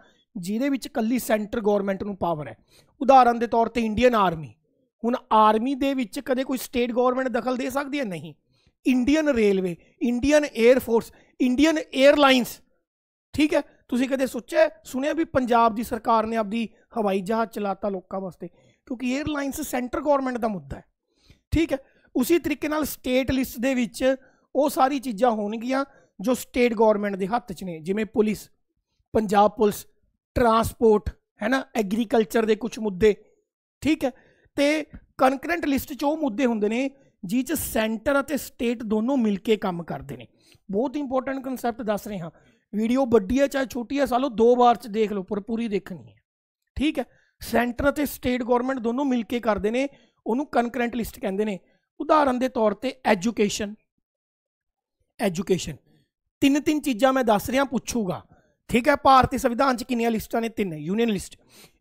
ਜਿਹਦੇ ਵਿੱਚ ਕੱਲੀ ਸੈਂਟਰ ਗਵਰਨਮੈਂਟ ਨੂੰ ਪਾਵਰ ਹੈ ਉਦਾਹਰਨ ਦੇ ਤੌਰ ਤੇ ਇੰਡੀਅਨ ਆਰਮੀ ਹੁਣ ਆਰਮੀ ਦੇ ਵਿੱਚ ਕਦੇ ਕੋਈ ਸਟੇਟ ਗਵਰਨਮੈਂਟ ਦਖਲ ਦੇ ਸਕਦੀ ਹੈ ਨਹੀਂ Indian railway Indian air force Indian airlines ਠੀਕ ਹੈ ਤੁਸੀਂ ਕਦੇ ਸੋਚਿਆ ਸੁਣਿਆ ਵੀ ਪੰਜਾਬ ਦੀ ਸਰਕਾਰ ਨੇ ਆਪਦੀ ਹਵਾਈ ਜਹਾਜ਼ ਚਲਾਤਾ ਲੋਕਾਂ ਵਾਸਤੇ ਕਿਉਂਕਿ 에ਅਰਲਾਈਨਸ ਸੈਂਟਰ ਗਵਰਨਮੈਂਟ ਦਾ ਮੁੱਦਾ ਹੈ ਠੀਕ ਹੈ ਉਸੇ ਤਰੀਕੇ ਨਾਲ ਸਟੇਟ ਲਿਸਟ ਦੇ ਵਿੱਚ ਉਹ ਸਾਰੀ ਚੀਜ਼ਾਂ ਹੋਣਗੀਆਂ ਜੋ ਸਟੇਟ ਗਵਰਨਮੈਂਟ ਦੇ ਹੱਥ 'ਚ ਨੇ ਜਿਵੇਂ ਪੁਲਿਸ ਪੰਜਾਬ ਪੁਲਿਸ ਟਰਾਂਸਪੋਰਟ ਹੈ ਨਾ ਐਗਰੀਕਲਚਰ ਦੇ ਕੁਝ ਮੁੱਦੇ ਠੀਕ ਹੈ ਤੇ ਕਨਕਰੈਂਟ ਲਿਸਟ 'ਚ ਉਹ ਮੁੱਦੇ ਹੁੰਦੇ ਨੇ ਜੀ 'ਚ ਸੈਂਟਰ ਅਤੇ ਸਟੇਟ ਦੋਨੋਂ ਮਿਲ ਕੇ ਕੰਮ ਕਰਦੇ ਨੇ ਬਹੁਤ ਇੰਪੋਰਟੈਂਟ ਕਨਸੈਪਟ ਦੱਸ ਰਹੇ ਹਾਂ ਵੀਡੀਓ ਵੱਡੀ ਹੈ ਚਾਹੇ ਛੋਟੀ ਹੈ ਸਾਲੋ ਦੋ ਵਾਰ 'ਚ ਦੇਖ ਲਓ ਪਰ ਪੂਰੀ ਦੇਖਣੀ ਹੈ ਠੀਕ ਹੈ ਸੈਂਟਰ ਅਤੇ ਸਟੇਟ ਗਵਰਨਮੈਂਟ ਦੋਨੋਂ ਮਿਲ ਕੇ ਕਰਦੇ ਨੇ ਉਹਨੂੰ ਕਨਕਰੈਂਟ ਲਿਸਟ ਕਹਿੰਦੇ ਨੇ ਉਦਾਹਰਨ ਦੇ ਤੌਰ ਤੇ ਐਜੂਕੇਸ਼ਨ ਐਜੂਕੇਸ਼ਨ ਤਿੰਨ ਤਿੰਨ ਚੀਜ਼ਾਂ ਮੈਂ ਦੱਸ ਰਿਹਾ ਪੁੱਛੂਗਾ ठीक है भारतीय संविधान च कि लिस्टा ने तीन यूनियन लिस्ट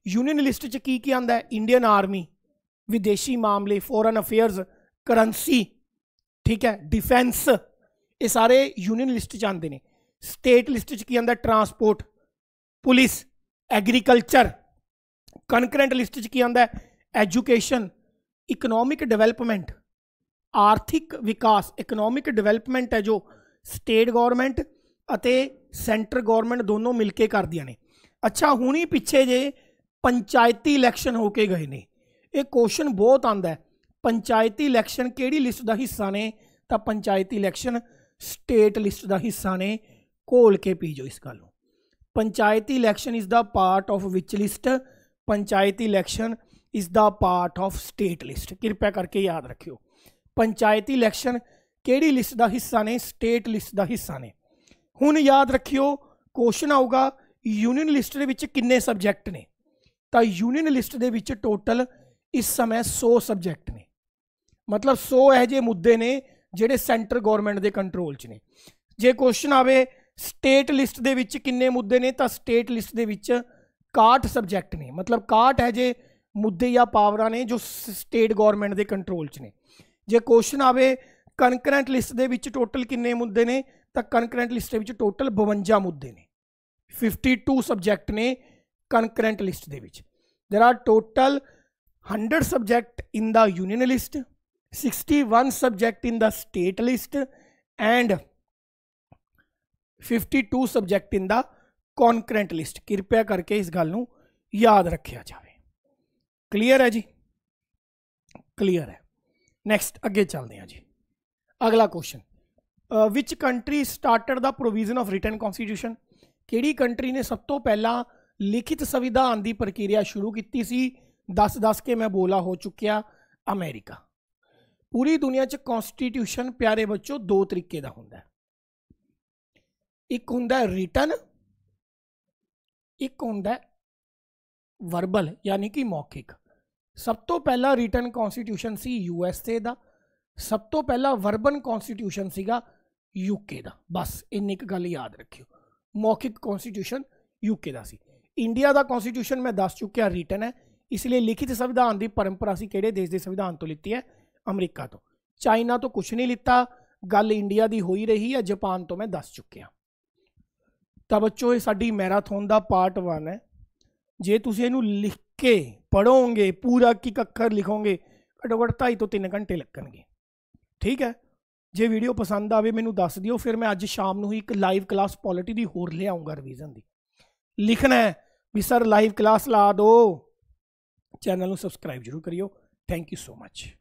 यूनियन लिस्ट च की की आंदा इंडियन आर्मी विदेशी मामले फॉरन अफेयरस करंसी ठीक है डिफेंस ये सारे यूनियन लिस्ट च आते हैं स्टेट लिस्ट च की आंदा transport police agriculture concurrent list च की आंदा एजुकेशन इकनोमिक डिवेलपमेंट आर्थिक विकास इकनोमिक डेवलपमेंट है जो स्टेट गौरमेंट ਅਤੇ ਸੈਂਟਰ ਗਵਰਨਮੈਂਟ ਦੋਨੋਂ ਮਿਲ ਕੇ ਕਰਦੀਆਂ ਨੇ ਅੱਛਾ ਹੁਣੀ ਪਿੱਛੇ ਜੇ ਪੰਚਾਇਤੀ ਇਲੈਕਸ਼ਨ ਹੋ ਕੇ ਗਏ ਨੇ ਇਹ ਕੁਐਸਚਨ ਬਹੁਤ ਆਂਦਾ ਹੈ ਪੰਚਾਇਤੀ ਇਲੈਕਸ਼ਨ ਕਿਹੜੀ ਲਿਸਟ ਦਾ ਹਿੱਸਾ ਨੇ ਤਾਂ ਪੰਚਾਇਤੀ ਇਲੈਕਸ਼ਨ ਸਟੇਟ ਲਿਸਟ ਦਾ ਹਿੱਸਾ ਨੇ ਘੋਲ ਕੇ ਪੀ ਜੋ ਇਸ ਗੱਲ ਨੂੰ ਪੰਚਾਇਤੀ election is the part of which list ਪੰਚਾਇਤੀ election is the part of state list ਕਿਰਪਾ ਕਰਕੇ ਯਾਦ ਰੱਖਿਓ ਪੰਚਾਇਤੀ ਇਲੈਕਸ਼ਨ ਕਿਹੜੀ ਲਿਸਟ ਦਾ ਹਿੱਸਾ ਨੇ ਸਟੇਟ ਲਿਸਟ ਦਾ ਹਿੱਸਾ ਨੇ ਹੁਣ ਯਾਦ ਰੱਖਿਓ ਕੁਐਸਚਨ ਆਊਗਾ ਯੂਨੀਅਨ ਲਿਸਟ ਦੇ ਵਿੱਚ ਕਿੰਨੇ ਸਬਜੈਕਟ ਨੇ ਤਾਂ ਯੂਨੀਅਨ ਲਿਸਟ ਦੇ ਵਿੱਚ ਟੋਟਲ ਇਸ ਸਮੇਂ 100 ਸਬਜੈਕਟ ਨੇ ਮਤਲਬ 100 ਇਹ ਜੇ ਮੁੱਦੇ ਨੇ ਜਿਹੜੇ ਸੈਂਟਰ ਗਵਰਨਮੈਂਟ ਦੇ ਕੰਟਰੋਲ 'ਚ ਨੇ ਜੇ ਕੁਐਸਚਨ ਆਵੇ ਸਟੇਟ ਲਿਸਟ ਦੇ ਵਿੱਚ ਕਿੰਨੇ ਮੁੱਦੇ ਨੇ ਤਾਂ ਸਟੇਟ ਲਿਸਟ ਦੇ ਵਿੱਚ 61 ਸਬਜੈਕਟ ਨੇ ਮਤਲਬ 61 ਹੈ ਜੇ ਮੁੱਦੇ ਜਾਂ ਪਾਵਰਾਂ ਨੇ ਜੋ ਸਟੇਟ ਗਵਰਨਮੈਂਟ ਦੇ ਕੰਟਰੋਲ 'ਚ ਨੇ ਜੇ ਕੁਐਸਚਨ ਆਵੇ ਕਨਕਰੈਂਟ ਲਿਸਟ ਦੇ ਵਿੱਚ ਟੋਟਲ ਕਿੰਨੇ ਮੁੱਦੇ ਨੇ ਤਾਂ ਕਨਕਰੈਂਟ ਲਿਸਟ ਦੇ ਵਿੱਚ ਟੋਟਲ 52 ਮੁੱਦੇ ਨੇ 52 ਸਬਜੈਕਟ ਨੇ ਕਨਕਰੈਂਟ ਲਿਸਟ ਦੇ ਵਿੱਚ there are total 100 subject in the union list 61 subject in the state list and 52 subject in the concurrent list कृपया करके इस गल याद रखा जाए क्लीयर है जी क्लीयर है नैक्सट अगे चलते हैं जी अगला question which country started the provision of written constitution ਕਿਹੜੀ ਕੰਟਰੀ ਨੇ ਸਭ ਤੋਂ ਪਹਿਲਾਂ ਲਿਖਿਤ ਸੰਵਿਧਾਨ ਦੀ ਪ੍ਰਕਿਰਿਆ ਸ਼ੁਰੂ ਕੀਤੀ ਸੀ 10-10 ਕੇ ਮੈਂ ਬੋਲਾ ਹੋ ਚੁੱਕਿਆ ਅਮਰੀਕਾ ਪੂਰੀ ਦੁਨੀਆ 'ਚ ਕਨਸਟੀਟਿਊਸ਼ਨ ਪਿਆਰੇ ਬੱਚੋ ਦੋ ਤਰੀਕੇ ਦਾ ਹੁੰਦਾ ਇੱਕ ਹੁੰਦਾ ਰਿਟਨ ਇੱਕ ਹੁੰਦਾ ਵਰਬਲ ਯਾਨੀ ਕਿ ਮੌਖਿਕ ਸਭ ਤੋਂ ਪਹਿਲਾਂ ਰਿਟਨ ਕਨਸਟੀਟਿਊਸ਼ਨ ਸੀ ਯੂਐਸਏ ਦਾ ਸਭ ਤੋਂ ਪਹਿਲਾਂ ਵਰਬਨ ਕਨਸਟੀਟਿਊਸ਼ਨ ਸੀਗਾ ਯੂਕੇ ਦਾ ਬਸ ਇੰਨੀ ਇੱਕ ਗੱਲ ਯਾਦ ਰੱਖਿਓ ਮੌਖਿਕ ਕਨਸਟੀਟਿਊਸ਼ਨ ਯੂਕੇ ਦਾ ਸੀ ਇੰਡੀਆ ਦਾ ਕਨਸਟੀਟਿਊਸ਼ਨ ਮੈਂ ਦੱਸ ਚੁੱਕਿਆ ਰਿਟਨ ਹੈ ਇਸ ਲਈ ਲਿਖਿਤ ਸੰਵਿਧਾਨ ਦੀ ਪਰੰਪਰਾ ਸੀ ਕਿਹੜੇ ਦੇਸ਼ ਦੇ ਸੰਵਿਧਾਨ ਤੋਂ ਲਿੱਤੀ ਹੈ ਅਮਰੀਕਾ ਤੋਂ ਚਾਈਨਾ ਤੋਂ ਕੁਝ ਨਹੀਂ ਲਿੱਤਾ ਗੱਲ ਇੰਡੀਆ ਦੀ ਹੋਈ ਰਹੀ ਹੈ ਜਾਪਾਨ ਤੋਂ ਮੈਂ ਦੱਸ ਚੁੱਕਿਆ ਤਾਂ ਬੱਚੋ ਇਹ ਸਾਡੀ ਮੈਰਾਥਨ ਦਾ ਪਾਰਟ 1 ਹੈ ਜੇ ਤੁਸੀਂ ਇਹਨੂੰ ਲਿਖ ਕੇ ਪੜੋਗੇ ਪੂਰਾ ਕਿ ਅੱਖਰ ਲਿਖੋਗੇ ਘੱਟੋ ਘੱਟ 2.5 ਤੋਂ 3 ਘੰਟੇ ਲੱਗਣਗੇ ਠੀਕ ਹੈ ਜੇ ਵੀਡੀਓ ਪਸੰਦ ਆਵੇ ਮੈਨੂੰ ਦੱਸ ਦਿਓ ਫਿਰ ਮੈਂ ਅੱਜ ਸ਼ਾਮ ਨੂੰ ਹੀ ਇੱਕ ਲਾਈਵ ਕਲਾਸ ਪੋਲਿਟੀ ਦੀ ਹੋਰ ਲਿਆਉਂਗਾ ਰਿਵੀਜ਼ਨ ਦੀ ਲਿਖਣਾ ਹੈ ਵੀ ਸਰ ਲਾਈਵ ਕਲਾਸ ਲਾ ਦਿਓ ਚੈਨਲ ਨੂੰ ਸਬਸਕ੍ਰਾਈਬ ਜਰੂਰ ਕਰਿਓ ਥੈਂਕ ਯੂ ਸੋ ਮੱਚ